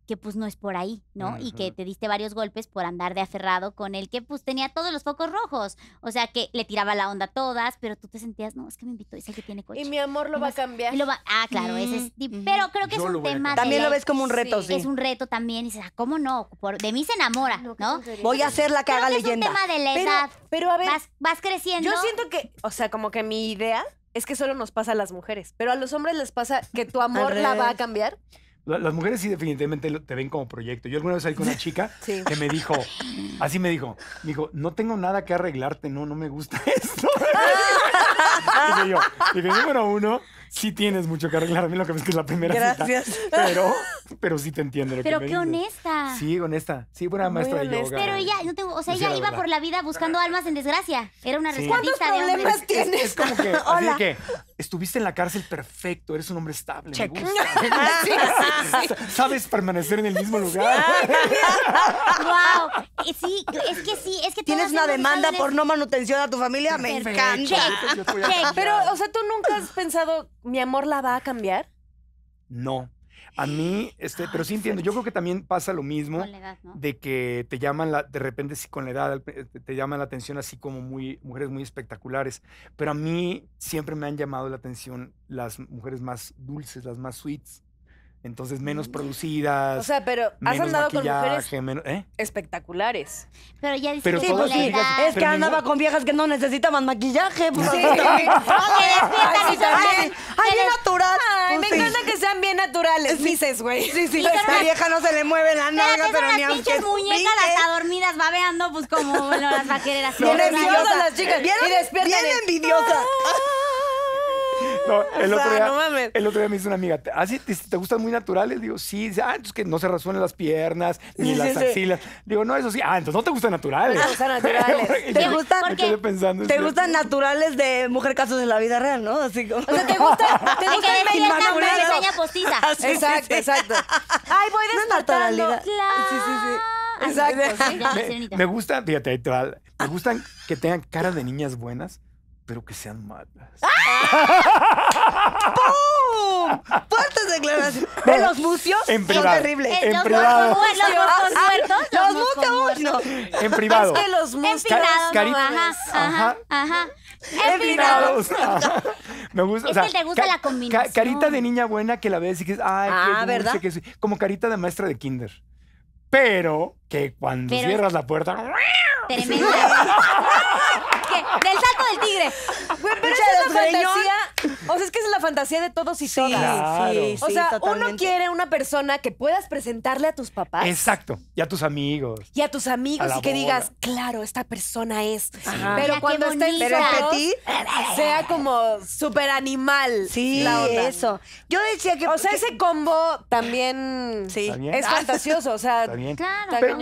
que pues no es por ahí, ¿no? Y que te diste varios golpes por andar de aferrado con el que pues tenía todos los focos rojos. O sea, que le tiraba la onda a todas, pero tú te sentías, no, es que me invitó, es el que tiene coche. Y mi amor lo va a cambiar. va... Ah, claro, ese es... Mm, pero creo que es un tema... También lo ves como un reto, sí. Es un reto también. Y dices, ah, ¿cómo no? Por... De mí se enamora, ¿no? Voy a hacer la que haga leyenda. Es un tema de la pero, Pero, a ver... Vas, vas creciendo. Yo siento que, o sea, como que mi idea es que solo nos pasa a las mujeres, pero a los hombres les pasa que tu amor la va a cambiar. Las mujeres sí definitivamente te ven como proyecto. Yo alguna vez salí con una [laughs] chica que me dijo, así me dijo, me dijo, no tengo nada que arreglarte, no, no me gusta [laughs] esto. Y yo, dije, número uno, sí tienes mucho que arreglar. A mí lo que ves que es la primera Gracias. Cita, pero, pero sí te entiendo lo pero qué honesta. Sí, honesta. Sí, buena maestra de yoga. Pero ella, no tengo o sea, ella iba por la vida buscando almas en desgracia. Era una sí. rescatista de hombres. Tienes? Es, es como que, así de que estuviste en la cárcel perfecto, eres un hombre estable. Check. [laughs] [laughs] Sabes permanecer en el mismo lugar. wow. [laughs] Sí, es que sí, es que tienes una demanda por no manutención a tu familia, me encanta. Pero, o sea, tú nunca has pensado, mi amor la va a cambiar. No, a mí, este, pero sí entiendo, yo creo que también pasa lo mismo de que te llaman la, de repente si con la edad eh, te llaman la atención así como muy mujeres muy espectaculares, pero a mí siempre me han llamado la atención las mujeres más dulces, las más sweets. Entonces menos mm. producidas. O sea, pero has andado con mujeres ¿eh? espectaculares. Pero ya dices que sí, es que andaba con viejas que no necesitaban maquillaje. Pues. [laughs] Ay, ay, ay, bien natural. Ay, me encanta que sean bien naturales, dices, güey. Sí, sí, a esta vieja no se le mueve la nalga, pero, ni aunque Las pinches muñecas las va babeando, pues como bueno las va a querer así. Bien envidiosas las chicas. Bien envidiosas. No, el, otro día, el otro día me dice una amiga, ¿así ah, ¿te, gustan muy naturales? Digo, sí. ah, entonces que no se resuenen las piernas, ni las axilas. Digo, no, eso sí. Ah, entonces no te gustan naturales. No te gustan naturales. [laughs] ¿Te, gustan? gustan naturales de mujer casos en la vida real, ¿no? Así como... O sea, te gustan? [laughs] te gusta que media pestaña postiza. [laughs] Ah, exacto, exacto. Ay, voy despertando. Sí, sí, sí. Exacto. Me, gusta, fíjate, te Me gustan que tengan cara de niñas buenas, pero que sean malas. ¡Ah! ¡Pum! Fuertes declaraciones. De los mucios en privado. terrible. Eh, en, los privado. los muertos. Los, mucios. En privado. Es que los mucios. En Ajá, ajá, ajá. Empinados. Me gusta. Es o sea, que te gusta la combinación. carita de niña buena que la ves y que es, ay, ah, qué ¿verdad? Que como carita de maestra de kinder. Pero que cuando cierras la puerta... Tremenda. [laughs] [laughs] Del salto del tigre. Güey, pero esa es la fantasía [laughs] O sea, es que es la fantasía de todos y todas. Sí, o sea, uno quiere una persona que puedas presentarle a tus papás. Exacto. Y a tus amigos. Y a tus amigos. y que digas, claro, esta persona es. Pero cuando esté en sea como súper animal. Sí, eso. Yo decía que. O sea, ese combo también, sí. es fantasioso. O sea,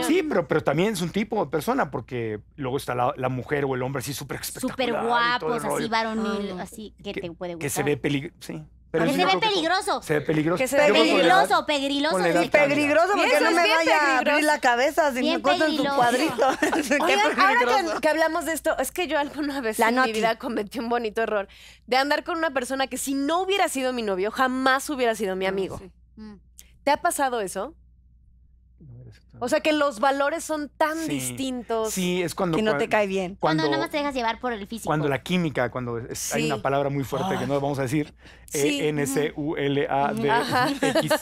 sí, pero, también es un tipo de persona, porque luego está la, mujer o el hombre así súper espectacular. Súper guapos, así varonil, así que, que te que se ve peligroso. que se, ve peligroso. Se ve peligroso. Que se ve peligroso, peligroso. porque no me vaya a abrir la cabeza si me me tu cuadrito. [laughs] ahora que, hablamos de esto, es que yo alguna vez en mi vida cometí un bonito error de andar con una persona que si no hubiera sido mi novio, jamás hubiera sido mi ah, amigo. Mm. ¿Te ha pasado eso? O sea que los valores son tan distintos. Que no te cae bien. Cuando, nada más te dejas llevar por el físico. Cuando la química, cuando hay una palabra muy fuerte que no vamos a decir. Sí. E N U L A D X.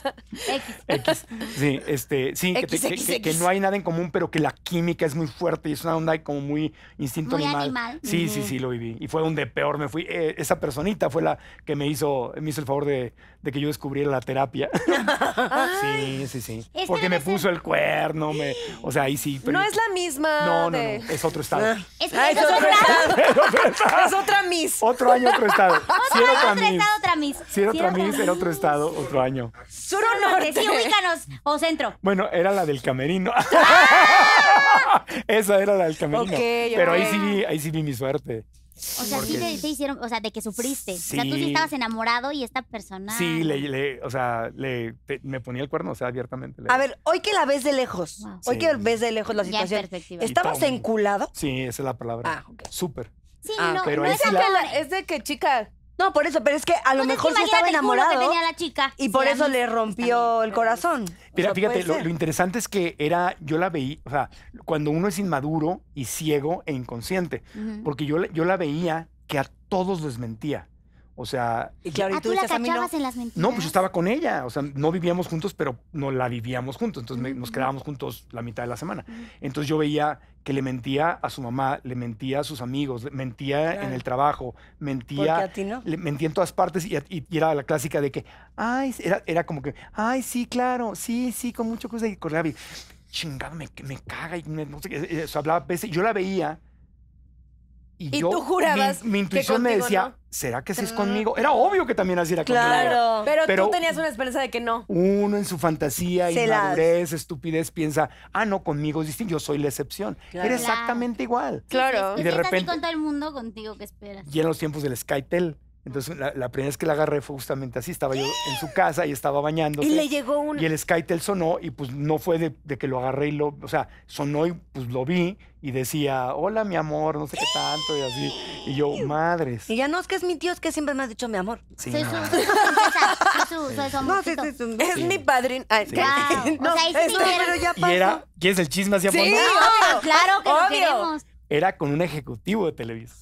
X. Sí, este, sí, que, no hay nada en común, pero que la química es muy fuerte y es una onda como muy instinto animal. Sí, sí, sí, lo viví. Y fue donde peor. Me fui. Eh, esa personita fue la que me hizo, me el favor de, de que yo descubriera la terapia. [laughs] sí, sí, sí. Porque me puso el cuerpo no me, o sea, ahí sí. Pero, no es la misma. No, no, no, es otro estado. es, ah, otro estado. [laughs] es, otra Miss. Otro año, otro estado. Otro, sí otro estado, otra Miss. Si era otra Miss, era otro estado, otro año. Sur o norte. Sí, ubícanos, o centro. Bueno, era la del camerino. [laughs] [laughs] Esa era la del camerino. pero ahí sí, ahí sí vi mi suerte. O sea, sí te, hicieron, o sea, de que sufriste. o sea, tú sí estabas enamorado y esta persona. Sí, le, o sea, le, me ponía el cuerno, o sea, abiertamente. A ver, hoy que la ves de lejos, hoy que ves de lejos la situación. ¿Estabas enculado? Sí, esa es la palabra. Ah, ok. Súper. Sí, ah, no, pero es, es de que, chica, no, por eso, pero es que a lo pues mejor se estaba la chica. Y por eso le rompió el corazón. fíjate, lo, interesante es que era, yo la veía, o sea, cuando uno es inmaduro y ciego e inconsciente, porque yo, yo la veía que a todos les mentía. O sea. Y ah, tú, la cachabas en las mentiras? No, pues yo estaba con ella. O sea, no vivíamos juntos, pero no la vivíamos juntos. Entonces nos quedábamos juntos la mitad de la semana. Entonces yo veía que le mentía a su mamá, le mentía a sus amigos, mentía en el trabajo, mentía. Le mentía en todas partes y, era la clásica de que, ay, era, como que, ay, sí, claro, sí, sí, con mucho cosas Y corría, chingado, me, me caga y no sé, qué. hablaba veces. Yo la veía y, tú jurabas. Mi, intuición me decía, ¿será que sí es ah. conmigo? Era obvio que también así era conmigo. Claro. Pero, tú tenías una esperanza de que no. Uno en su fantasía, y estupidez, piensa, ah, no, conmigo es distinto, yo soy la excepción. Era exactamente igual. Claro. y de repente. con todo el mundo contigo que esperas. Y en los tiempos del Skytel entonces, la, primera vez que la agarré fue justamente así. Estaba yo en su casa y estaba bañándose. Y le llegó un... Y el Skytel sonó y pues no fue de, que lo agarré y lo... O sea, sonó y pues lo vi y decía, hola, mi amor, no sé qué tanto y así. Y yo, madres. Y ya no, es que es mi tío, es que siempre me ha dicho mi amor. soy, no. su, soy, su, [laughs] es mi padrino. Ay, [laughs] es este, Y era, ¿quieres el chisme hacia fondo? Sí, ah, claro que lo queremos. Era con un ejecutivo de Televisa.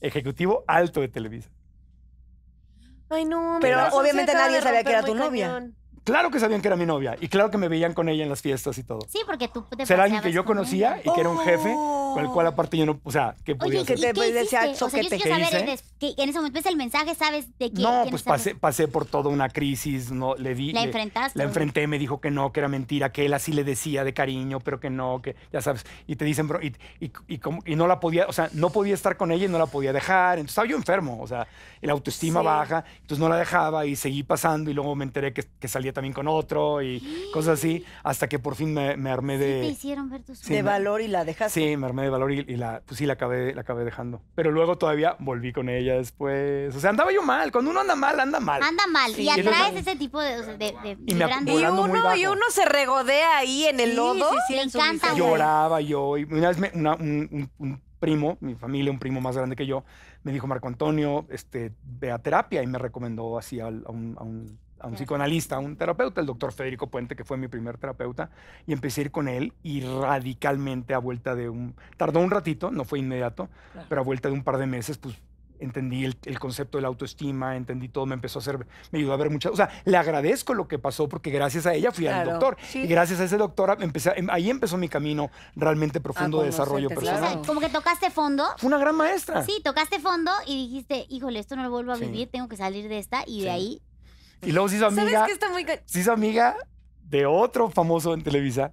Ejecutivo alto de Televisa. Pero obviamente nadie sabía que era tu novia. Claro que sabían que era mi novia y claro que me veían con ella en las fiestas y todo. Sí, porque tú te Será alguien que yo conocía y que era un jefe con el cual oh. aparte yo no, o sea, que podía Oye, ¿y decía, hiciste? O sea, yo quiero en ese momento ves el mensaje, sabes de quién. No, pues pasé, por toda una crisis, no, le di... La enfrentaste. La enfrenté, me dijo que no, que era mentira, que él así le decía de cariño, pero que no, que ya sabes, y te dicen, bro, y, no la podía, o sea, no podía estar con ella y no la podía dejar, entonces estaba yo enfermo, o sea, la autoestima baja, entonces no la dejaba y seguí pasando y luego me enteré que salía también con otro y cosas así, hasta que por fin me, armé de... De valor y la dejaste. Sí, me armé de valor y, la, pues sí, la acabé, la acabé dejando. Pero luego todavía volví con ella después. O sea, andaba yo mal. Cuando uno anda mal, anda mal. Anda mal. y atraes ese tipo de... y, uno, y uno se regodea ahí en el lodo. Sí, encanta. Lloraba yo. una vez un, primo, mi familia, un primo más grande que yo, me dijo Marco Antonio, este, ve a terapia y me recomendó así a un, a un psicoanalista, a un terapeuta, el doctor Federico Puente, que fue mi primer terapeuta, y empecé a ir con él y radicalmente a vuelta de un... Tardó un ratito, no fue inmediato, pero a vuelta de un par de meses, pues entendí el, concepto de la autoestima, entendí todo, me empezó a hacer, me ayudó a ver muchas, o sea, le agradezco lo que pasó porque gracias a ella fui al doctor y gracias a ese doctor empecé, ahí empezó mi camino realmente profundo de ah, desarrollo personal. como que tocaste fondo. Fue una gran maestra. Sí, tocaste fondo y dijiste, híjole, esto no lo vuelvo a vivir, tengo que salir de esta y de ahí y luego se hizo amiga. amiga de otro famoso en Televisa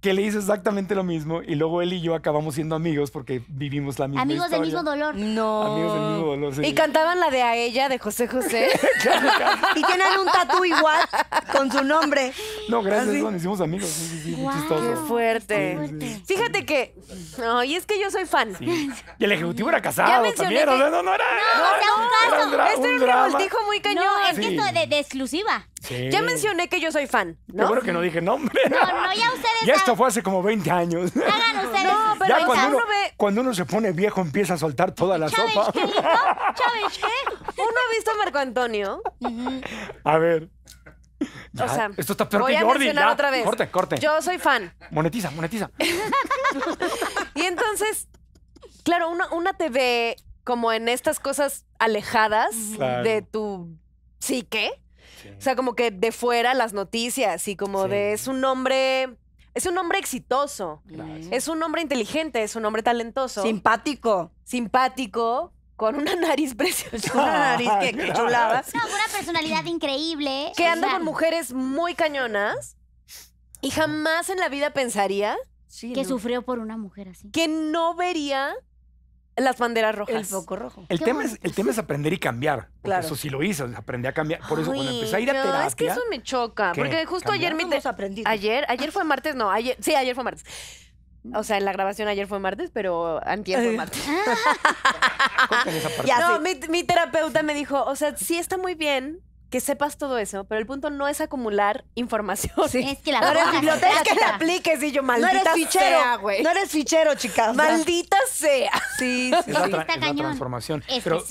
que le hizo exactamente lo mismo y luego él y yo acabamos siendo amigos porque vivimos la misma amigos historia. Amigos del mismo dolor. No. Amigos del mismo dolor, Y cantaban la de a ella, de José José. [laughs] y tienen un tatu igual con su nombre. No, gracias, nos hicimos amigos. Qué fuerte. Fíjate que, no, y es que yo soy fan. Y el ejecutivo era casado también. no, no era. No, no, no. Esto era un, revoltijo muy cañón. No, es que esto de exclusiva. Ya mencioné que yo soy fan, ¿no? Seguro que no dije nombre. No, no, ya ustedes. Y esto fue hace como 20 años. [laughs] ustedes. No, pero ya cuando, uno, se pone viejo empieza a soltar toda la sopa. Qué qué? Uno ha visto a Marco Antonio. A ver. o sea, esto está peor voy que A mencionar otra vez. Corte, corte. Yo soy fan. Monetiza, monetiza. y entonces, claro, una, una te ve como en estas cosas alejadas de tu psique. O sea, como que de fuera las noticias y como de es un hombre... Es un hombre exitoso, es un hombre inteligente, es un hombre talentoso. Simpático. Simpático, con una [laughs] nariz preciosa, una nariz que, que una personalidad increíble. Que anda con mujeres muy cañonas y jamás en la vida pensaría... que sufrió por una mujer así. Que no vería las banderas rojas. El foco rojo. El, tema es, el tema es, aprender y cambiar. [laughs] Claro. Eso sí lo hice, aprendí a cambiar. Por eso cuando empecé a ir a terapia. Es que eso me choca, porque justo ayer me te... ayer, ayer fue martes, no, ayer, sí, ayer fue martes. O sea, en la grabación ayer fue martes, pero antier fue martes. [laughs] [laughs] Ya, no, mi terapeuta me dijo, o sea, sí está muy bien que sepas todo eso, pero el punto no es acumular información. Es que la no eres que apliques y yo maldita no eres fichero, sea, güey. No eres fichero, chicas. Maldita sea. Sí, sí. [laughs] Es, la, transformación. pero,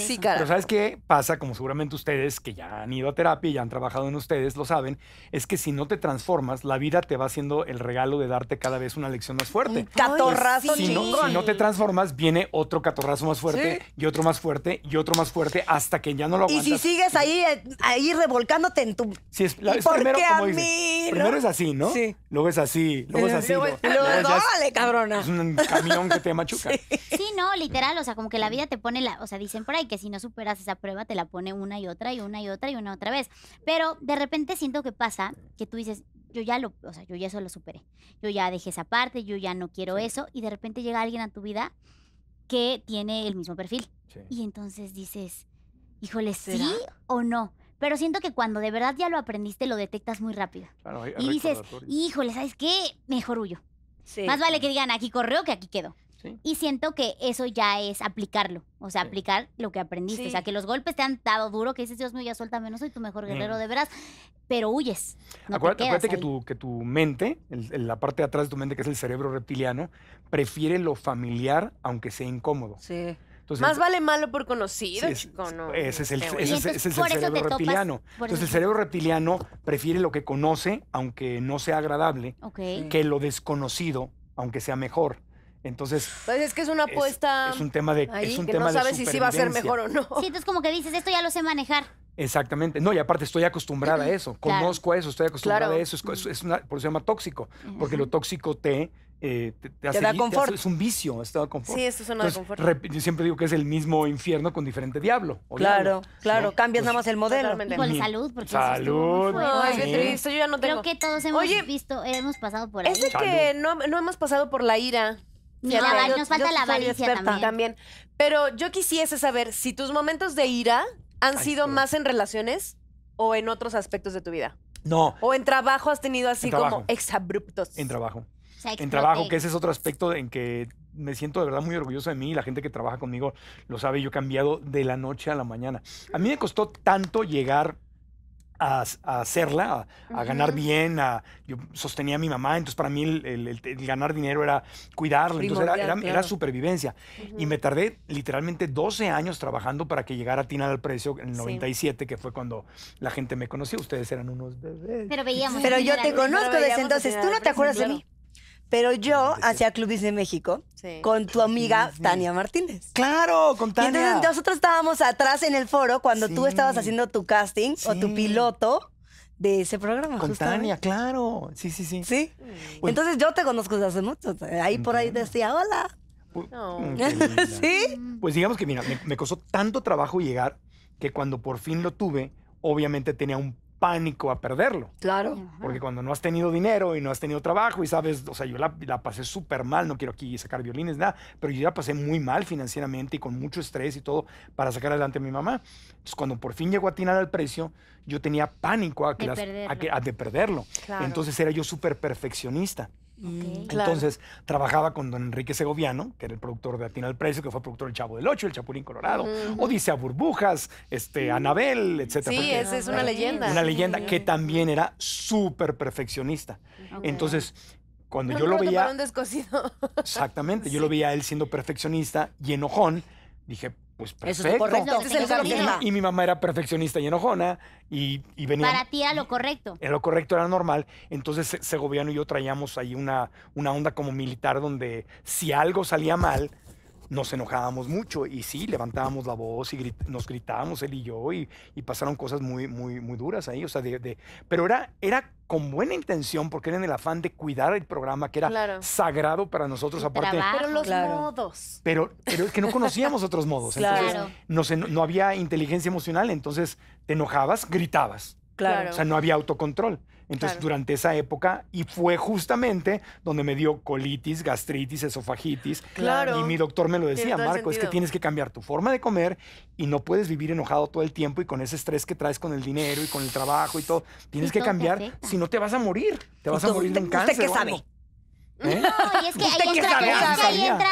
sabes qué pasa, como seguramente ustedes que ya han ido a terapia y ya han trabajado en ustedes lo saben, es que si no te transformas, la vida te va haciendo el regalo de darte cada vez una lección más fuerte. Catorrazo pues, si no, si no te transformas, viene otro catorrazo más fuerte y otro más fuerte y otro más fuerte hasta que ya no lo aguantas. Y si sigues ahí eh, ahí revolcándote en tu. Sí, por primero, qué como a mí? Primero es así, ¿no? Sí. Luego es así, luego es así. Luego, dale, cabrona. Es un camión que te machuca. [laughs] Sí. no, literal, o sea, como que la vida te pone la, o sea, dicen por ahí que si no superas esa prueba te la pone una y otra y una y otra y una otra vez. Pero de repente siento que pasa que tú dices, yo ya lo, o sea, yo ya eso lo superé. Yo ya dejé esa parte, yo ya no quiero eso y de repente llega alguien a tu vida que tiene el mismo perfil. Y entonces dices, híjole, ¿sí o no? Pero siento que cuando de verdad ya lo aprendiste, lo detectas muy rápido. y dices, híjole, ¿sabes qué? Mejor huyo. Más vale que digan aquí correo que aquí quedo. Y siento que eso ya es aplicarlo, o sea, aplicar lo que aprendiste. O sea, que los golpes te han dado duro, que dices, Dios mío, ya suéltame, no soy tu mejor guerrero mm. de veras, pero huyes. acuérdate, que, tu, que tu mente, la parte de atrás de tu mente, que es el cerebro reptiliano, prefiere lo familiar aunque sea incómodo. Sí. Más vale malo por conocido, chico, Ese es el, este, cerebro reptiliano. entonces, el cerebro reptiliano prefiere lo que conoce, aunque no sea agradable, que lo desconocido, aunque sea mejor. Entonces. Pues es que es una apuesta. Es, un tema de. es un tema no sabes si sí va a ser mejor o no. Sí, entonces como que dices, esto ya lo sé manejar. Exactamente. No, y aparte estoy acostumbrada a eso, conozco a eso, estoy acostumbrada a eso, es, por eso se llama tóxico, porque lo tóxico te eh, te, da confort. es un vicio, Esto da confort. Sí, eso es una de confort. yo siempre digo que es el mismo infierno con diferente diablo. claro, claro, cambias nada más el modelo. por la salud, porque salud. no, triste, yo ya no tengo. Creo que todos hemos Oye, visto, hemos pasado por ahí. Es que no, no hemos pasado por la ira. nos falta la avaricia también. Pero yo quisiese saber si tus momentos de ira han sido más en relaciones o en otros aspectos de tu vida. No. O en trabajo has tenido así como exabruptos. En trabajo en trabajo, que ese es otro aspecto en que me siento de verdad muy orgulloso de mí. La gente que trabaja conmigo lo sabe. Yo he cambiado de la noche a la mañana. A mí me costó tanto llegar a, hacerla, a, ganar bien, a, yo sostenía a mi mamá, entonces para mí el, ganar dinero era cuidarla, entonces era, supervivencia. Y me tardé literalmente 12 años trabajando para que llegara tirar al precio en el 97, que fue cuando la gente me conoció. ustedes eran unos bebés. Pero veíamos. Pero yo te conozco desde entonces, tú no te acuerdas de mí. Pero yo ah, hacía clubes de México con tu amiga Tania Martínez. Claro, con Tania. Y entonces nosotros estábamos atrás en el foro cuando tú estabas haciendo tu casting o tu piloto de ese programa. Con Tania, claro. Sí, sí, sí. Sí. entonces yo te conozco desde hace mucho. Ahí por ahí decía, hola. [laughs] ¿Sí? Pues digamos que, mira, me costó tanto trabajo llegar que cuando por fin lo tuve, obviamente tenía un pánico a perderlo. Claro. Porque cuando no has tenido dinero y no has tenido trabajo y sabes, o sea, yo la, la pasé súper mal, no quiero aquí sacar violines, nada, pero yo la pasé muy mal financieramente y con mucho estrés y todo para sacar adelante a mi mamá. Entonces, cuando por fin llegó a atinar al precio, yo tenía pánico a, que perderlo. A que, a de perderlo. Entonces era yo súper perfeccionista. Mm, entonces trabajaba con don Enrique Segoviano, que era el productor de Atina al Precio, que fue productor del Chavo del Ocho, el Chapulín Colorado, O dice a Burbujas, este, Anabel, etc. Sí, esa es una leyenda. Una leyenda que también era súper perfeccionista. Entonces, cuando yo lo veía. Un descosido. Exactamente, yo [laughs] lo veía a él siendo perfeccionista y enojón, dije, pues perfecto. es Y mi mamá era perfeccionista y enojona y, y venía... Para ti era lo correcto. Era lo correcto, era normal. Entonces Segoviano y yo traíamos ahí una, una onda como militar donde si algo salía mal nos enojábamos mucho y sí, levantábamos la voz y nos gritábamos él y yo y, pasaron cosas muy, muy, muy duras ahí, o sea, de, pero era, era con buena intención porque era en el afán de cuidar el programa que era sagrado para nosotros aparte. pero los modos. Pero, pero es que no conocíamos otros modos, [laughs] no, no había inteligencia emocional, entonces te enojabas, gritabas. Claro. O sea, no había autocontrol. Entonces, durante esa época, y fue justamente donde me dio colitis, gastritis, esofagitis. Claro. Y mi doctor me lo decía, Marco, es que tienes que cambiar tu forma de comer y no puedes vivir enojado todo el tiempo y con ese estrés que traes con el dinero y con el trabajo y todo. Tienes que cambiar, si no te vas a morir. Te vas a morir de un cáncer. sabe? [laughs] ¿Eh? No, y es que ah, entra la soberbia.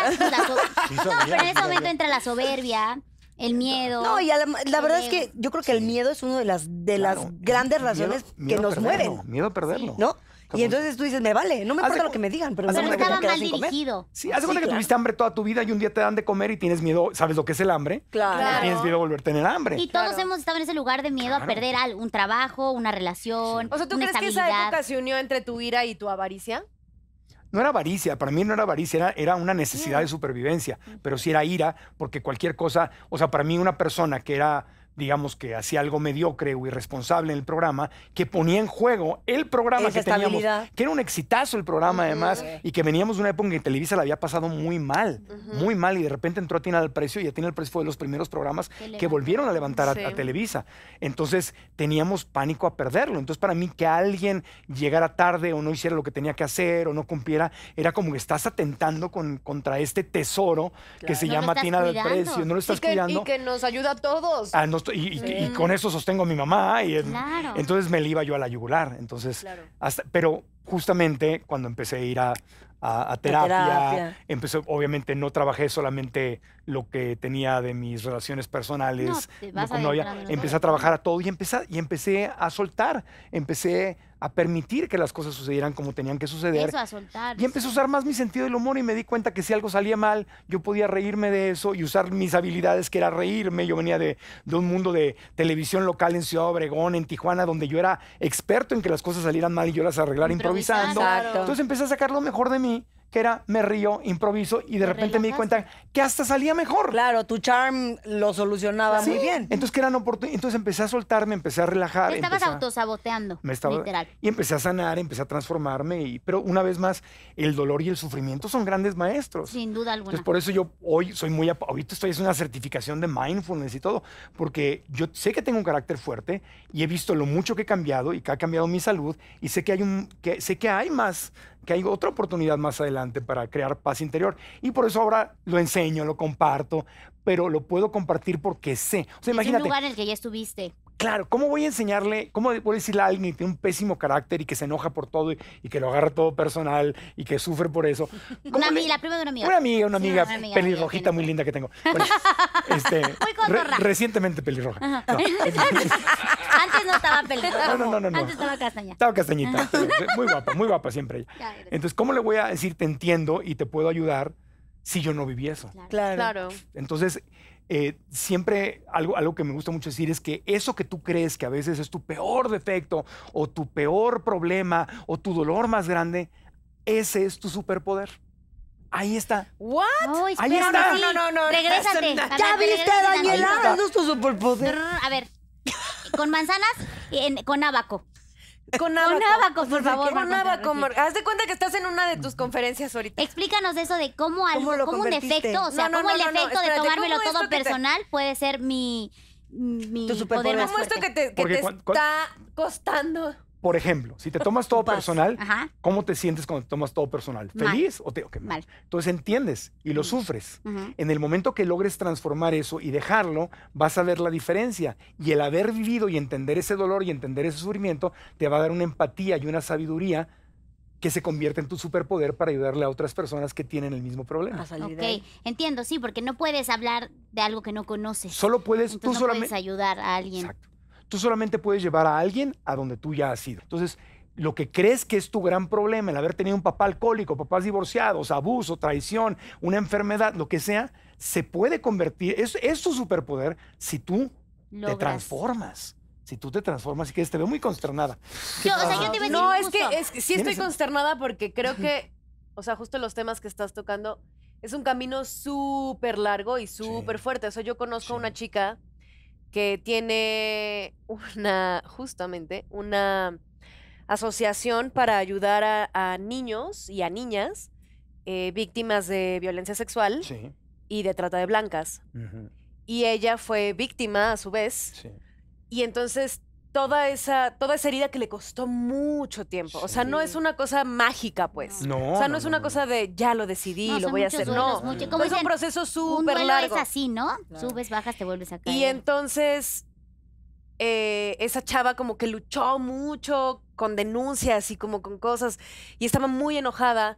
No, [laughs] pero en ese momento entra la soberbia el miedo. No, y la, la verdad es que yo creo que el miedo es una de las, de las grandes razones que nos mueven. Miedo a perderlo. ¿No? Y entonces tú dices, me vale, no me importa lo que me digan, pero, pero estaba que mal dirigido. Sí, haz sí, cuenta que tuviste hambre toda tu vida y un día te dan de comer y tienes miedo, ¿sabes lo que es el hambre? Claro. Tienes miedo a volver a tener hambre. Y todos hemos estado en ese lugar de miedo a perder un trabajo, una relación. O sea, ¿tú crees que esa época se unió entre tu ira y tu avaricia? no era avaricia, para mí no era avaricia, era, una necesidad de mm. supervivencia, pero sí era ira, porque cualquier cosa, o sea, para mí una persona que era digamos que hacía algo mediocre o irresponsable en el programa, que ponía en juego el programa que teníamos, que era un exitazo el programa además, y que veníamos de una época en que Televisa la había pasado muy mal, muy mal, y de repente entró a Tina del Precio, y a Tina del Precio fue de los primeros programas que volvieron a levantar a, Televisa. Entonces teníamos pánico a perderlo. Entonces para mí que alguien llegara tarde o no hiciera lo que tenía que hacer o no cumpliera, era como que estás atentando con, contra este tesoro que se llama Tina del Precio, no lo estás cuidando. Y que nos ayuda a todos. A y, con eso sostengo a mi mamá. Y Entonces me le iba yo a la yugular. Entonces, hasta, pero justamente cuando empecé a ir a, terapia, terapia. Empecé, obviamente no trabajé solamente lo que tenía de mis relaciones personales con Empecé a trabajar a todo y empecé, y empecé a soltar. Empecé a permitir que las cosas sucedieran como tenían que suceder. Y empecé a usar más mi sentido del humor y me di cuenta que si algo salía mal, yo podía reírme de eso y usar mis habilidades, que era reírme. Yo venía de, un mundo de televisión local en Ciudad Obregón, en Tijuana, donde yo era experto en que las cosas salieran mal y yo las arreglara improvisando. improvisando. Entonces empecé a sacar lo mejor de mí que era me río, improviso y de repente me di cuenta que hasta salía mejor. Claro, tu charm lo solucionaba muy bien. Entonces que eran oportunidades, entonces empecé a soltarme, empecé a relajar. Me estabas autosaboteando. literal. Y empecé a sanar, empecé a transformarme pero una vez más el dolor y el sufrimiento son grandes maestros. Sin duda alguna. Entonces por eso yo hoy soy muy ahorita estoy haciendo una certificación de mindfulness y todo, porque yo sé que tengo un carácter fuerte y he visto lo mucho que he cambiado y que ha cambiado mi salud y sé que hay sé que hay más que hay otra oportunidad más adelante para crear paz interior. Y por eso ahora lo enseño, lo comparto, pero lo puedo compartir porque sé. O sea, lugar en el que ya estuviste. Claro, ¿cómo voy a enseñarle, cómo voy a decirle a alguien que tiene un pésimo carácter y que se enoja por todo y, que lo agarra todo personal y que sufre por eso? [laughs] Una amiga, la prima de una amiga. Una amiga, una amiga, pelirrojita muy linda que tengo. [laughs] Este, [laughs] recientemente pelirroja. Antes no estaba pelirroja. No, no, no, Antes estaba castañita. Estaba castañita. muy guapa, muy guapa siempre ella. Entonces, ¿cómo le voy a decir te entiendo y te puedo ayudar si yo no viví eso? claro. Entonces, siempre algo, que me gusta mucho decir es que eso que tú crees que a veces es tu peor defecto o tu peor problema o tu dolor más grande, ese es tu superpoder. Ahí está. ¿What? Ahí está. No, no, no. no. Regrésate. ¿Ya, viste, Daniela? No es tu superpoder. A ver, con manzanas, en, con abaco. Con abaco. Con por favor. Con Haz de cuenta que estás en una de tus conferencias ahorita. Explícanos eso de cómo algo, ¿Cómo, un efecto, o sea, cómo el efecto de tomármelo todo personal puede ser mi mi tu poder más ¿Cómo esto que te está costando? Por ejemplo, si te tomas todo personal, ¿cómo te sientes cuando te tomas todo personal? ¿Feliz o te.? mal. Entonces entiendes y lo sufres. En el momento que logres transformar eso y dejarlo, vas a ver la diferencia. Y el haber vivido y entender ese dolor y entender ese sufrimiento te va a dar una empatía y una sabiduría que se convierte en tu superpoder para ayudarle a otras personas que tienen el mismo problema. Ok, entiendo, sí, porque no puedes hablar de algo que no conoces. Solo puedes puedes ayudar a alguien. Exacto. Tú solamente puedes llevar a alguien a donde tú ya has ido. Entonces, lo que crees que es tu gran problema, el haber tenido un papá alcohólico, papás divorciados, abuso, traición, una enfermedad, lo que sea, se puede convertir, es, tu superpoder si tú te transformas si tú te transformas y que te veo muy consternada. no, es que, sí estoy consternada porque creo que, o sea, justo los temas que estás tocando es un camino súper largo y súper fuerte. Eso yo conozco a una chica que tiene una, justamente, una asociación para ayudar a, niños y a niñas eh, víctimas de violencia sexual y de trata de blancas. Y ella fue víctima a su vez. Y entonces toda esa, toda esa herida que le costó mucho tiempo. O sea, no es una cosa mágica, pues. No. O sea, no, es una cosa de ya lo decidí, lo voy a hacer. no. es un proceso súper largo. Es así, ¿no? Subes, bajas, te vuelves a caer. Y entonces, eh, esa chava como que luchó mucho con denuncias y como con cosas. Y estaba muy enojada.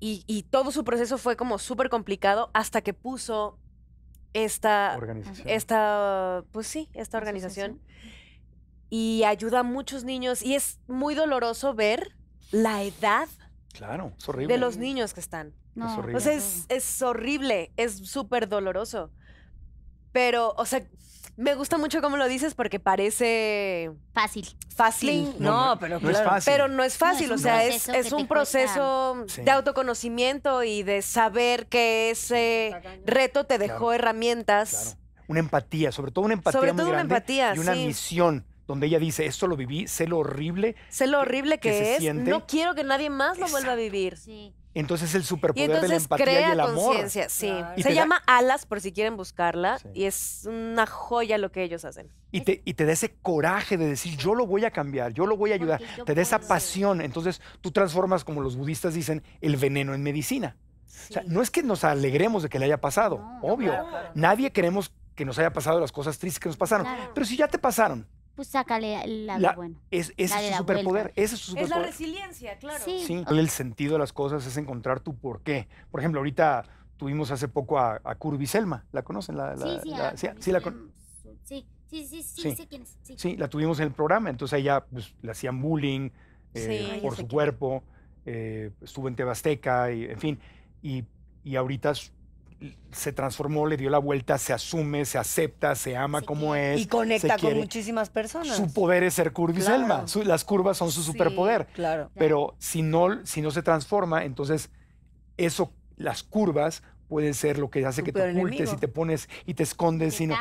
Y, todo su proceso fue como súper complicado hasta que puso esta, esta, pues sí, esta organización y ayuda a muchos niños. Y es muy doloroso ver la edad claro, horrible. de los niños que están. es horrible. O sea, es, horrible, es súper doloroso. Pero, o sea, me gusta mucho cómo lo dices porque parece fácil. Fácil. No, pero, no pero no es fácil. o sea, es, un proceso de autoconocimiento y de saber que ese reto te dejó herramientas. Una empatía, sobre todo una empatía. Sobre todo una empatía. Y una misión donde ella dice, esto lo viví, sé lo horrible. Sé lo horrible que, es, no quiero que nadie más lo vuelva a vivir. Sí. Entonces el superpoder de la empatía y el amor. Sí. Se llama Alas por si quieren buscarla y es una joya lo que ellos hacen. Y te, y da ese coraje de decir, yo lo voy a cambiar, yo lo voy a ayudar. Te da esa pasión. Entonces tú transformas, como los budistas dicen, el veneno en medicina. O sea, no es que nos alegremos de que le haya pasado, obvio. Nadie queremos que nos haya pasado las cosas tristes que nos pasaron. Pero si ya te pasaron, pues sácale la, bueno. Es, ese es su superpoder. Ese es su superpoder. Es la resiliencia, claro. Sí. El sentido de las cosas es encontrar tu por qué. Por ejemplo, ahorita tuvimos hace poco a, a Selma. ¿La conocen? La, sí, sí, la, sí, sí, sí, sí, sí, sí, quién es. Sí. la tuvimos en el programa. Entonces ella pues, le hacían bullying eh, por su cuerpo. Eh, estuvo en Tebasteca, y, en fin. Y, y ahorita se transformó, le dio la vuelta, se asume, se acepta, se ama como es. Y conecta con muchísimas personas. Su poder es ser curviselma. Las curvas son su superpoder. Claro. Pero si no, si no se transforma, entonces eso, las curvas pueden ser lo que hace que te ocultes y te pones y te escondes. sino,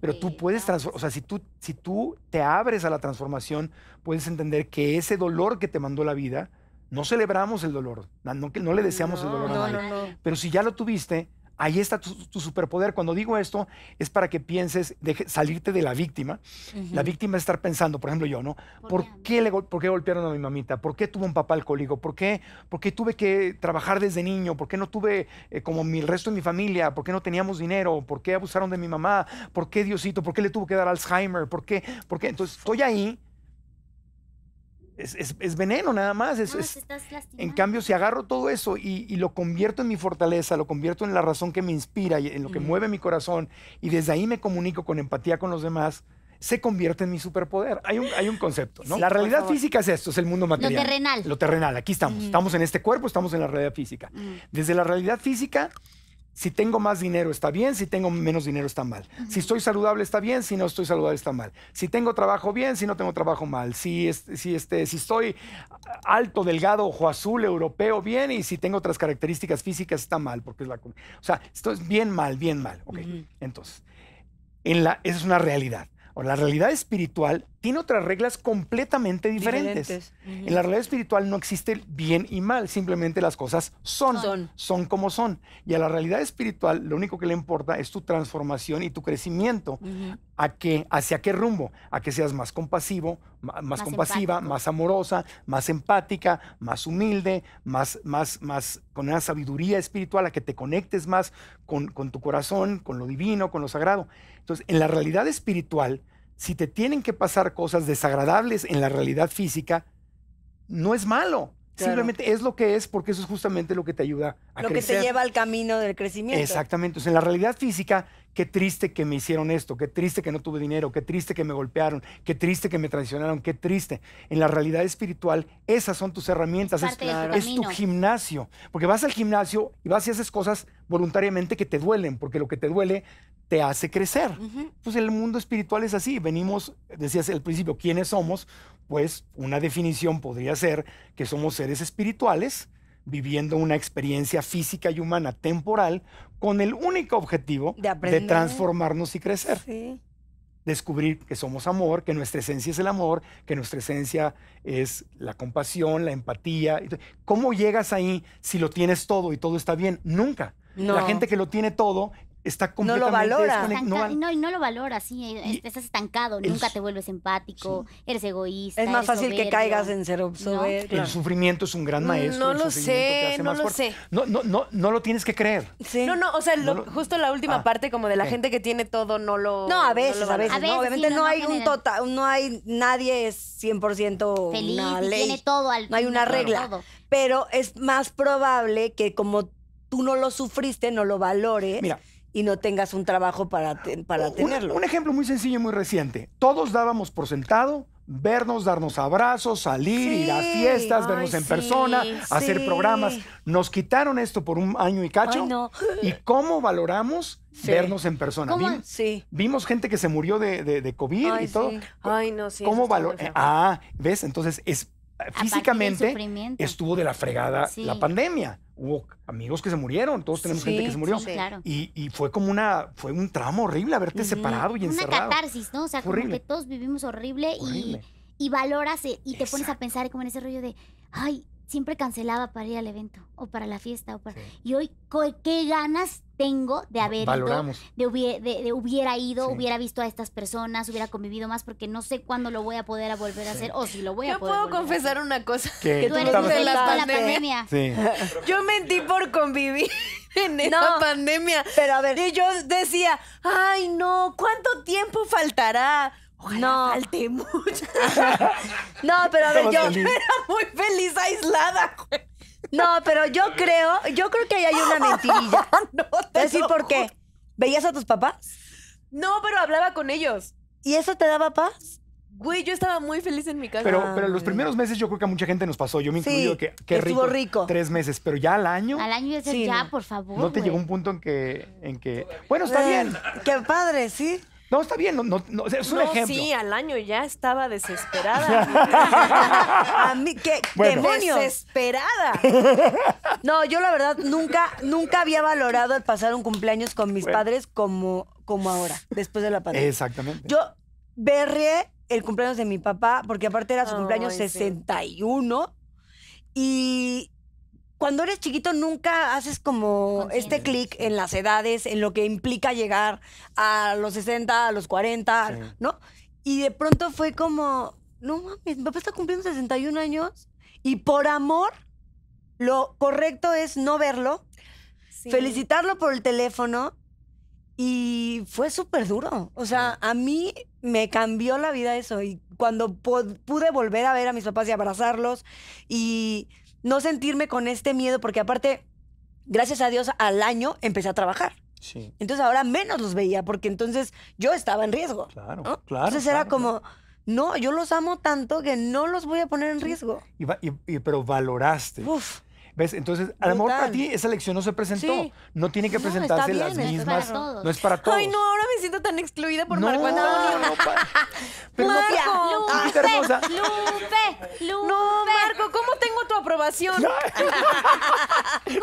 pero tú puedes transformar, o sea, si tú, si tú te abres a la transformación, puedes entender que ese dolor que te mandó la vida, no celebramos el dolor, no, le deseamos el dolor a nadie. pero si ya lo tuviste, Ahí está tu, superpoder. Cuando digo esto, es para que pienses, salirte de la víctima. La víctima es estar pensando, por ejemplo, yo, ¿no? ¿Por, qué, le, ¿Por golpearon a mi mamita? ¿Por qué tuvo un papá alcohólico? ¿Por qué, ¿Por qué tuve que trabajar desde niño? ¿Por qué no tuve eh, como mi, el resto de mi familia? ¿Por qué no teníamos dinero? ¿Por qué abusaron de mi mamá? ¿Por qué Diosito? ¿Por qué le tuvo que dar Alzheimer? ¿Por qué? ¿Por qué? Entonces, estoy ahí es, veneno nada más. Es, en cambio, si agarro todo eso y, lo convierto en mi fortaleza, lo convierto en la razón que me inspira y en lo que mueve mi corazón, y desde ahí me comunico con empatía con los demás, se convierte en mi superpoder. Hay un, hay un concepto, ¿no? la realidad física es esto, es el mundo material. Lo terrenal. aquí estamos. Estamos en este cuerpo, estamos en la realidad física. Desde la realidad física si tengo más dinero está bien, si tengo menos dinero está mal. Si estoy saludable está bien, si no estoy saludable está mal. Si tengo trabajo bien, si no tengo trabajo mal. Si, este, estoy alto, delgado, ojo azul, europeo, bien. Y si tengo otras características físicas está mal. Porque es la, o sea, esto es bien mal, bien mal. Entonces, esa es una realidad. O la realidad espiritual tiene otras reglas completamente diferentes. En la realidad espiritual no existe bien y mal, simplemente las cosas son, son, como son. Y a la realidad espiritual lo único que le importa es tu transformación y tu crecimiento. ¿A ¿Hacia qué rumbo? A que seas más compasivo, más, compasiva, más amorosa, más empática, más humilde, más, más, más con una sabiduría espiritual, a que te conectes más con, con tu corazón, con lo divino, con lo sagrado. Entonces, en la realidad espiritual, si te tienen que pasar cosas desagradables en la realidad física, no es malo. Simplemente es lo que es porque eso es justamente lo que te ayuda a crecer. Lo que te lleva al camino del crecimiento. Exactamente. Entonces, en la realidad física, qué triste que me hicieron esto, qué triste que no tuve dinero, qué triste que me golpearon, qué triste que me traicionaron, qué triste. En la realidad espiritual, esas son tus herramientas, es, tu, gimnasio. Porque vas al gimnasio y vas y haces cosas voluntariamente que te duelen, porque lo que te duele te hace crecer. Pues el mundo espiritual es así. Venimos, decías al principio, ¿quiénes somos? Pues una definición podría ser que somos seres espirituales viviendo una experiencia física y humana temporal con el único objetivo de, transformarnos y crecer. Descubrir que somos amor, que nuestra esencia es el amor, que nuestra esencia es la compasión, la empatía. ¿Cómo llegas ahí si lo tienes todo y todo está bien? Nunca. La gente que lo tiene todo no lo valora. No, y no, lo valora, sí, e-, estás estancado, nunca te vuelves empático, eres egoísta. Es más fácil que caigas en ser soberbio. El sufrimiento es un gran mm, maestro. No lo sé, no lo sé. No, lo tienes que creer. No, no, o sea, justo la última ah, parte como de la gente que tiene todo no lo No, a veces, a veces, obviamente no, hay un total, no hay nadie es 100% por ciento tiene todo al No hay una regla, pero es más probable que como tú no lo sufriste, no lo valores. Mira, y no tengas un trabajo para, para tenerlo. Un ejemplo muy sencillo y muy reciente. Todos dábamos por sentado vernos, darnos abrazos, salir, ir a fiestas, vernos en persona, hacer programas. Nos quitaron esto por un año y cacho. ¿Y cómo valoramos vernos en persona? Vimos, gente que se murió de, de, COVID y todo. Ay, no, sí. ¿Cómo valoramos? Ah, ¿ves? Entonces, es, físicamente estuvo de la fregada la pandemia hubo amigos que se murieron, todos tenemos gente que se murió. y, y, fue como una, fue un tramo horrible haberte separado y encerrado. Una catarsis, ¿no? O sea, como que todos vivimos horrible, Y, y, valoras eh, y te pones a pensar como en ese rollo de, ay, siempre cancelaba para ir al evento o para la fiesta. O para... Y hoy, ¿qué ganas tengo de haber ido? De, hubiera, ido, hubiera visto a estas personas, hubiera convivido más, porque no sé cuándo lo voy a poder volver a hacer o si lo voy a Yo puedo confesar una cosa: que tú, eres de la, pandemia. Yo mentí por convivir [laughs] en esta pandemia. Pero a ver. Y yo decía, ay no, ¿cuánto tiempo faltará? no. [laughs] no, pero a ver, yo [laughs] era muy feliz aislada, güey. No, pero yo creo, yo creo que ahí hay una [laughs] mentirilla. no, te por ¿Veías a tus papás? No, pero hablaba con ellos. ¿Y eso te daba paz? Güey, yo estaba muy feliz en mi casa. Pero, pero los primeros meses yo creo que a mucha gente nos pasó. Yo me incluyo que qué rico, rico, Tres meses, pero ya al año. Al año ya, sí, ya por favor. No te llegó un punto en que, en que. Bueno, está eh, bien. Qué padre, sí. No, está bien, no, no, es un no, ejemplo. Sí, al año ya estaba desesperada. [laughs] a mí, qué demonios. Desesperada. [laughs] No, yo la verdad nunca, nunca había valorado el pasar un cumpleaños con mis padres como, como ahora, después de la pandemia. Exactamente. Yo berré el cumpleaños de mi papá, porque aparte era su cumpleaños 61. Y cuando eres chiquito nunca haces como este clic en las edades, en lo que implica llegar a los 60, a los 40, ¿no? Y de pronto fue como, no mames, mi papá está cumpliendo 61 años y por amor, lo correcto es no verlo, felicitarlo por el teléfono y fue súper duro. O sea, a mí me cambió la vida eso. Y cuando pude volver a ver a mis papás y abrazarlos y no sentirme con este miedo, porque aparte, gracias a Dios, al año empecé a trabajar. Sí. Entonces ahora menos los veía, porque entonces yo estaba en riesgo. Claro, claro. Entonces era como, no, yo los amo tanto que no los voy a poner en riesgo. pero valoraste. Uf. ¿Ves? Entonces, a lo mejor para ti esa elección no se presentó. No tiene que presentarse no, las mismas. no es para todos. Ay, no, ahora me siento tan excluida por Marco Antonio. No, no, Pero Marco, Lupe, Lupe, Lupe. No, Marco, ¿cómo tengo tu aprobación?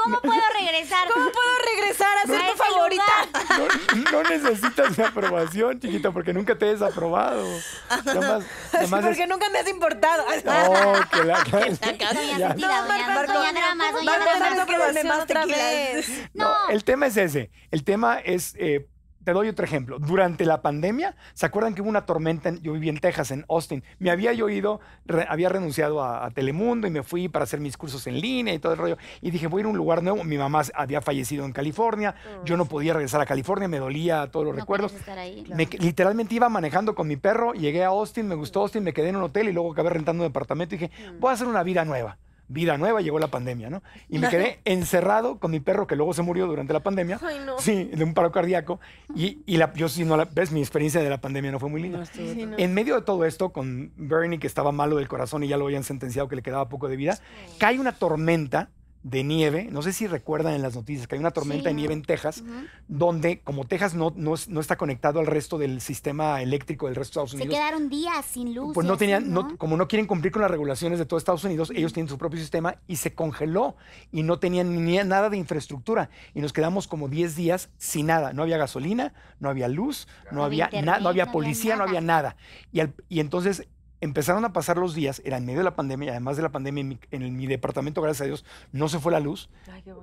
¿Cómo puedo regresar? ¿Cómo puedo regresar a ser tu favorita? No, necesitas mi aprobación, chiquita, porque nunca te he desaprobado. Además, porque nunca me has importado. No, que la... Que la... Ya. No, Marco, [laughs] no el tema es ese. El tema es... Eh, te doy otro ejemplo. Durante la pandemia, ¿se acuerdan que hubo una tormenta? yo viví en Texas, en Austin. Me había yo ido, había renunciado a, Telemundo y me fui para hacer mis cursos en línea y todo el rollo. Y dije, voy a ir a un lugar nuevo. Mi mamá había fallecido en California. yo no podía regresar a California, me dolía todos los recuerdos. literalmente iba manejando con mi perro, llegué a Austin, me gustó mm. Austin, me quedé en un hotel y luego acabé rentando un departamento y dije, mm. voy a hacer una vida nueva vida nueva, llegó la pandemia, ¿no? Y me quedé encerrado con mi perro que luego se murió durante la pandemia. Sí, de un paro cardíaco. Y, la, yo si no la, ves, mi experiencia de la pandemia no fue muy linda. En medio de todo esto, con Bernie que estaba malo del corazón y ya lo habían sentenciado que le quedaba poco de vida, cae una tormenta de nieve. No sé si recuerdan en las noticias que hay una tormenta de nieve en Texas, donde como Texas no, no, está conectado al resto del sistema eléctrico del resto de Estados Unidos. Se quedaron días sin luz. Pues no tenían, como no quieren cumplir con las regulaciones de todo Estados Unidos, ellos tienen su propio sistema y se congeló y no tenían ni nada de infraestructura. Y nos quedamos como 10 días sin nada. No había gasolina, no había luz, no, había, no había policía, no había nada. Y, y entonces empezaron a pasar los días, era en medio de la pandemia, y además de la pandemia, en mi, departamento, gracias a Dios, no se fue la luz,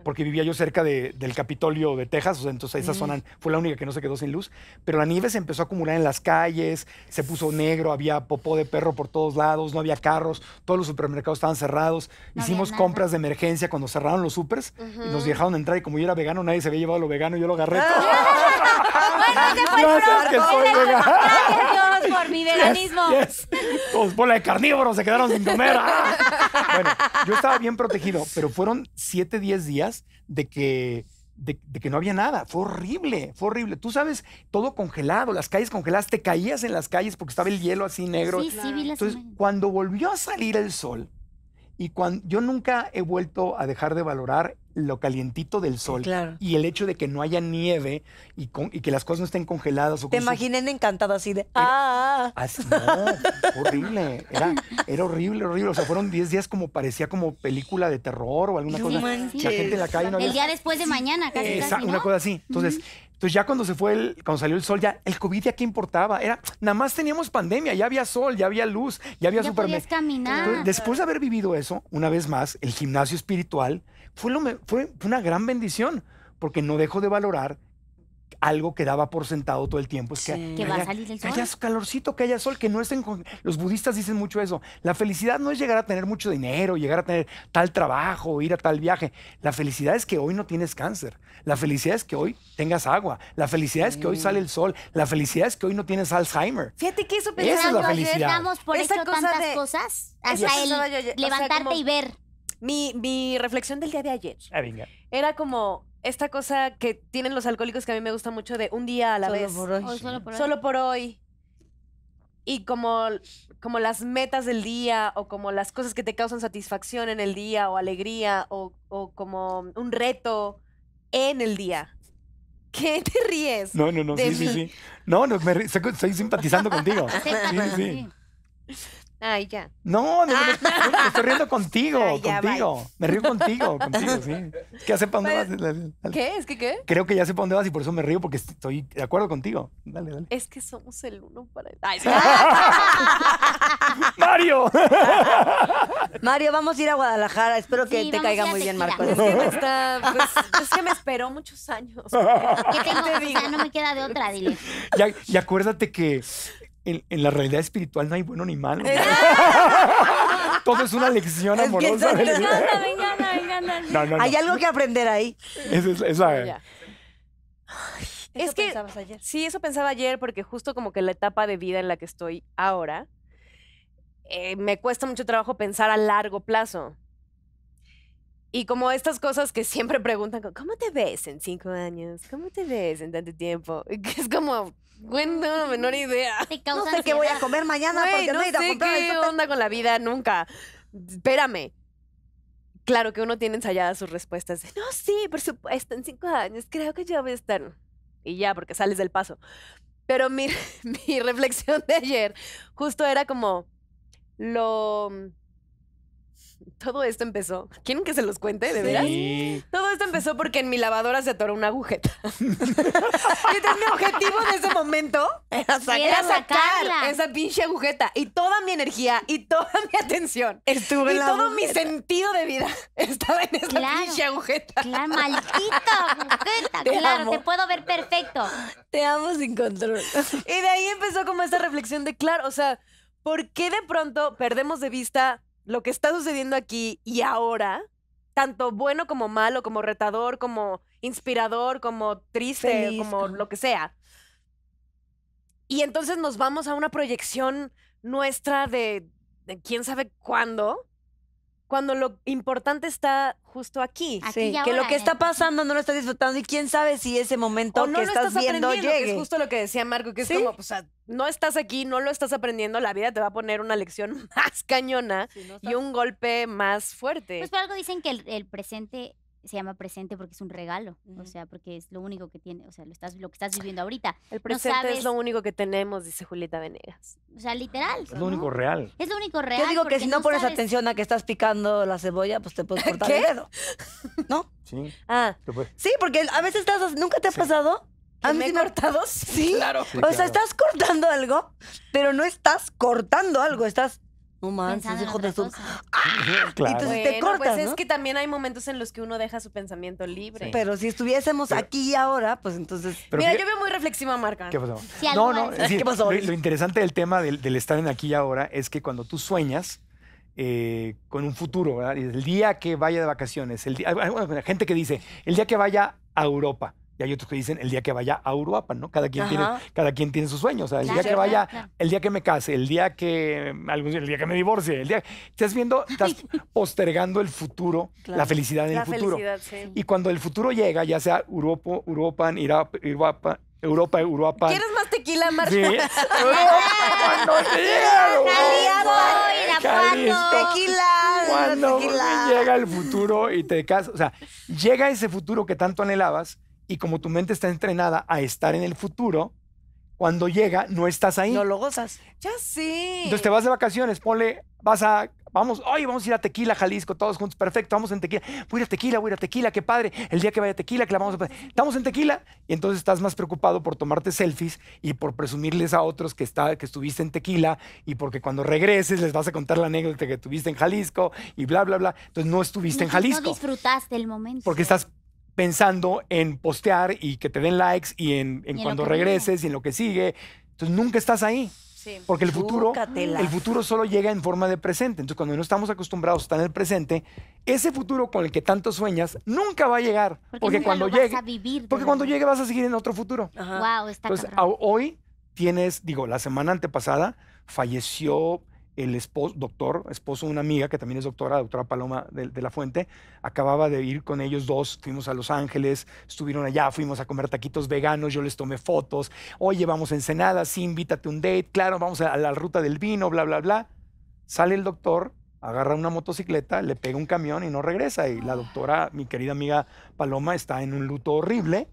porque vivía yo cerca del Capitolio de Texas, o sea, entonces esa zona fue la única que no se quedó sin luz, pero la nieve se empezó a acumular en las calles, se puso negro, había popó de perro por todos lados, no había carros, todos los supermercados estaban cerrados, hicimos compras de emergencia cuando cerraron los supers y nos dejaron entrar y como yo era vegano, nadie se había llevado lo vegano, yo lo agarré bueno, fue Dios por mi veganismo. [laughs] Todos bola de carnívoros se quedaron sin comer. Ah. Bueno, yo estaba bien protegido, pero fueron 7, 10 días de que, de, que no había nada. Fue horrible, fue horrible. Tú sabes, todo congelado, las calles congeladas, te caías en las calles porque estaba el hielo así negro. Sí, Entonces, cuando volvió a salir el sol, y cuando, yo nunca he vuelto a dejar de valorar lo calientito del sol y el hecho de que no haya nieve y, que las cosas no estén congeladas. Te imaginen encantado así de... ¡Ah! Así, no, horrible. Era, horrible, horrible. O sea, fueron 10 días como parecía como película de terror o alguna cosa. en la calle El día después de mañana, casi. Una cosa así. Entonces... ya cuando se fue el, cuando salió el sol, ya el COVID ya qué importaba. Era, nada más teníamos pandemia, ya había sol, ya había luz, ya había ya caminar. después de haber vivido eso, una vez más, el gimnasio espiritual fue, una gran bendición, porque no dejó de valorar algo que daba por sentado todo el tiempo. que, haya, calorcito, que haya sol, que no estén Los budistas dicen mucho eso. La felicidad no es llegar a tener mucho dinero, llegar a tener tal trabajo, ir a tal viaje. La felicidad es que hoy no tienes cáncer. La felicidad es que hoy tengas agua. La felicidad es que hoy sale el sol. La felicidad es que hoy no tienes Alzheimer. Fíjate que eso es por eso tantas cosas. Hasta el levantarte y ver. Mi, reflexión del día de ayer ah, era como esta cosa que tienen los alcohólicos que a mí me gusta mucho de un día a la vez. solo por hoy. Solo por hoy. Y como, como las metas del día o como las cosas que te causan satisfacción en el día o alegría o, como un reto en el día. ¿Qué te ríes? No, no, no, sí, sí, sí. No, no estoy simpatizando contigo. [laughs] sí, sí. Ay, ya. No, ah. no, estoy riendo contigo, [laughs] contigo. Me río contigo, [laughs] contigo, sí. Es que ya sepa dónde vas. Pues, ¿Qué? ¿Es que qué? Creo que ya sepa dónde vas y por eso me río porque estoy de acuerdo contigo. Dale, dale. Es que somos el uno para el. Ay, [laughs] ¡Mario! Mario, vamos a ir a Guadalajara. Espero que te caiga muy bien, Marco. Es que me está. pues, es que me esperó muchos años. ¿Qué tengo? no me queda de otra, dile. y acuérdate que en, la realidad espiritual no hay bueno ni malo. [laughs] Todo es una lección amorosa. no, hay algo que aprender ahí. Eso es, es ayer? sí, eso pensaba ayer porque justo como que la etapa de vida en la que estoy ahora eh, me cuesta mucho trabajo pensar a largo plazo. Y como estas cosas que siempre preguntan, ¿cómo te ves en cinco años? ¿Cómo te ves en tanto tiempo? [laughs] es como, bueno, no tengo menor idea. [laughs] No sé qué voy a comer mañana porque no, he ido a qué onda con la vida nunca. Espérame. Claro que uno tiene ensayadas sus respuestas. no, sí, por supuesto, en cinco años creo que ya voy a estar. Y ya, porque sales del paso. Pero mi, [laughs] mi reflexión de ayer justo era como lo todo esto empezó. ¿Quieren que se los cuente, de veras? Todo esto empezó porque en mi lavadora se atoró una agujeta. [laughs] Entonces, mi objetivo de ese momento era sacar, esa pinche agujeta. Y toda mi energía y toda mi atención. Estuvo la todo mi sentido de vida [laughs] estaba en esa pinche agujeta. Claro, [laughs] maldita agujeta. claro, te puedo ver perfecto. Te amo sin control. Y de ahí empezó como esta reflexión de, claro, o sea, ¿por qué de pronto perdemos de vista lo que está sucediendo aquí y ahora, tanto bueno como malo, como retador, como inspirador, como triste, como, lo que sea. Y entonces nos vamos a una proyección nuestra de quién sabe cuándo, cuando lo importante está justo aquí. Que lo que está pasando no lo estás disfrutando y quién sabe si ese momento no que lo estás, viendo es justo lo que decía Marco, que es como, no estás aquí, no lo estás aprendiendo, la vida te va a poner una lección [laughs] más cañona y un golpe más fuerte. Pues por algo dicen que el presente se llama presente porque es un regalo, o sea, porque es lo único que tiene, o sea, lo, estás, lo que estás viviendo ahorita. El presente es lo único que tenemos, dice Julieta Venegas. O sea, literal. Es lo único real. Es lo único real. Yo digo que si no, pones atención a que estás picando la cebolla, pues te puedes [laughs] cortar el dedo. ¿No? Sí. Ah. Sí, porque a veces estás, nunca te ha pasado. ¿A mí me cortado? [laughs] Sí. Claro. o sea, estás cortando algo, pero no estás cortando algo, estás no manches, hijo de su. ¡Ah! Y entonces te pues cortas. Pues es que también hay momentos en los que uno deja su pensamiento libre. Pero si estuviésemos aquí y ahora, pues entonces. Mira, yo veo muy reflexiva Marca. ¿ah? ¿Qué pasó? no, no, ¿Qué pasó? Lo, interesante del tema del, estar en aquí y ahora es que cuando tú sueñas. Eh, con un futuro, ¿verdad? el día que vaya de vacaciones, el día, hay gente que dice, el día que vaya a Europa, y hay otros que dicen el día que vaya a Uruapan, ¿no? Cada quien, tiene, cada quien tiene sus sueños. O sea, el día que vaya, el día que me case, el día que, el día que me divorcie, el día. Estás viendo, estás [laughs] postergando el futuro, la felicidad en el futuro. Sí. Y cuando el futuro llega, ya sea Urupo, Uruapan, Europa, Europa. ¿Quieres más tequila, Marta? Sí. Europa, [laughs] cuando llega Tequila. Cuando llega el futuro y te casas. O sea, llega ese futuro que tanto anhelabas y como tu mente está entrenada a estar en el futuro, cuando llega no estás ahí. No lo gozas. Ya sí. Entonces te vas de vacaciones, ponle, vas a, vamos, hoy vamos a ir a Tequila, Jalisco, todos juntos, perfecto, vamos en Tequila. Voy a ir a Tequila, voy a ir a Tequila, qué padre. El día que vaya a Tequila, que la vamos a... Estamos en Tequila y entonces estás más preocupado por tomarte selfies y por presumirles a otros que, está, que estuviste en Tequila y porque cuando regreses les vas a contar la anécdota que tuviste en Jalisco y bla, bla, bla. Entonces no estuviste en Jalisco. No disfrutaste el momento. Porque estás pensando en postear y que te den likes y en, cuando regreses y en lo que sigue. Entonces nunca estás ahí. Porque el futuro, el futuro solo llega en forma de presente. Entonces, cuando no estamos acostumbrados a estar en el presente, ese futuro con el que tanto sueñas nunca va a llegar. Porque, cuando llegue. Vas a porque cuando llegue vas a seguir en otro futuro. Wow, está Entonces, hoy tienes, digo, la semana antepasada falleció el esposo, doctor, esposo de una amiga que también es doctora, doctora Paloma de, la Fuente, acababa de ir con ellos dos, fuimos a Los Ángeles, estuvieron allá, fuimos a comer taquitos veganos, yo les tomé fotos, oye, vamos a Ensenada, sí, invítate un date, claro, vamos a, a la ruta del vino, bla, bla, bla. Sale el doctor, agarra una motocicleta, le pega un camión y no regresa. Y la doctora, mi querida amiga Paloma, está en un luto horrible,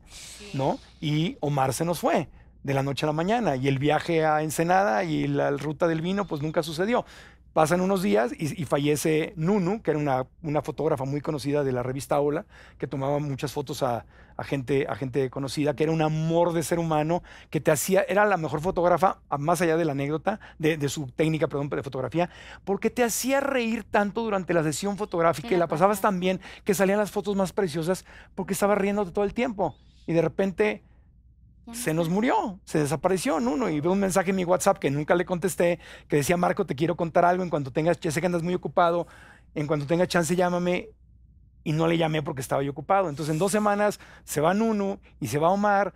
¿no? Y Omar se nos fue de la noche a la mañana y el viaje a Ensenada y la ruta del vino pues nunca sucedió. Pasan unos días y, fallece Nunu, que era una, una, fotógrafa muy conocida de la revista Hola, que tomaba muchas fotos a, gente, a gente conocida, que era un amor de ser humano, que te hacía, era la mejor fotógrafa, más allá de la anécdota, de, su técnica, perdón, de fotografía, porque te hacía reír tanto durante la sesión fotográfica y la pasabas tan bien que salían las fotos más preciosas porque estaba riéndote todo el tiempo. Y de repente se nos murió, se desapareció en uno y veo un mensaje en mi WhatsApp que nunca le contesté, que decía, Marco, te quiero contar algo, en cuanto tengas, ya sé que andas muy ocupado, en cuanto tengas chance llámame y no le llamé porque estaba yo ocupado. Entonces en dos semanas se va Nuno y se va Omar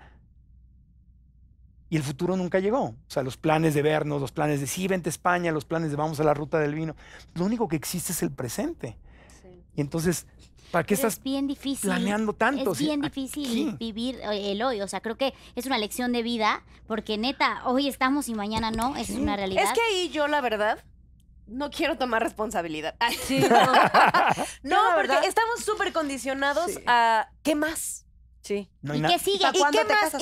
y el futuro nunca llegó. O sea, los planes de vernos, los planes de sí, vente a España, los planes de vamos a la ruta del vino. Lo único que existe es el presente. Y entonces ¿Para qué estás planeando tanto? Es bien difícil vivir eh, el hoy. O sea, creo que es una lección de vida, porque neta, hoy estamos y mañana no, es una realidad. Es que ahí yo, la verdad, no quiero tomar responsabilidad. no, [laughs] no porque estamos súper condicionados a qué más. Sí. ¿Y qué sigue? ¿Y,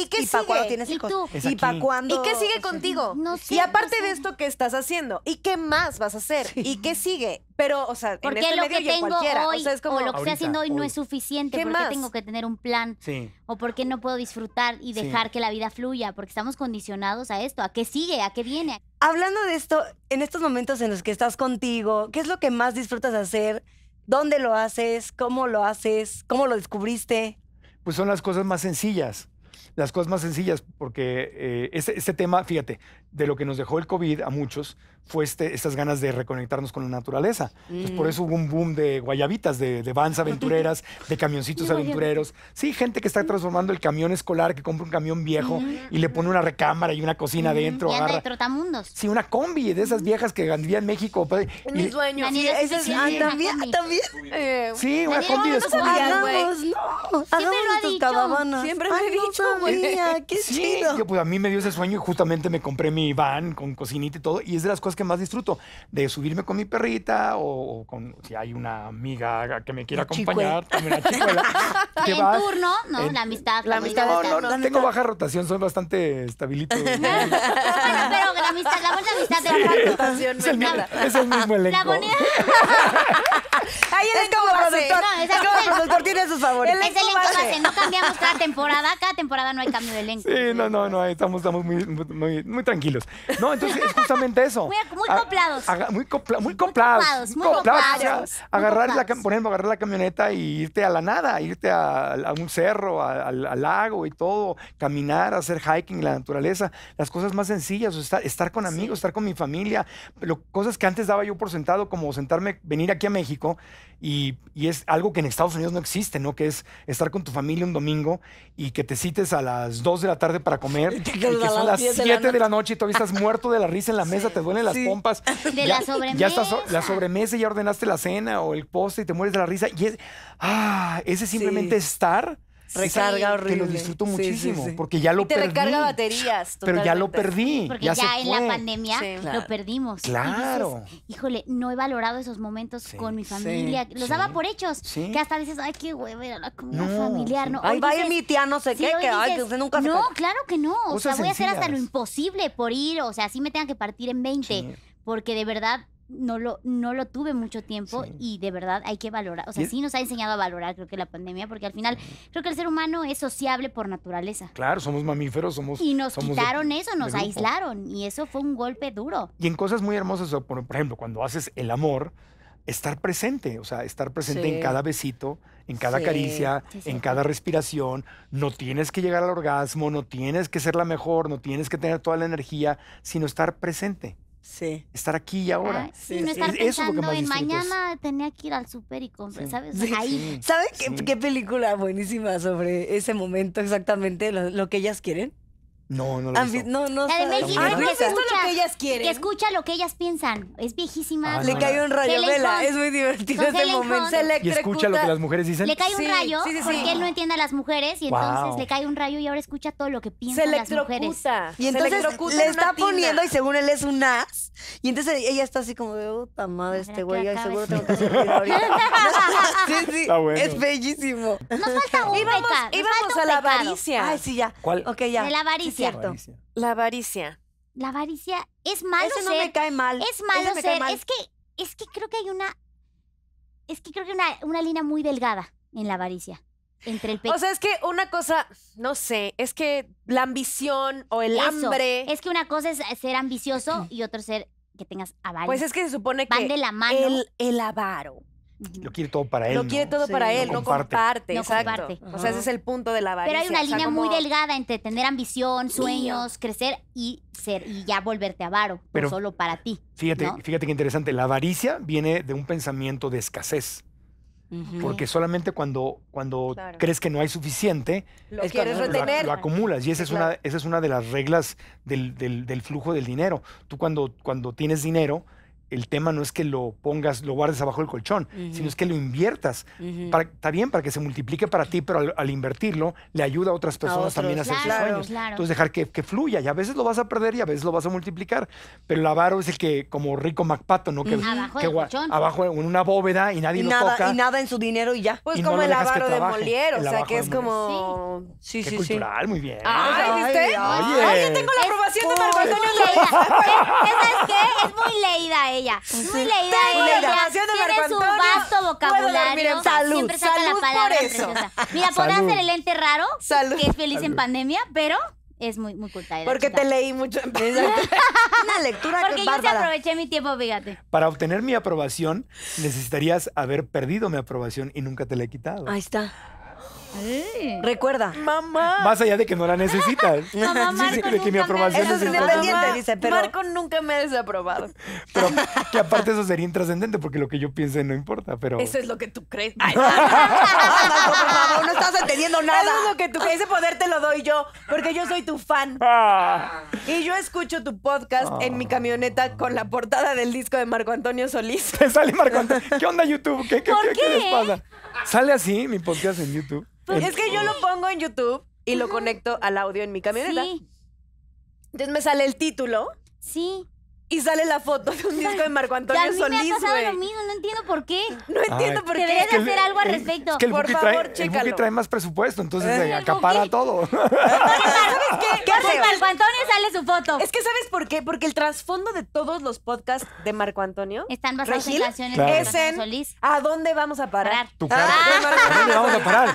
qué ¿Y sigue? tienes ¿Y pues para cuándo? ¿Y qué sigue contigo? No y aparte de esto, ¿qué estás haciendo? ¿Y qué más vas a hacer? ¿Y qué sigue? Pero, o sea, porque en este lo medio que tengo Hoy, o, lo que estoy haciendo hoy, no es suficiente. porque más? tengo que tener un plan? Sí. ¿O porque no puedo disfrutar y dejar que la vida fluya? Porque estamos condicionados a esto. ¿A qué sigue? ¿A qué viene? Hablando de esto, en estos momentos en los que estás contigo, ¿qué es lo que más disfrutas hacer? ¿Dónde lo haces? ¿Cómo lo haces? ¿Cómo lo descubriste? pues son las cosas más sencillas. Las cosas más sencillas, porque eh, este, este tema, fíjate, de lo que nos dejó el COVID a muchos fue este, estas ganas de reconectarnos con la naturaleza. por mm. eso hubo un boom de guayabitas, de, vans [laughs] aventureras, de camioncitos aventureros. Sí, gente que está mm. transformando el camión escolar, que compra un camión viejo mm. y le pone una recámara y una cocina adentro. dentro. Y anda de trotamundos. Sí, una combi de esas viejas que andan en México. En pues, mis sueños. Sí, esas, también. Eh, sí, una combi de escuela. no. Siempre Siempre me ha dicho, Qué pues, a mí me dio ese sueño y justamente me compré mi van con cocinita y todo, y es de las cosas que más disfruto, de subirme con mi perrita o, con si hay una amiga que me quiera acompañar, también [laughs] en turno, ¿no? la amistad. La amistad. No, tengo baja rotación, soy bastante estabilito. [laughs] pero la amistad, la buena amistad de la rotación. Es el, mismo, [laughs] es el mismo elenco. Ahí el es como productor. No, es como productor tiene sus favoritos. Es elenco base. No cambiamos cada temporada. Cada temporada no hay cambio de elenco. Sí, no, no, no. Estamos, estamos muy, muy, muy tranquilos. No, entonces es justamente eso. [laughs] Ah, muy, muy muy, complados muy, coplados, muy, agarrar la, por agarrar la camioneta y irte a la nada, irte a, un cerro, al, lago y todo, caminar, hacer hiking en la naturaleza, las cosas más sencillas, estar, con amigos, estar con mi familia, cosas que antes daba yo por sentado, como sentarme, venir aquí a México y, es algo que en Estados Unidos no existe, ¿no? Que es estar con tu familia un domingo y que te cites a las 2 de la tarde para comer [laughs] y que, son las 7 de la noche todavía estás muerto de la risa en la mesa, te duelen las pompas. [laughs] ya, la sobremesa. estás la sobremesa y ya ordenaste la cena o el postre y te mueres de la risa. Y es, ah, ese simplemente estar recarga Que lo disfruto muchísimo, porque ya lo perdí. te recarga baterías. Pero ya lo perdí. Porque ya, en la pandemia lo perdimos. Claro. Híjole, no he valorado esos momentos con mi familia. Los daba por hechos. Que hasta dices, ay, qué huevo era la familiar. No, ay, va a ir mi tía, no sé qué, que, ay, que usted nunca se No, claro que no. O sea, voy a hacer hasta lo imposible por ir. O sea, sí me tengan que partir en 20. Porque de verdad no lo, no lo tuve mucho tiempo y de verdad hay que valorar, o sea, sí nos ha enseñado a valorar creo que la pandemia, porque al final creo que el ser humano es sociable por naturaleza. Claro, somos mamíferos, somos... Y nos quitaron eso, nos aislaron y eso fue un golpe duro. Y en cosas muy hermosas, por, ejemplo, cuando haces el amor, estar presente, o sea, estar presente en cada besito, en cada caricia, en cada respiración. No tienes que llegar al orgasmo, no tienes que ser la mejor, no tienes que tener toda la energía, sino estar presente. Sí. Estar aquí y ahora. sí, pensando en mañana tenía que ir al super y comprar, ¿sabes? Ahí. qué, película buenísima sobre ese momento exactamente, lo que ellas quieren? No, no lo he No, no. La de ah, no que, escucha, lo que, ellas quieren. que escucha lo que ellas piensan. Es viejísima. Ah, le cae un rayo, vela. Es muy divertido este momento. y escucha lo que las mujeres dicen. Le cae un rayo sí, sí, porque él no entiende a las mujeres y entonces le cae un rayo y ahora escucha todo lo que Se piensan las mujeres. electrocuta. Y entonces le está poniendo y según él es un as. Y entonces ella está así como de, puta madre, este güey, ay, seguro tengo que ahorita. [laughs] sí, sí, es bellísimo. Nos falta un Íbamos, íbamos a la avaricia. Ay, sí, ya. ¿Cuál? Ok, ya. De la avaricia. La avaricia. La avaricia es malo Ese no me cae mal. Es malo ser. Es que, es que creo que hay una. Es que creo que una, una línea muy delgada en la avaricia. Entre el O sea, es que una cosa, no sé, es que la ambición o el hambre. Es que una cosa es ser ambicioso [clears throat] y otro ser que tengas pues avaricia. Pues es que se supone que Van de la mano. el, el avaro lo quiere todo para él. Lo quiere todo para él, no comparte. No O sea, ese es el punto de la avaricia. Pero hay una línea muy delgada entre tener ambición, sueños, crecer y ser y ya volverte avaro, pero solo para ti. Fíjate, fíjate qué interesante. La avaricia viene de un pensamiento de escasez. Porque solamente cuando, cuando crees que no hay suficiente, lo, Lo, acumulas. Y esa es, una, esa es una de las reglas del, flujo del dinero. Tú cuando, cuando tienes dinero, el tema no es que lo pongas, lo guardes abajo del colchón, sino es que lo inviertas. está bien para que se multiplique para ti, pero al, invertirlo le ayuda a otras personas también a hacer sus sueños. Entonces dejar que, fluya y a veces lo vas a perder y a veces lo vas a multiplicar. Pero el avaro es el que, como rico MacPato, ¿no? Que, abajo, que, en una bóveda y nadie lo nada, toca. Y nada en su dinero y ya. Pues como el avaro de Molière, o sea que es como... Sí, sí, Qué sí. cultural, muy bien. Ay, ¿viste? Oye. tengo la aprobación de Marco Antonio Es muy leída ella. Muy leída ella. leída su vasto vocabulario. Salud, Siempre saca salud la palabra por preciosa. Mira, podrá el ente raro, que es feliz en pandemia, pero es muy, muy culta. Porque te leí mucho. [laughs] Una lectura Porque yo te aproveché mi tiempo, fíjate. Para obtener mi aprobación, necesitarías haber perdido mi aprobación y nunca te la he quitado. Ahí está. Recuerda. Mamá. Más allá de que no la necesitas. [laughs] Mamá, Marco que mi aprobación es independiente, Marco nunca me ha desaprobado. Pero [laughs] que aparte eso sería intrascendente porque lo que yo piense no importa, pero... Eso es lo que tú crees. [laughs] no, estás entendiendo nada. lo que tú Ese poder te lo doy yo porque yo soy tu fan. Ah. Y yo escucho tu podcast en mi camioneta con la portada del disco de Marco Antonio Solís. ¿Qué onda YouTube? ¿Qué, qué les pasa? ¿Sale así mi podcast en YouTube? Pues es que yo lo pongo en YouTube y lo conecto al audio en mi camioneta. Sí. Entonces me sale el título. Sí y sale la foto de un disco de Marco Antonio Solís, a mí me ha pasado lo mismo, no entiendo por qué. No entiendo por qué. Deberías hacer algo al respecto. por favor, trae, chécalo. El Buki trae más presupuesto, entonces se eh, eh, acapara todo. ¿Sabes [laughs] qué? hace Marco Antonio sale su foto. Es que ¿sabes por qué? Porque el trasfondo de todos los podcasts de Marco Antonio están basados en canciones claro. de Marco Antonio Solís. ¿A dónde vamos a parar? Tu cárcel. Ah. [laughs] ¿A dónde vamos a parar?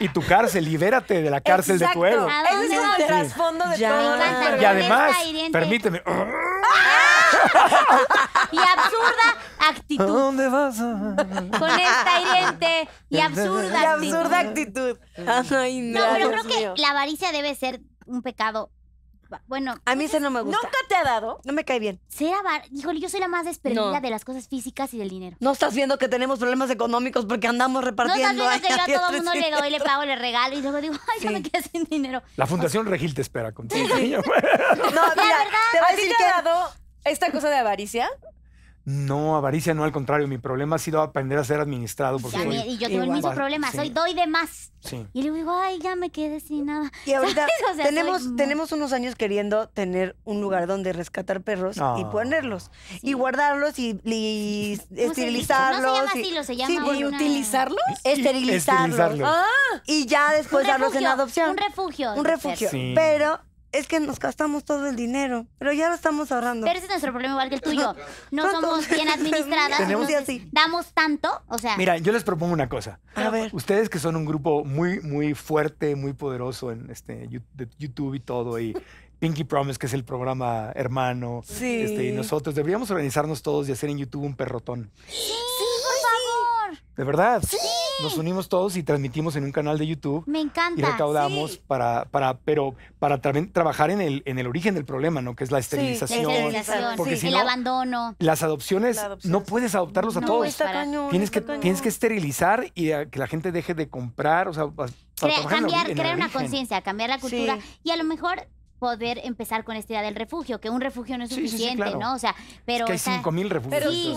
Y tu, cárcel, libérate de la cárcel de tu ego. Ese es el trasfondo de todo. Y además, permíteme. [laughs] y absurda actitud. ¿A dónde vas? Con esta hiriente y [laughs] absurda y absurda actitud. Ay, no, no, pero creo que la avaricia debe ser un pecado bueno. A mí ese no me gusta. ¿Nunca te ha dado? No me cae bien. Ser avaro. Híjole, yo soy la más desperdida de las cosas físicas y del dinero. No estás viendo que tenemos problemas económicos porque andamos No estás repartiendo. viendo que a todo el mundo le doy, le pago, le regalo y luego digo, ay, yo me quedé sin dinero. La Fundación Regil te espera contigo. [laughs] No, mira, verdad. te voy a decir que ha dado esta cosa de avaricia? No, avaricia no, al contrario, mi problema ha sido aprender a ser administrado. Porque y yo tengo el mismo problema, soy doy de más. Y le digo, ay, ya me quedé sin nada. Y ahorita [laughs] tenemos, tenemos unos años queriendo tener un lugar donde rescatar perros y ah, ponerlos. Y guardarlos y, esterilizarlos. [laughs] No se llama así, se llama ¿Utilizarlos? Esterilizarlos. y ya después darlos en adopción. Un refugio. Un refugio. Pero es que nos gastamos todo el dinero, pero ya lo estamos ahorrando. Pero ese es nuestro problema igual que el tuyo. No somos bien [laughs] administradas, damos tanto, o sea... Mira, yo les propongo una cosa. A ver. Ustedes que son un grupo muy, muy fuerte, muy poderoso en este YouTube y todo, y [laughs] Pinky Promise, que es el programa hermano, sí. Este, y nosotros, deberíamos organizarnos todos y hacer en YouTube un perrotón. Sí. De verdad. Sí. Nos unimos todos y transmitimos en un canal de YouTube. Me encanta. Y recaudamos para, para, pero para trabajar en el, en el origen del problema, ¿no? Que es la esterilización. la esterilización. Porque el abandono. Las adopciones, no puedes adoptarlos a todos. tienes, que, tienes que esterilizar y que la gente deje de comprar, o sea, cambiar, crear una conciencia, cambiar la cultura. Y a lo mejor poder empezar con esta idea del refugio, que un refugio no es suficiente, ¿no? O sea, pero... que hay 5.000 refugios. Pero, sí,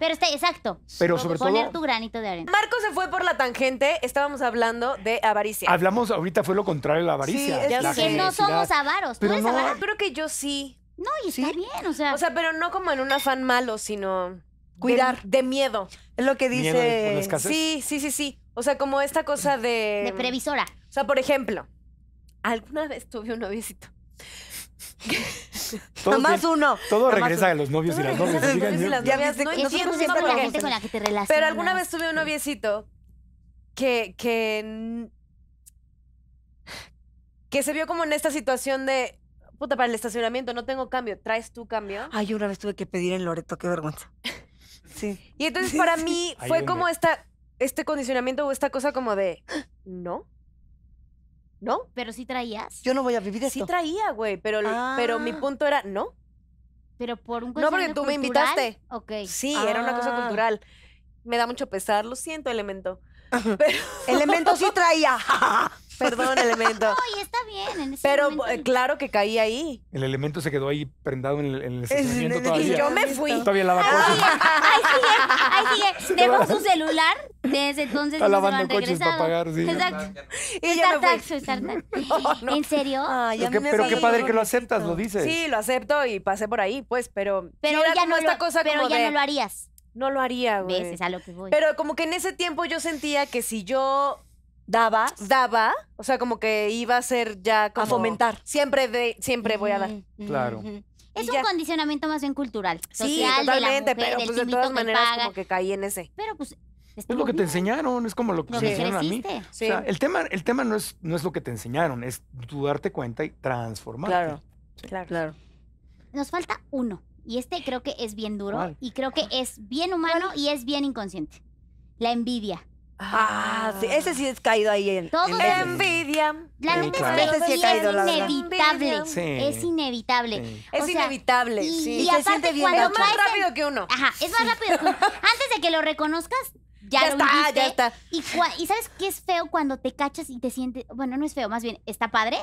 pero está exacto. Pero sobre Poner tu granito de arena. Marco se fue por la tangente, estábamos hablando de avaricia. Hablamos, ahorita fue lo contrario de la avaricia. es que no somos avaros. ¿Tú eres avaro? Creo que yo sí. No, y está bien, o sea... O sea, pero no como en un afán malo, sino... Cuidar. De, miedo. Es lo que dice... sí, sí, sí, sí. O sea, como esta cosa de... De previsora. O sea, por ejemplo, alguna vez tuve un novicito. [laughs] Tomás uno. Todo regresa a los novios y las novias. que Pero alguna vez tuve un noviecito que, que, que se vio como en esta situación de, puta, para el estacionamiento no tengo cambio, ¿traes tu cambio? Ay, una vez tuve que pedir en Loreto, qué vergüenza. Sí. Y entonces para mí fue como esta, este condicionamiento o esta cosa como de, no, ¿No? ¿Pero sí traías? Yo no voy a vivir esto. Sí traía, güey, pero, pero mi ah. punto era, ¿no? Pero por un No, porque tú me invitaste. Ok. Sí, era una cosa ah. cultural. Me da mucho pesar, lo siento, elemento. Pero... elemento sí [laughs] traía. [laughs] Perdón, elemento. No, [laughs] está bien. En Pero eh, claro que caí ahí. El elemento se quedó ahí prendado en el, en estacionamiento todavía. Y yo me fui. Todavía lavaba coches. Ahí sigue, ahí sigue. [laughs] Dejó su celular desde entonces. Está lavando no se coches para pagar, sí. Exacto. Y me [laughs] ¿En serio? pero qué padre que lo aceptas, lo dices. Sí, lo acepto y pasé por ahí, pues, pero... Pero ya, no, esta lo, cosa pero ya no lo harías. No lo haría, güey. a lo que voy. Pero como que en ese tiempo yo sentía que si yo daba. Daba. O sea, como que iba a ser ya como... A fomentar. Siempre, de, siempre voy a dar. Claro. Es un condicionamiento más bien cultural. Social, sí, totalmente, pero pues de todas maneras como que caí en ese. Pero pues es lo que te enseñaron, es como lo que me enseñaron a mí. el tema, el tema no, es, no es lo que te enseñaron, es tú darte cuenta y transformarte. Claro, claro. Nos falta uno, y este creo que es bien duro, y creo que es bien humano y es bien inconsciente. La envidia. Ah, ese sí es caído ahí en. envidia. La neta es que sí es, inevitable, es inevitable. es inevitable. Y, sí. y, y bien más rápido que uno. Ajá, es más rápido que uno. Antes de que lo reconozcas, ya, ya está, ya está. Y, y, sabes qué es feo cuando te cachas y te sientes, bueno, no es feo, más bien está padre,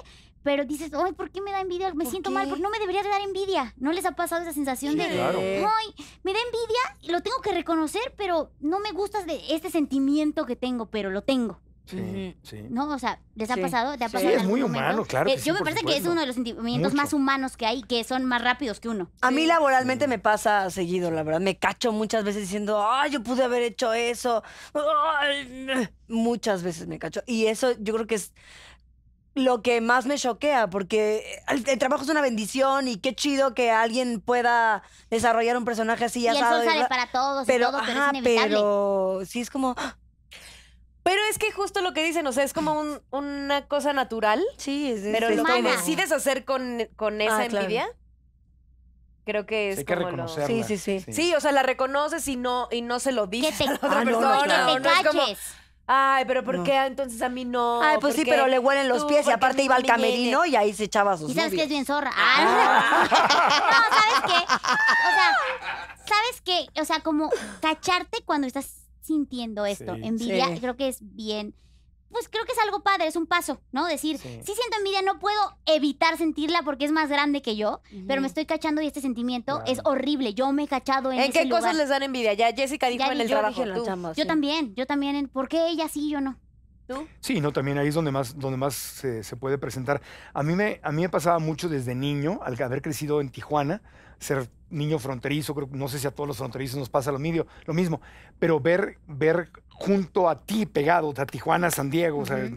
pero dices, ay, ¿por qué me da envidia? Me siento mal, porque no me debería de dar envidia. ¿No les ha pasado esa sensación de, ay, me da envidia, lo tengo que reconocer, pero no me gusta este sentimiento que tengo, pero lo tengo. Sí, sí. No, o sea, ¿les ha pasado? ¿Te ha pasado eh, sí, es muy humano, claro. yo me parece que es uno de los sentimientos más humanos que hay, que son más rápidos que uno. A mí laboralmente mm. me pasa seguido, la verdad. Me cacho muchas veces diciendo, ay, yo pude haber hecho eso. muchas veces me cacho. Y eso yo creo que es lo que más me choquea, porque eh, el, trabajo es una bendición y qué chido que alguien pueda desarrollar un personaje así, y sale para todos, pero, pero es Pero sí es como... ¡ah! Pero es que justo lo que dicen, o sea, es como una cosa natural. Sí, es, Pero lo que decides hacer con, esa ah, envidia, creo que es. Sí, sí, sí, sí, o sea, la reconoces y no, y no se lo dices. Que te, a otra Ay, pero ¿por qué ah, entonces a mí no? Ay, pues sí, pero le huelen los pies y aparte iba al camerino y ahí se echaba sus ¿Y sabes que es bien zorra? Ah. [laughs] no, ¿sabes [laughs] qué? O sea, ¿sabes qué? O sea, como cacharte cuando estás sintiendo esto, envidia, creo que es bien pues creo que es algo padre, es un paso, ¿no? Decir, sí, siento envidia, no puedo evitar sentirla porque es más grande que yo, pero me estoy cachando y este sentimiento es horrible. Yo me he cachado en ¿En qué cosas les dan envidia? Ya Jessica dijo en el trabajo. tú. yo también, yo también. ¿Por qué ella sí y yo no? ¿Tú? Sí, no, también ahí es donde más, donde más se, se, puede presentar. A mí, me, a mí me pasaba mucho desde niño, al haber crecido en Tijuana, ser niño fronterizo, no sé si a todos los fronterizos nos pasa lo mismo, lo mismo pero ver, ver junto a ti, pegado, a Tijuana, San Diego, sea,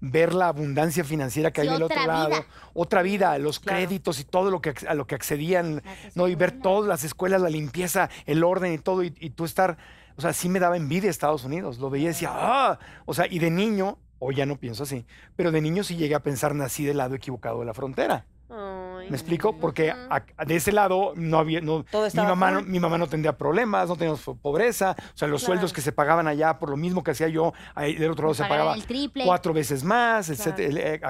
ver la abundancia financiera que hay del otro lado, otra vida, los créditos y todo lo que a lo que accedían, no y ver todas las escuelas, la limpieza, el orden y todo y, tú estar, o sea, sí me daba envidia Estados Unidos, lo veía y decía, ah, o sea, y de niño, hoy ya no pienso así, pero de niño sí llegué a pensar nací del lado equivocado de la frontera. Ah. ¿Me explico? Porque de ese lado no había, mi, mamá, no, mi mamá no tendría problemas, no teníamos pobreza, o sea, los sueldos que se pagaban allá por lo mismo que hacía yo, del otro lado se pagaba cuatro veces más, eh,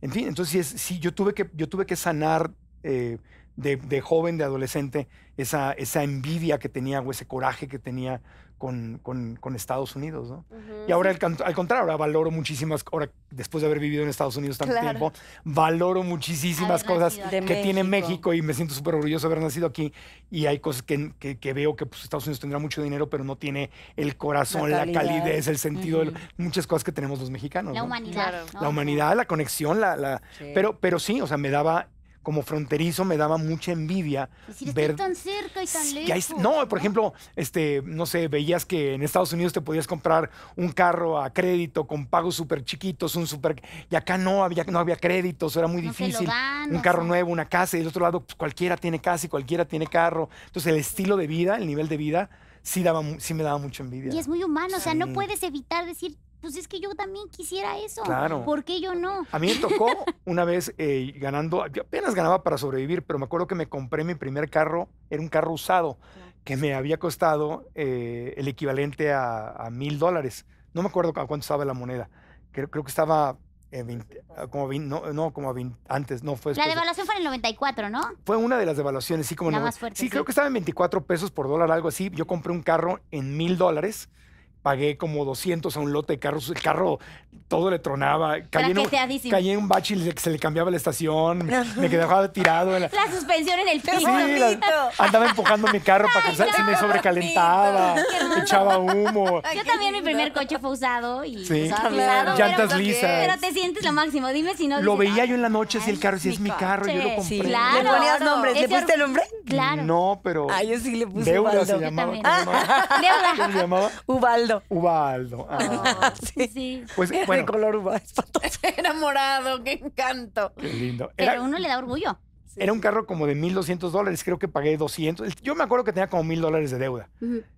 En fin, entonces sí, yo tuve que, yo tuve que sanar eh, de, joven, de adolescente, esa, esa envidia que tenía o ese coraje que tenía con, Estados Unidos, ¿no? y ahora al, contrario, ahora valoro muchísimas, ahora después de haber vivido en Estados Unidos tanto tiempo, valoro muchísimas cosas que tiene México y me siento súper orgulloso de haber nacido aquí y hay cosas que, veo que pues, Estados Unidos tendrá mucho dinero, pero no tiene el corazón, la, calidez, el sentido, de muchas cosas que tenemos los mexicanos. La humanidad. La humanidad, la conexión, la... la Pero, pero sí, o sea, me daba como fronterizo me daba mucha envidia si ver tan cerca y tan lejos. no, por ejemplo, este, no sé, veías que en Estados Unidos te podías comprar un carro a crédito con pagos súper chiquitos, un súper y acá no había no había créditos, era muy difícil. un carro nuevo, una casa y del otro lado pues, cualquiera tiene casa y cualquiera tiene carro. Entonces el estilo de vida, el nivel de vida sí, daba, me daba mucha envidia. Y es muy humano, o sea, no puedes evitar decir, pues es que yo también quisiera eso. Claro. ¿Por qué yo no? A mí me tocó [laughs] una vez eh, ganando, yo apenas ganaba para sobrevivir, pero me acuerdo que me compré mi primer carro, era un carro usado, que me había costado eh, el equivalente a mil dólares. No me acuerdo a cuánto estaba la moneda. creo que estaba eh, pues ah, 20, pues. como 20, no, no, como antes, no fue. la devaluación fue en el 94, ¿no? Fue una de las devaluaciones, sí, como la no, más sí, creo que estaba en 24 pesos por dólar, algo así. Yo compré un carro en mil dólares pagué como 200 a un lote de carros. El carro todo le tronaba. Caí en, un, bache y se le cambiaba la estación. Me quedaba tirado. la... suspensión en el piso. andaba empujando mi carro para que se me sobrecalentaba. Echaba humo. Yo también mi primer coche fue usado. y usado, Llantas lisas. Pero te sientes lo máximo. Dime si no. Lo veía yo en la noche así el carro. Si es mi carro, yo lo compré. Sí, claro, ¿Le ponías nombres? ¿Le pusiste el nombre? Claro. No, pero... Ah, yo sí le puse Deuda se llamaba. Deuda. ¿Cómo se llamaba? Ubaldo. Ubaldo. Ah. [laughs] sí, Pues, color ubaldo. [laughs] Era morado, qué encanto. Qué lindo. Pero uno le da orgullo. Era un carro como de 1.200 dólares, creo que pagué 200. Yo me acuerdo que tenía como 1.000 dólares de deuda,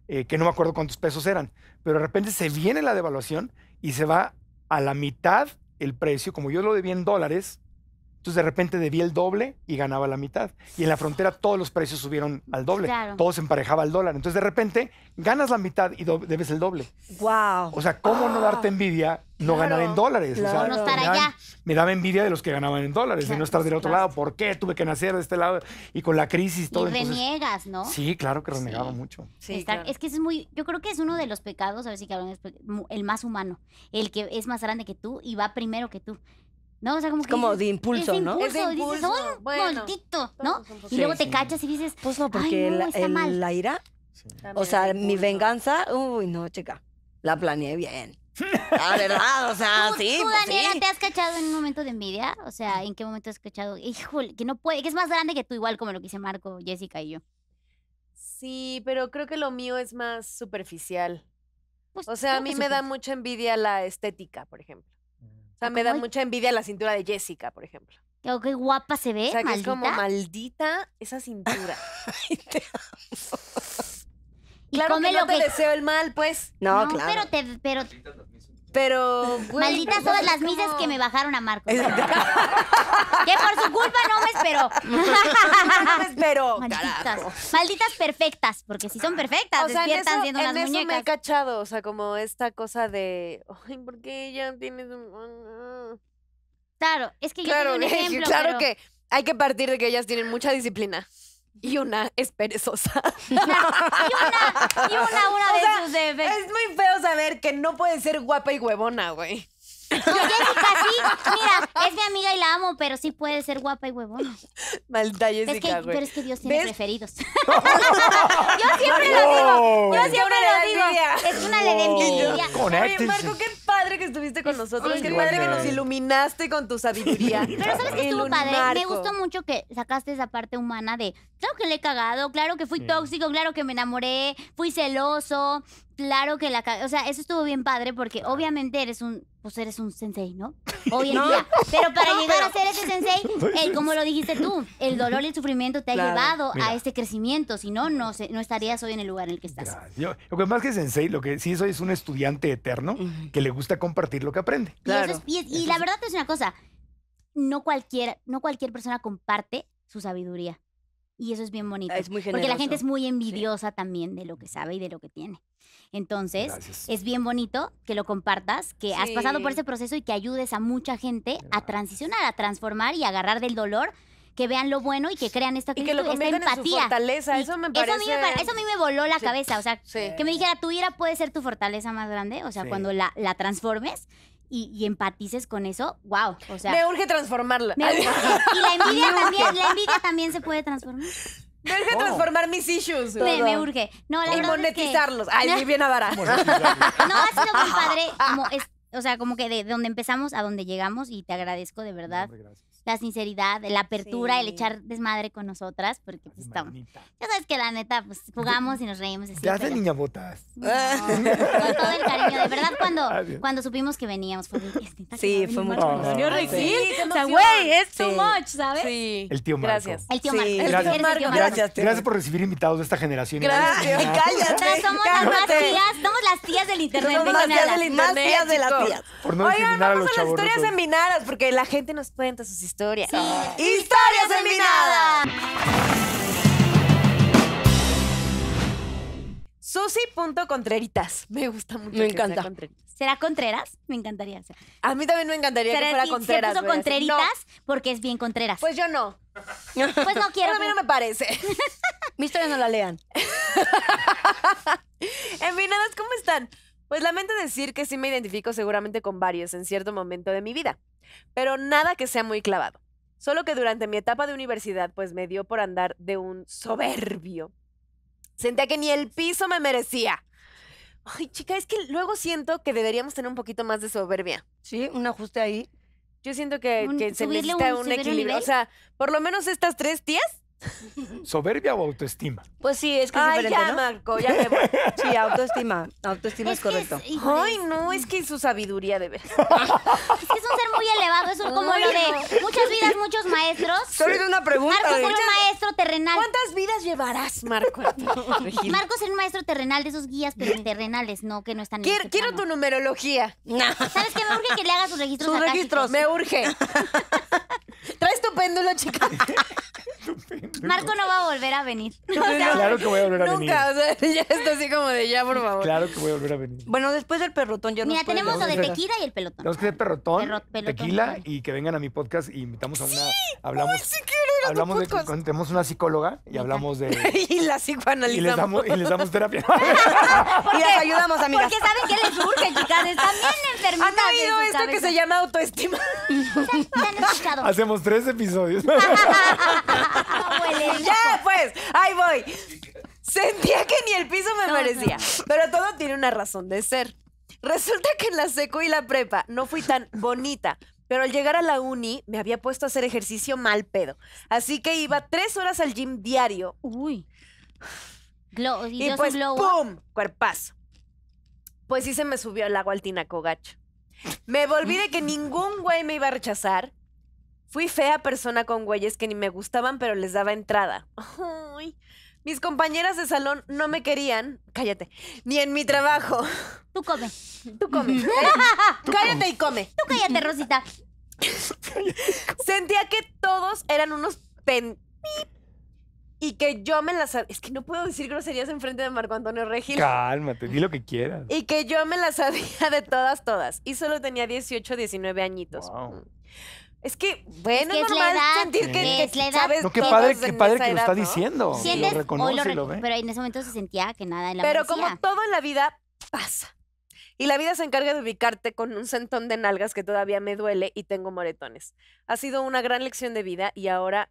eh, que no me acuerdo cuántos pesos eran. Pero de repente se viene la devaluación y se va a la mitad el precio. Como yo lo debía en dólares, entonces de repente debía el doble y ganaba la mitad. Y en la frontera todos los precios subieron al doble. Todos Todo se emparejaba al dólar. Entonces de repente ganas la mitad y debes el doble. Wow. O sea, ¿cómo no darte ah. envidia no ganar en dólares? O sea, no estar me, allá. me, daba envidia de los que ganaban en dólares, de no estar del otro lado. ¿Por qué? Tuve que nacer de este lado y con la crisis todo. Y reniegas, ¿no? Sí, claro que renegaba mucho. Sí, Es que es muy, yo creo que es uno de los pecados, a ver si el más humano, el que es más grande que tú y va primero que tú como de impulso, ¿no? es de impulso. Dices, ¡Oh, bueno, ¿No? Y luego te cachas y dices. Pues no, porque la, ira. O sea, mi venganza. Uy, no, chica. La planeé bien. La verdad, o sea, sí, sí. ¿Tú, pues te has cachado en un momento de envidia? O sea, mm. ¿en qué momento has cachado? Híjole, que no puede, que es más grande que tú, igual como lo que hice Marco, Jessica y yo. Sí, pero creo que lo mío es más superficial. Pues o sea, a mí me da mucha envidia la estética, por ejemplo. O sea, me da mucha envidia la cintura de Jessica, por ejemplo. Qué, guapa se ve. O sea, que maldita. es como maldita esa cintura. [laughs] Ay, te amo. claro que no te deseo el mal, pues. No, No, claro. Pero te, pero pero, Malditas todas las misas que me bajaron a Marco. [laughs] que por su culpa no me esperó. [laughs] no me esperó. [laughs] Malditas. Malditas perfectas, porque si son perfectas, o sea, despiertan siendo muñecas. En eso me he cachado, o sea, como esta cosa de, ay, ¿por qué ya tienes un... Mm- claro, es que yo claro, tengo un ejemplo, Claro que hay que partir de que ellas tienen mucha disciplina y una es perezosa. [laughs] y una, y una, una de sus Es muy feo saber que no puede ser guapa y huevona, güey. Yo, Jessica, sí, mira, es mi amiga y la amo, pero sí puede ser guapa y huevona. Maldita Jessica, es que, Pero es que Dios tiene preferidos. [laughs] [laughs] yo siempre lo digo. Yo siempre lo digo. Es una de envidia. Oye, Marco, qué padre que estuviste con nosotros. Qué padre que nos iluminaste con tu sabiduría. Pero ¿sabes que estuvo padre? Me gustó mucho que sacaste esa parte humana de, claro que le he cagado, claro que fui tóxico, claro que me enamoré, fui celoso, claro que la... O sea, eso estuvo bien padre porque obviamente eres un pues eres un sensei, ¿no? Hoy en día. Pero para llegar a ser ese sensei, [laughs] eh, como lo dijiste tú, el dolor y el sufrimiento te ha llevado a este crecimiento. Si no, no, no estarías hoy en el lugar en el que estás. más que sensei, lo que sí soy es un estudiante eterno que le gusta compartir lo que aprende. Y, la verdad es una cosa, no cualquier, no cualquier persona comparte su sabiduría. Y eso es bien bonito. Es muy Porque la gente es muy envidiosa también de lo que sabe y de lo que tiene. Entonces, es bien bonito que lo compartas, que has pasado por ese proceso y que ayudes a mucha gente a transicionar, a transformar y a agarrar del dolor que vean lo bueno y que crean esta, que esta empatía. fortaleza, eso me Eso a, mí me, voló la cabeza, o sea, que me dijera, tu ira puede ser tu fortaleza más grande, o sea, cuando la, la transformes y, y, empatices con eso, wow. O sea, me urge transformarla. Y la [laughs] envidia, también, la envidia también se puede transformar. Me urge oh. transformar mis issues. Me, urge. No, la y monetizarlos. Ay, no. muy bien Avara. No, ha sido muy padre. Como es, o sea, como que de donde empezamos a donde llegamos y te agradezco de verdad la sinceridad, la apertura, el echar desmadre con nosotras, porque pues estamos. Ya sabes que la neta, pues jugamos y nos reímos. Así, ya niña botas. [laughs] con todo el cariño. De verdad, cuando, cuando supimos que veníamos, fue Sí, fue mucho. yo sí, sí, sí, o güey, es too much, ¿sabes? Sí. El tío Marco. Gracias. El tío Marco. Gracias. Gracias, por recibir invitados de esta generación. Gracias. Cállate. somos las más tías, somos las tías del internet. Somos las tías del internet. Más tías de las tías. no Oigan, vamos a las historias en binaras, porque la gente nos cuenta sus historias historia. ¡Historias ¡Historias Susy. Susi.contreritas. Me gusta mucho. Me encanta. ¿Será Contreras? Me encantaría A mí también me encantaría que fuera Contreras. porque es bien Contreras. Pues yo no. [laughs] Pues no quiero. a mí no me parece. [laughs] Mi historia no la lean. [laughs] En Envinadas, ¿cómo están? Pues lamento decir que sí me identifico seguramente con varios en cierto momento de mi vida, pero nada que sea muy clavado. Solo que durante mi etapa de universidad pues me dio por andar de un soberbio. Sentía que ni el piso me merecía. Ay, chica, es que luego siento que deberíamos tener un poquito más de soberbia. Sí, un ajuste ahí. Yo siento que, se necesita un, equilibrio. O sea, por lo menos estas tres tías [laughs] ¿Soberbia o autoestima? Pues sí, es que es Marco, ya [laughs] Sí, autoestima. Autoestima es, correcto. Ay, no, es que su sabiduría de ver. [laughs] es que un ser muy elevado, es un como lo de muchas vidas, muchos maestros. Solo de una pregunta. Marco, es un maestro terrenal. ¿Cuántas vidas llevarás, Marco? Marcos es un maestro terrenal de esos guías, pero terrenales, no, que no están Quiero este tu numerología. ¿Sabes qué? Me urge que le haga sus registros Sus registros, me urge. Traes tu péndulo, chica. [laughs] Marco no va a volver a venir. [laughs] claro que voy a volver a venir. Nunca, o sea, [laughs] ya está así como de ya, por favor. Claro que voy a volver a venir. Bueno, después del perrotón yo no. Mira, tenemos lo de tequila y el pelotón. Tenemos que hacer perrotón, tequila y que vengan a mi podcast y invitamos a una. Hablamos. Uy, sí quiero ir a hablamos de podcast. tenemos una psicóloga y hablamos de. y la psicoanalizamos. Y les damos, terapia. Y les ayudamos, amigas. Porque saben que les surge, chicas. Están bien enfermitas. ¿Han oído esto que se llama autoestima? ya han escuchado? Hacemos tres episodios. [laughs] ya, pues, ahí voy. Sentía que ni el piso me parecía. merecía. Pero todo tiene una razón de ser. Resulta que en la secu y la prepa no fui tan bonita, pero al llegar a la uni me había puesto a hacer ejercicio mal pedo. Así que iba tres horas al gym diario. Uy. glow y, pues, ¿ah? ¡pum! Cuerpazo. Pues sí se me subió el agua al tinaco gacho. Me volví de que ningún güey me iba a rechazar Fui fea persona con güeyes que ni me gustaban, pero les daba entrada. mis compañeras de salón no me querían, cállate, ni en mi trabajo. Tú come. [laughs] Tú come. cállate y come. Tú cállate, Rosita. Sentía que todos eran unos pen... Y que yo me las... Es que no puedo decir groserías en frente de Marco Antonio Regil. Cálmate, di lo que quieras. Y que yo me las sabía de todas, todas. Y solo tenía 18, 19 añitos. Wow. Es que, bueno, normal que, es qué padre, que lo está diciendo. lo Pero en ese momento se sentía que nada en la Pero como todo en la vida, pasa. Y la vida se encarga de ubicarte con un centón de nalgas que todavía me duele y tengo moretones. Ha sido una gran lección de vida y ahora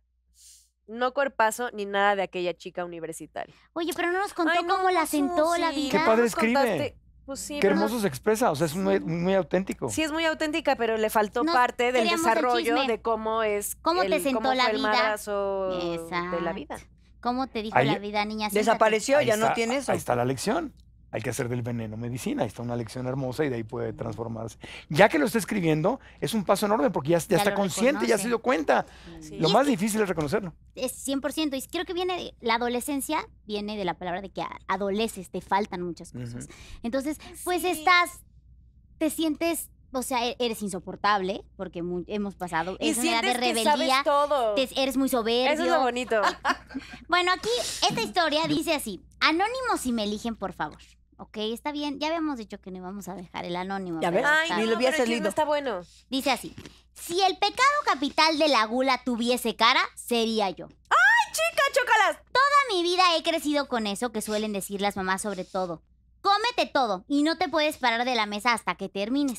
no cuerpazo ni nada de aquella chica universitaria. Oye, pero no nos contó cómo la sentó la vida. Qué padre escribe. Pues Qué hermoso se expresa, o sea, es muy, auténtico. Sí, es muy auténtica, pero le faltó parte del desarrollo de cómo es. ¿Cómo te sentó la vida? de la vida. ¿Cómo te dijo la vida, niña? Desapareció, ya no tienes. Ahí está la lección hay que hacer del veneno medicina. está una lección hermosa y de ahí puede transformarse. Ya que lo está escribiendo, es un paso enorme porque ya, está consciente, ya se dio cuenta. Lo más difícil es reconocerlo. Es 100%. Y creo que viene, la adolescencia viene de la palabra de que adoleces, te faltan muchas cosas. Entonces, pues estás, te sientes o sea, e-, eres insoportable porque hemos pasado y edad de rebeldía. todo. eres muy soberbio. Eso es lo bonito. [laughs] bueno, aquí esta [laughs] historia dice así: Anónimos si me eligen, por favor. Ok, está bien. Ya habíamos dicho que no íbamos a dejar el anónimo. Ya ves, ni lo no, Está bueno. Dice así: Si el pecado capital de la gula tuviese cara, sería yo. ¡Ay, chica, chócalas! Toda mi vida he crecido con eso que suelen decir las mamás, sobre todo. Cómete todo y no te puedes parar de la mesa hasta que termines.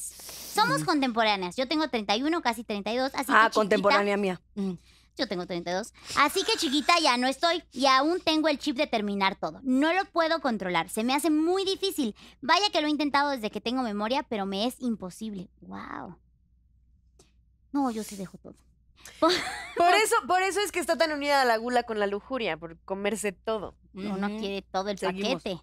Somos mm. contemporáneas. Yo tengo 31, casi 32, así que. Ah, contemporánea mía. Mm. Yo tengo 32. Así que chiquita ya no estoy y aún tengo el chip de terminar todo. No lo puedo controlar. Se me hace muy difícil. Vaya que lo he intentado desde que tengo memoria, pero me es imposible. ¡Wow! No, yo te dejo todo. [laughs] Por, eso, por eso es que está tan unida la gula con la lujuria, por comerse todo. no no quiere todo el paquete.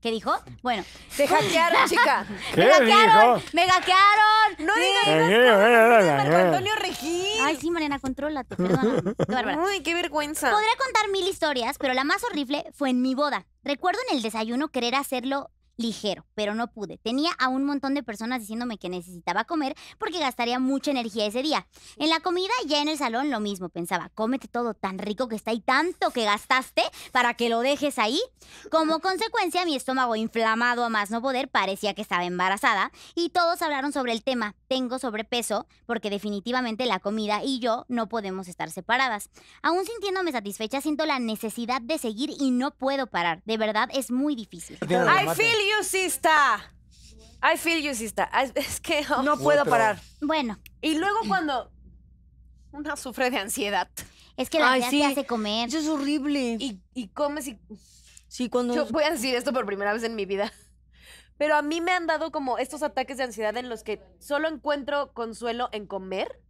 ¿Qué dijo? Bueno. Te hackearon, chica. [laughs] me hackearon. Me hackearon. No digas Marco Antonio Regín. Ay, sí, Mariana, contrólate. Perdón. Qué Uy, qué vergüenza. Podría contar mil historias, pero la más horrible fue en mi boda. Recuerdo en el desayuno querer hacerlo ligero, pero no pude. Tenía a un montón de personas diciéndome que necesitaba comer porque gastaría mucha energía ese día. En la comida, ya en el salón, lo mismo. Pensaba, cómete todo tan rico que está y tanto que gastaste para que lo dejes ahí. Como consecuencia, mi estómago inflamado a más no poder parecía que estaba embarazada y todos hablaron sobre el tema. Tengo sobrepeso porque definitivamente la comida y yo no podemos estar separadas. Aún sintiéndome satisfecha, siento la necesidad de seguir y no puedo parar. De verdad, es muy difícil. I you, I feel you, sista es que no puedo parar. Bueno, Y luego cuando una sufre de ansiedad es que la ansiedad hace comer. Eso es horrible. y, comes y... Sí, cuando... Yo voy a decir esto por primera vez en mi vida. Pero a mí me han dado como estos ataques de ansiedad en los que solo encuentro consuelo en comer.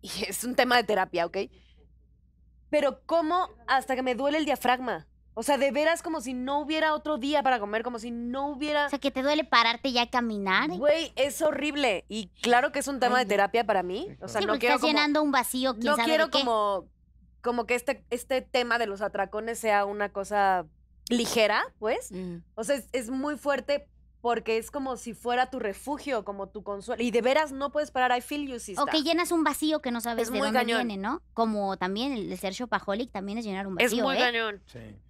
Y es un tema de terapia, ¿ok? Pero como hasta que me duele el diafragma. O sea, de veras como si no hubiera otro día para comer, como si no hubiera... O sea, que te duele pararte ya a caminar. Güey, es horrible. Y claro que es un tema de terapia para mí. O sea, no quiero estás llenando un vacío, quién No quiero como como que este, este tema de los atracones sea una cosa ligera, pues. Mm. O sea, es muy fuerte porque es como si fuera tu refugio, como tu consuelo. Y de veras no puedes parar, I feel you, O que llenas un vacío que no sabes de dónde viene, ¿no? Como también el de Sergio Pajolic también es llenar un vacío, Es muy ¿eh? cañón.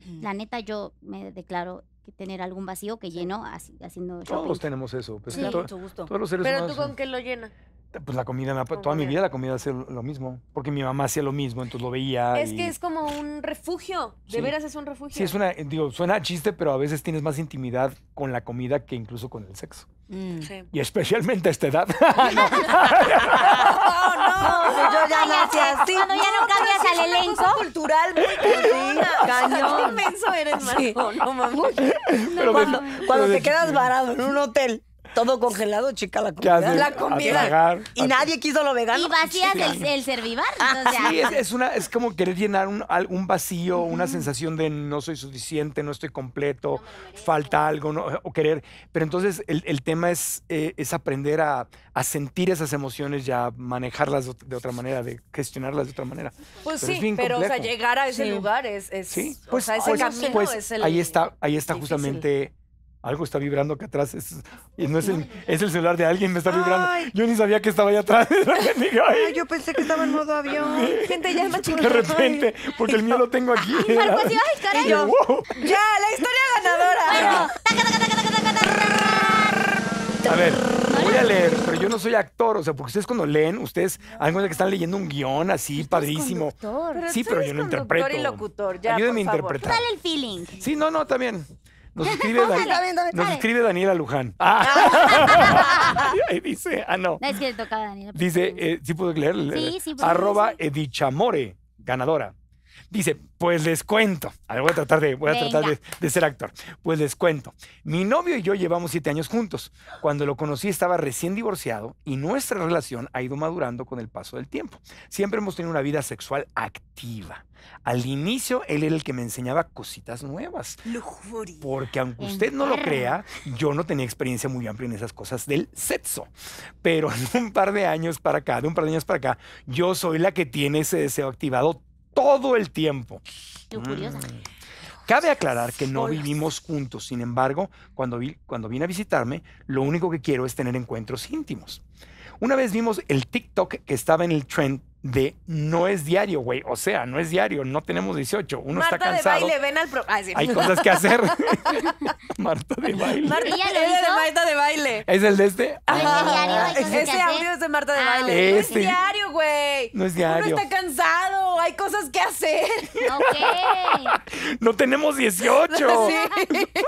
Mm. La neta, yo me declaro que tener algún vacío que lleno haciendo Todos tenemos eso. Pues Pero tú con qué lo llenas. Pues la comida, la, toda mi vida la comida hacía lo mismo, porque mi mamá hacía lo mismo, entonces lo veía. Es que es como un refugio, de veras es un refugio. Sí, es una, eh, digo, suena a chiste, pero a veces tienes más intimidad con la comida que incluso con el sexo. Mm. Sí. Y especialmente a esta edad. [laughs] no, no, yo ya así. Cuando ya no, cambias al elenco. cultural muy [laughs] Cañón. Qué inmenso eres, Sí. No, cuando, cuando te quedas varado en un hotel todo congelado, chica, la comida. y nadie quiso lo vegano. Y vacías el, servivar. Ah, sí, es, una, es como querer llenar un, un vacío, una sensación de no soy suficiente, no estoy completo, falta algo, no, o querer. Pero entonces el, tema es, eh, es aprender a, sentir esas emociones y a manejarlas de otra manera, de gestionarlas de otra manera. Pues pero sí, pero llegar a ese lugar es, sí. pues, pues, pues Ahí está, ahí está justamente algo está vibrando acá atrás. Es, y no es, el, es el celular de alguien, me está vibrando. Yo ni sabía que estaba allá atrás. [laughs] yo pensé que estaba en modo avión. Gente, ya es De repente, porque el mío lo tengo aquí. Ay, caray. Ya, la historia ganadora. A ver voy a leer, pero yo no soy actor, o sea, porque ustedes cuando leen, ustedes hay que están leyendo un guión así, padrísimo. sí, pero yo no interpreto. Y locutor, ya, Ayúdenme a interpretar. Dale el feeling. Sí, no, no, también. Nos [laughs] escribe, Dan nos escribe Daniela Luján. [laughs] Ah. [laughs] Ahí dice, ah, no. no es que le toca a Daniela. Dice, eh, ¿sí puedo leer? Sí, sí, Arroba Edichamore, ganadora. Dice, pues les cuento. A voy a tratar, de, voy a tratar de, ser actor. Pues les cuento. Mi novio y yo llevamos siete años juntos. Cuando lo conocí estaba recién divorciado y nuestra relación ha ido madurando con el paso del tiempo. Siempre hemos tenido una vida sexual activa. Al inicio, él era el que me enseñaba cositas nuevas. Porque aunque usted no lo crea, yo no tenía experiencia muy amplia en esas cosas del sexo. Pero [laughs] un par de años para acá, de un par de años para acá, yo soy la que tiene ese deseo activado todo el tiempo. Mm. Cabe aclarar que no vivimos juntos, sin embargo, cuando, cuando vine a visitarme, lo único que quiero es tener encuentros íntimos. Una vez vimos el TikTok que estaba en el trend de no es diario, güey. O sea, no es diario, no tenemos 18. Uno Marta está cansado. Marta de baile, ven al pro... Hay cosas que hacer. [laughs] Marta de baile. es de baile. ¿Es el de este? Ah. Es el diario. Ese audio es de Marta de ah, baile. Este. No es diario, güey. No es diario. Uno está cansado, hay cosas que hacer. Ok. [laughs] no tenemos 18.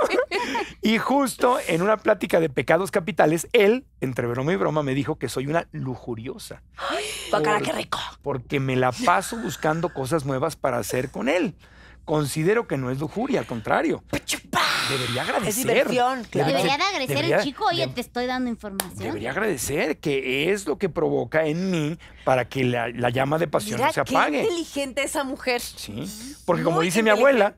[laughs] y justo en una plática de pecados capitales, él, entre broma y broma, me dijo que soy una lujuriosa. Ay, Por... cara, qué rico porque me la paso buscando cosas nuevas para hacer con él. Considero que no es lujuria, al contrario. Debería agradecer. Es diversión, Debería de agradecer el chico, oye, te estoy dando información. Debería agradecer, que es lo que provoca en mí para que la, llama de pasión no se apague. Qué inteligente esa mujer. Sí, porque como dice mi abuela,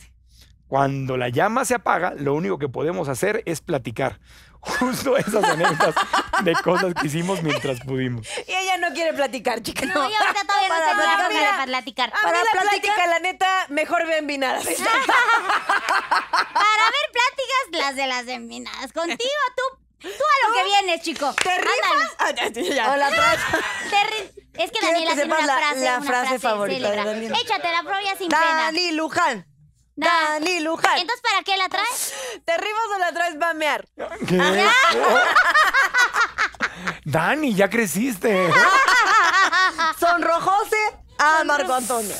cuando la llama se apaga, lo único que podemos hacer es platicar justo esas anécdotas de cosas que hicimos mientras pudimos. Y ella no quiere platicar, chica. No, yo ahorita todavía para no platicar. Para, la plática, la neta, mejor ven vinadas. [laughs] para ver pláticas, las de las envinadas. Contigo, tú Tú a lo que vienes, chico. ¿Te rifas? Ah, [laughs] o la frase. Es que Daniela tiene una frase, la, frase, favorita de Daniela. Échate la propia sin pena. Dani Luján. Dani Luján. Entonces, ¿para qué la traes? ¿Te rimas o la traes bamear? ¿Qué? [laughs] Dani, ya creciste. [laughs] Sonrojose a Marco Antonio.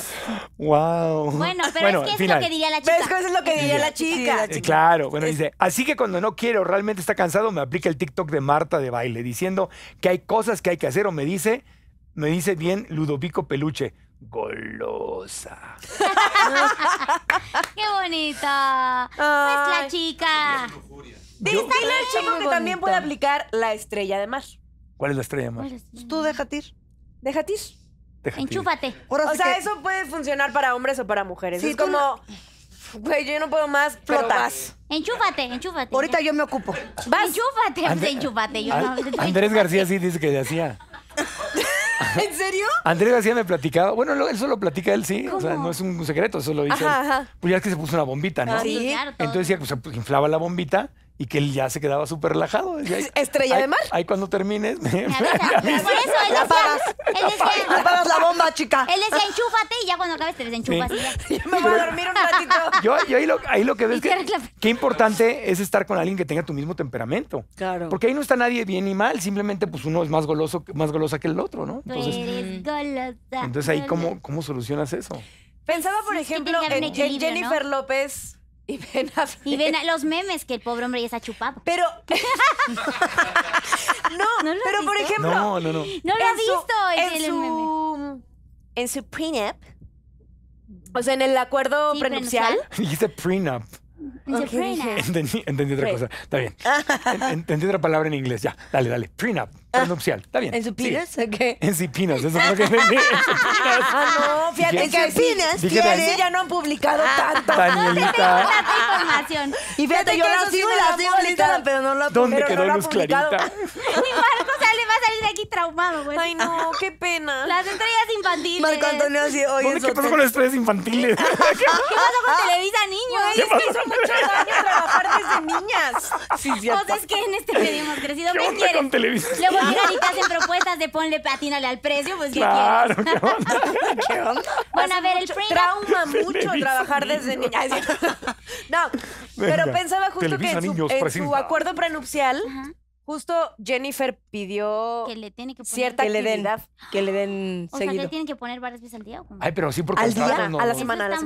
Wow. Bueno, pero es que es lo que diría la chica. que es lo que diría la eh, chica? Claro, bueno, dice, así que cuando no quiero, realmente está cansado, me aplica el TikTok de Marta de baile, diciendo que hay cosas que hay que hacer, o me dice, me dice bien Ludovico Peluche golosa. [laughs] ¡Qué bonita! Pues la chica. Dice Yo- chico que también puede aplicar la estrella de mar. ¿Cuál es la estrella de mar? Tú déjate ir. Déjate ir. Enchúfate. O sea, eso puede funcionar para hombres o para mujeres. Sí, es como, güey, yo no puedo más, Flotas. Enchúfate, enchúfate. Ahorita yo me ocupo. Vas. Enchúfate, enchúfate. Andrés García sí dice que decía. hacía. [laughs] [laughs] ¿En serio? Andrés García me platicaba, bueno, él lo platica él, sí, o sea, no es un secreto, eso lo dice Pues ya es que se puso una bombita, ¿no? Ah, Entonces decía, pues, pues inflaba la bombita y que él ya se quedaba súper relajado. ¿Estrella de mar? Ahí cuando termines. [laughs] Me, Por eso él decía, apagas, él decía, apagas la bomba, chica. Él decía, enchúfate y ya cuando acabes te desenchufas. [laughs] me voy a dormir un ratito. [laughs] Yo, ahí, lo, ahí, lo, que ves que qué importante es estar con alguien que tenga tu mismo temperamento. Claro. Porque ahí no está nadie bien ni mal, simplemente pues uno es más goloso, más golosa que el otro, ¿no? Entonces, eres mm. golosa. Entonces ahí, ¿cómo, cómo solucionas eso? Pensaba, por ejemplo, en, Jennifer López y ven a Y a los memes que el pobre hombre ya está chupado. Pero. [laughs] no, ¿No pero por ejemplo. No, no, no. No lo ha visto en, su, En su prenup. O sea, en el acuerdo sí, prenupcial. Dijiste prenup. Okay. Entendí, entendí otra cosa. Está bien. [laughs] Entendí otra palabra en inglés. Ya, dale, dale. Prenup. Prenupcial, está bien. ¿En supinas? ¿En qué? En supinas, eso es lo que me Ah, no, fíjate que en Cipinas quiere, ya no han publicado ah. tanto. Danielita. información. Y fíjate, yo no sigo las la sigo pero no la ¿Dónde quedó Luz Clarita? Mi Marco pues, sale, va a salir de aquí traumado, güey. Ay, no, qué pena. Las estrellas infantiles. Marco Antonio oye. ¿Qué pasó con las estrellas infantiles? [laughs] ¿Qué pasó con Televisa Niños? Es que hizo mucho daño trabajar desde niñas. Sí, sí. Pues es que en este hemos crecido. ¿Qué onda con Televisa? Y te hacen propuestas de ponle patínale al precio, pues ¿qué claro, quieres? onda? [laughs] onda? Bueno, a ver, el Trauma [laughs] mucho trabajar desde niña. [laughs] No, pero pensaba justo que en su, acuerdo prenupcial... Justo Jennifer pidió que le tiene que cierta que le den, que le den [gasps] o sea, que le tienen que poner varias veces al día. Ay, pero sí por ¿Al día? A la semana, a la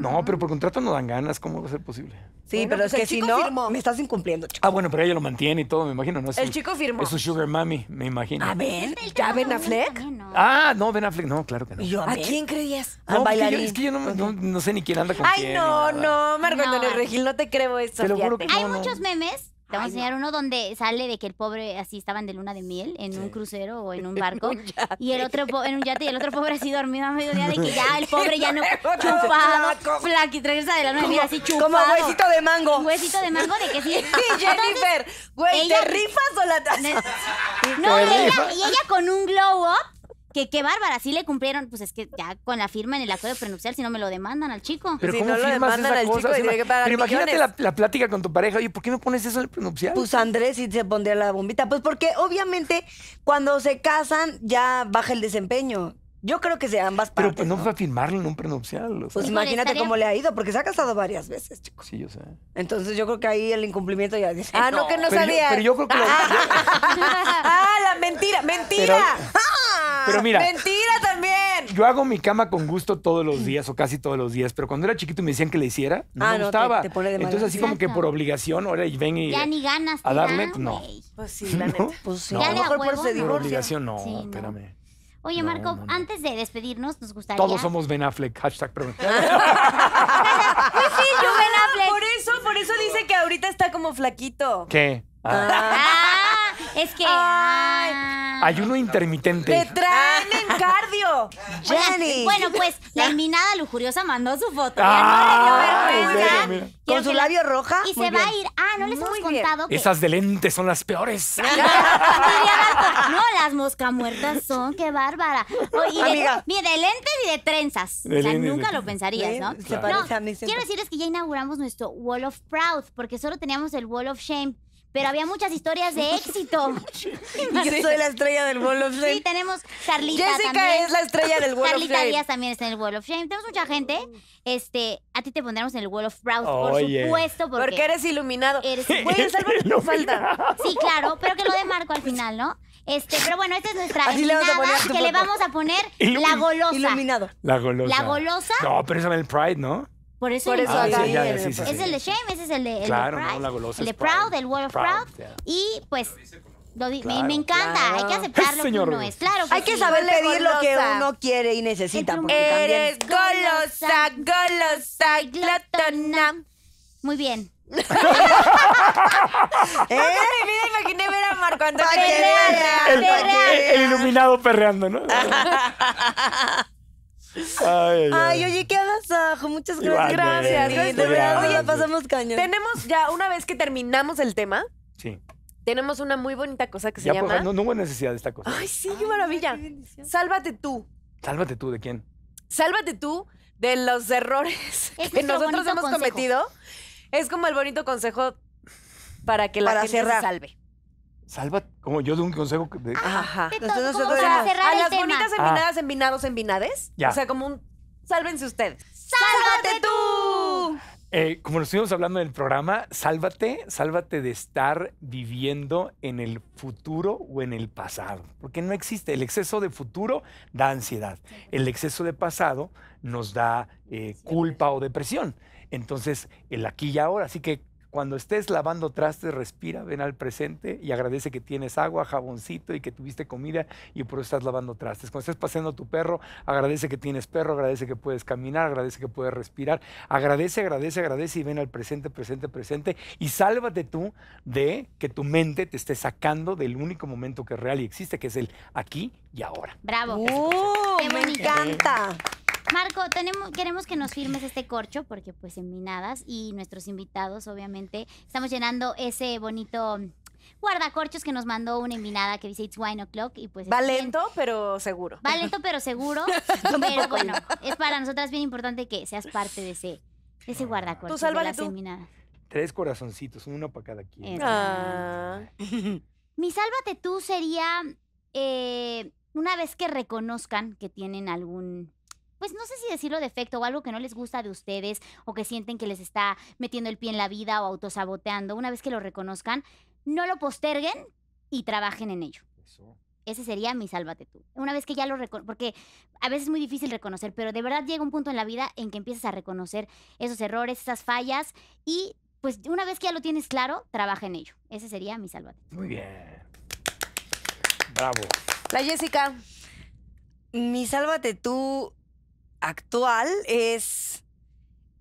¿no? pero por contrato no dan ganas, ¿cómo va a ser posible? Sí, pero es pues que si chico no, firmó. me estás incumpliendo, chico. Ah, bueno, pero ella lo mantiene y todo, me imagino, ¿no? Es El chico firmó. Es su sugar mommy, me imagino. A ver, pues ¿ya ven a ¿no? Ah, no, Ben Affleck, no, claro que no. Y ¿A quién creías? A bailarín. es que yo no, sé ni quién anda con Ay, quién. no, no, Marco Regil, no te creo eso. Hay muchos memes te voy a enseñar uno donde sale de que el pobre así estaban de luna de miel en un crucero o en un [laughs] barco. y el otro en un yate y el otro pobre así dormido a mediodía de que [laughs] ya el pobre ya no [laughs] chupado. Flaqui, regresa de la luna de miel así chupado. Como huesito de mango. huesito de mango de que sí. Sí, Jennifer, güey, ¿te rifas o la No, y ella, y ella con un glow up que qué bárbara, sí le cumplieron, pues es que ya con la firma en el acuerdo prenupcial, si no me lo demandan al chico. Pero si no lo demandan al cosa? chico, Pero imagínate la, plática con tu pareja, oye, ¿por qué me pones eso en el prenupcial? Pues Andrés Y se pondría la bombita. Pues porque obviamente cuando se casan ya baja el desempeño. Yo creo que de ambas partes. Pero pues, no, fue a firmarlo en un prenupcial. Pues imagínate cómo le ha ido, porque se ha casado varias veces, chicos. Sí, o sea. Entonces yo creo que ahí el incumplimiento ya dice. Ah, ah no, que no sabía. pero yo creo que lo- [laughs] ah, la mentira, mentira. Ah. Mentira también. Yo hago mi cama con gusto todos los días o casi todos los días, pero cuando era chiquito me decían que le hiciera, no ah, me gustaba. Entonces así como que por obligación, ahora y ven y ya ni ganas a darle, no. Pues sí, [laughs] la neta. Pues a lo mejor por Por obligación no, espérame. Oye, Marco, antes de despedirnos, nos gustaría. Todos somos Ben Affleck, hashtag [laughs] pues sí, yo Ben [laughs] Por eso, por eso dice que ahorita está como flaquito. ¿Qué? Ah. ah. Es que. Ay. Ah. Ayuno intermitente. ¡Te traen en cardio! [laughs] Bueno, pues [laughs] la eliminada lujuriosa mandó su foto. Ah, Con su labio roja. Y se va a ir. Ah, no les hemos contado Esas de lentes son las peores. [laughs] no, las mosca muertas son, qué bárbara. Oye, De, lentes y de trenzas. nunca lo pensarías, ¿no? Quiero decir no quiero decirles que ya inauguramos nuestro Wall of Proud, porque solo teníamos el Wall of Shame pero había muchas historias de éxito. [laughs] y yo soy la estrella del Wall of Shame. Sí, tenemos Carlita Jessica es la estrella del Wall of Shame. Carlita Díaz también está en el Wall of Shame. Tenemos mucha gente. Este, a ti te pondremos en el Wall of Proud, por supuesto. Porque, eres iluminado. Eres Güey, que falta. Sí, claro, pero que lo de Marco al final, ¿no? Este, pero bueno, esta es nuestra Así le que le vamos a poner la golosa. Iluminado. La golosa. La golosa. No, pero es el Pride, ¿no? Por eso, ah, es el de Shame, ese es el de, el Pride, la el de Proud, el World of Proud. Y pues me, encanta, hay que aceptar lo que uno es. Claro hay que saber pedir lo que uno quiere y necesita. Eres golosa, golosa, glotona. Muy bien. [laughs] ¿Eh? mi imaginé ver a Marco Antonio. El, el, el iluminado perreando, ¿no? [laughs] Ay, oye, qué agasajo. Muchas gracias. Gracias, Gracias. de verdad, oye, pasamos caña. Tenemos ya, una vez que terminamos el tema, Sí. tenemos una muy bonita cosa que se pues, llama... no, hubo necesidad de esta cosa. Ay, sí, qué maravilla. Sálvate tú. Sálvate tú, ¿de quién? Sálvate tú de los errores [laughs] que nosotros hemos cometido. Es como el bonito consejo para que la gente se salve. Salva, como yo de un consejo de... Ajá. Entonces nosotros a, a las bonitas ah. envinadas, envinados, envinades. Ya. O sea, como un... Sálvense ustedes. ¡Sálvate tú! Eh, como lo estuvimos hablando en el programa, sálvate, sálvate de estar viviendo en el futuro o en el pasado, porque no existe. El exceso de futuro da ansiedad, el exceso de pasado nos da eh, culpa o depresión. Entonces, el aquí y ahora, así que cuando estés lavando trastes, respira, ven al presente y agradece que tienes agua, jaboncito y que tuviste comida y por eso estás lavando trastes. Cuando estés paseando tu perro, agradece que tienes perro, agradece que puedes caminar, agradece que puedes respirar. Agradece, agradece, agradece y ven al presente, presente, presente. Y sálvate tú de que tu mente te esté sacando del único momento que es real y existe, que es el aquí y ahora. Bravo. Uh, me encanta! Marco, tenemos, queremos que nos firmes este corcho porque pues en Minadas y nuestros invitados obviamente estamos llenando ese bonito guardacorchos que nos mandó una envinada que dice It's Wine O'Clock y pues... Va lento, pero seguro. Va lento, pero seguro. [laughs] pero bueno, es para nosotras bien importante que seas parte de ese, ese guardacorchos tú de tú. Tres corazoncitos, uno para cada quien. Ah. Mi sálvate tú sería eh, una vez que reconozcan que tienen algún pues no sé si decirlo defecto o algo que no les gusta de ustedes o que sienten que les está metiendo el pie en la vida o autosaboteando, una vez que lo reconozcan, no lo posterguen y trabajen en ello. Eso. Ese sería mi sálvate tú. Una vez que ya lo reconozcan. porque a veces es muy difícil reconocer, pero de verdad llega un punto en la vida en que empiezas a reconocer esos errores, esas fallas y pues una vez que ya lo tienes claro, trabaja en ello. Ese sería mi sálvate. Muy bien. Bravo. La Jessica, mi sálvate tú actual es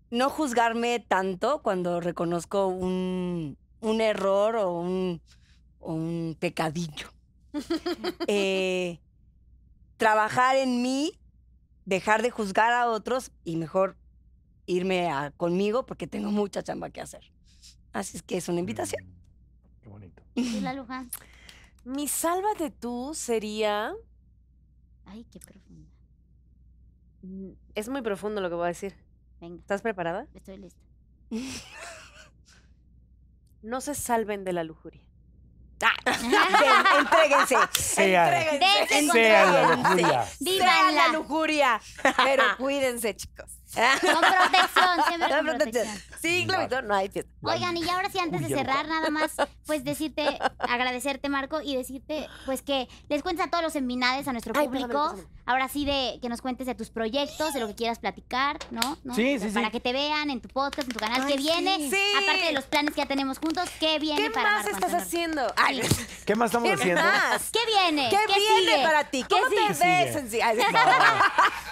no juzgarme tanto cuando reconozco un, error o un, pecadillo. [laughs] Eh, trabajar en mí, dejar de juzgar a otros y mejor irme conmigo porque tengo mucha chamba que hacer. Así es que es una invitación. Mm, qué bonito. ¿Y la Luján? Mi de tú sería... Ay, qué profundo. Mm, es muy profundo lo que voy a decir. ¿Estás preparada? Estoy lista. no se salven de la lujuria. [laughs] entréguense. entréguense. la lujuria. Vivan la lujuria. Pero cuídense, chicos. Con protección, siempre [laughs] protección. Sí, claro, no hay Oigan, y ahora sí, antes de cerrar, nada más, pues decirte, agradecerte, Marco, y decirte, pues que les cuentes a todos los seminades, a nuestro público. Ahora sí, de que nos cuentes de tus proyectos, de lo que quieras platicar, ¿no? Sí, Sí, sí, Para que te vean en tu podcast, en tu canal, que viene. Aparte de los planes que ya tenemos juntos, ¿qué viene ¿Qué más estás haciendo? ¿Qué más estamos ¿Qué haciendo? Más? ¿Qué viene? ¿Qué, viene para ti? ¿Cómo te ves?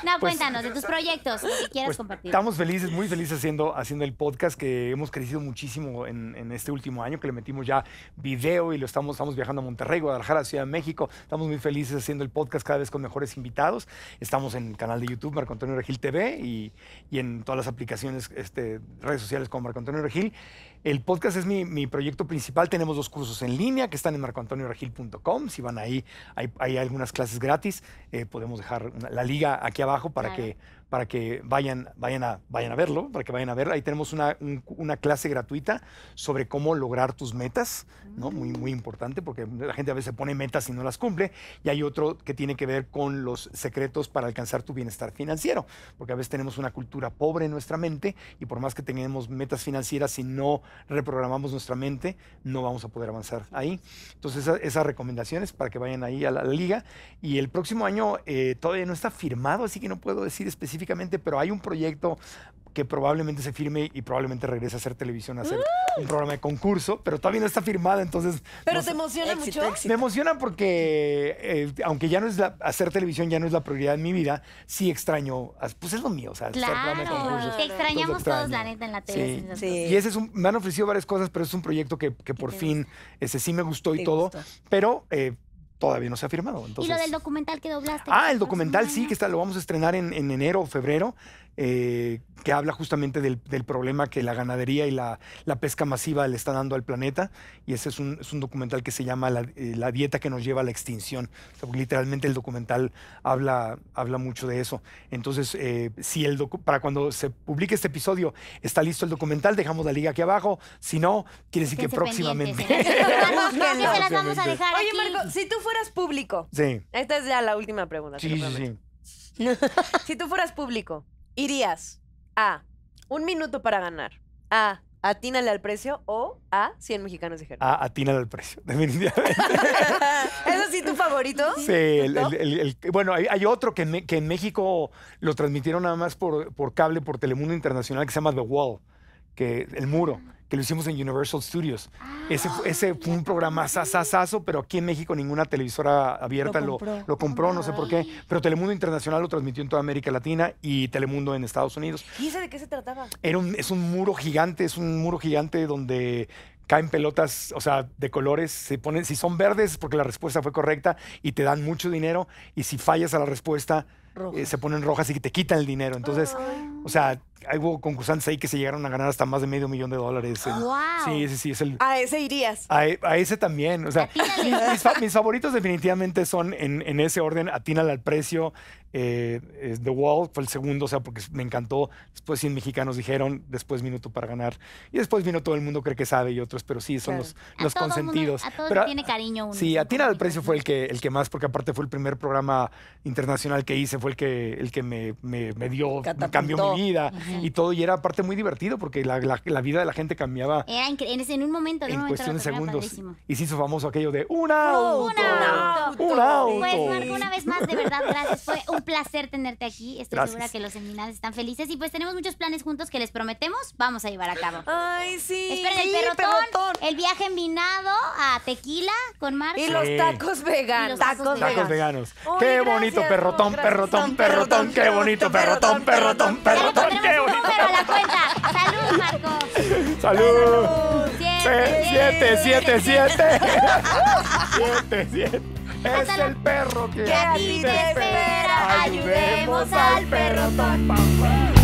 No, [laughs] pues, cuéntanos de tus proyectos, pues, estamos felices, muy felices haciendo, haciendo el podcast que hemos crecido muchísimo en, este último año, que le metimos ya video y lo estamos, estamos viajando a Monterrey, Guadalajara, Ciudad de México. Estamos muy felices haciendo el podcast cada vez con mejores invitados. Estamos en el canal de YouTube Marco Antonio Regil TV y, en todas las aplicaciones, este, redes sociales como Marco Antonio Regil. El podcast es mi, proyecto principal. Tenemos dos cursos en línea que están en marcoantonioregil.com. Si van ahí, hay, algunas clases gratis. Eh, podemos dejar la liga aquí abajo para que para que vayan, vayan, a, vayan a verlo, para que vayan a verlo. Ahí tenemos una, clase gratuita sobre cómo lograr tus metas, ¿no? Muy, muy importante porque la gente a veces pone metas y no las cumple. Y hay otro que tiene que ver con los secretos para alcanzar tu bienestar financiero, porque a veces tenemos una cultura pobre en nuestra mente y por más que tengamos metas financieras, si no reprogramamos nuestra mente, no vamos a poder avanzar ahí. Entonces, esas recomendaciones para que vayan ahí a la, liga. Y el próximo año eh, todavía no está firmado, así que no puedo decir específicamente pero hay un proyecto que probablemente se firme y probablemente regrese a hacer televisión, a hacer un mm. programa de concurso, pero todavía no está firmada, entonces... ¿Pero te emociona mucho? Me emociona porque, eh, aunque ya no es la, hacer televisión ya no es la prioridad en mi vida, sí extraño, pues es lo mío, o sea, claro. hacer extrañamos todos, la neta, en la tele. Sí. Y ese me han ofrecido varias cosas, pero es un proyecto que, por fin, ese sí me gustó y todo, pero... Eh, todavía no se ha firmado. Y lo del documental que doblaste. Ah, el documental sí, que está, lo vamos a estrenar en enero o febrero. Eh, que habla justamente del, problema que la ganadería y la, pesca masiva le está dando al planeta. Y ese es un, documental que se llama eh, la, dieta que nos lleva a la extinción. literalmente el documental habla, habla mucho de eso. Entonces, eh, si el para cuando se publique este episodio está listo el documental, dejamos la liga aquí abajo. Si no, quiere decir que próximamente. [laughs] Oye, Marco, si tú fueras público. Esta es ya la última pregunta. [laughs] si tú fueras público, irías a un minuto para ganar, a atínale al precio o a 100 mexicanos dijeron. A atínale al precio, [laughs] definitivamente. [laughs] ¿Es tu favorito? Sí, bueno, hay, otro que en, que en, México lo transmitieron nada más por, por cable, por Telemundo Internacional, que se llama The Wall, que el muro que lo hicimos en Universal Studios. ese, ah, fue un programa sasasazo, pero aquí en México ninguna televisora abierta lo compró, no sé por qué. Pero Telemundo Internacional lo transmitió en toda América Latina y Telemundo en Estados Unidos. ¿Y ese de qué se trataba? es un muro gigante, es un muro gigante donde caen pelotas, o sea, de colores, se ponen, si son verdes porque la respuesta fue correcta y te dan mucho dinero y si fallas a la respuesta eh, se ponen rojas y te quitan el dinero. Entonces, o sea, hubo concursantes ahí que se llegaron a ganar hasta más de medio millón de dólares. Ah, sí, sí, sí. Es el, a ese irías. A, e, ese también. O sea, mis, favoritos definitivamente son en, ese orden, Atínala al precio, eh, The Wall fue el segundo, o sea, porque me encantó. Después 100 mexicanos dijeron, después Minuto para ganar. Y después vino Todo el Mundo cree que sabe y otros, pero sí, son los, los consentidos. a todos tiene cariño uno. Sí, Atina al precio fue el que, el que más, porque aparte fue el primer programa internacional que hice, fue el que, el que me, dio, me cambió mi vida y todo. Y era aparte muy divertido porque la, vida de la gente cambiaba. Era en, un momento, en, cuestión de segundos. Y se hizo famoso aquello de una auto, una auto. Pues, una vez más, de verdad, gracias. Fue un placer tenerte aquí. Estoy segura que los seminarios están felices. Y pues tenemos muchos planes juntos que les prometemos vamos a llevar a cabo. Ay, sí. Esperen el perrotón, el viaje en a Tequila con Marco. Y los tacos veganos. Los tacos, veganos. qué bonito, perrotón, perrotón, perrotón, qué bonito, perrotón, perrotón, perrotón, número a la cuenta. Salud, Marco. Salud. Siete, siete, siete, siete. siete, Es el perro que, que a ti te espera. Ayudemos al perro.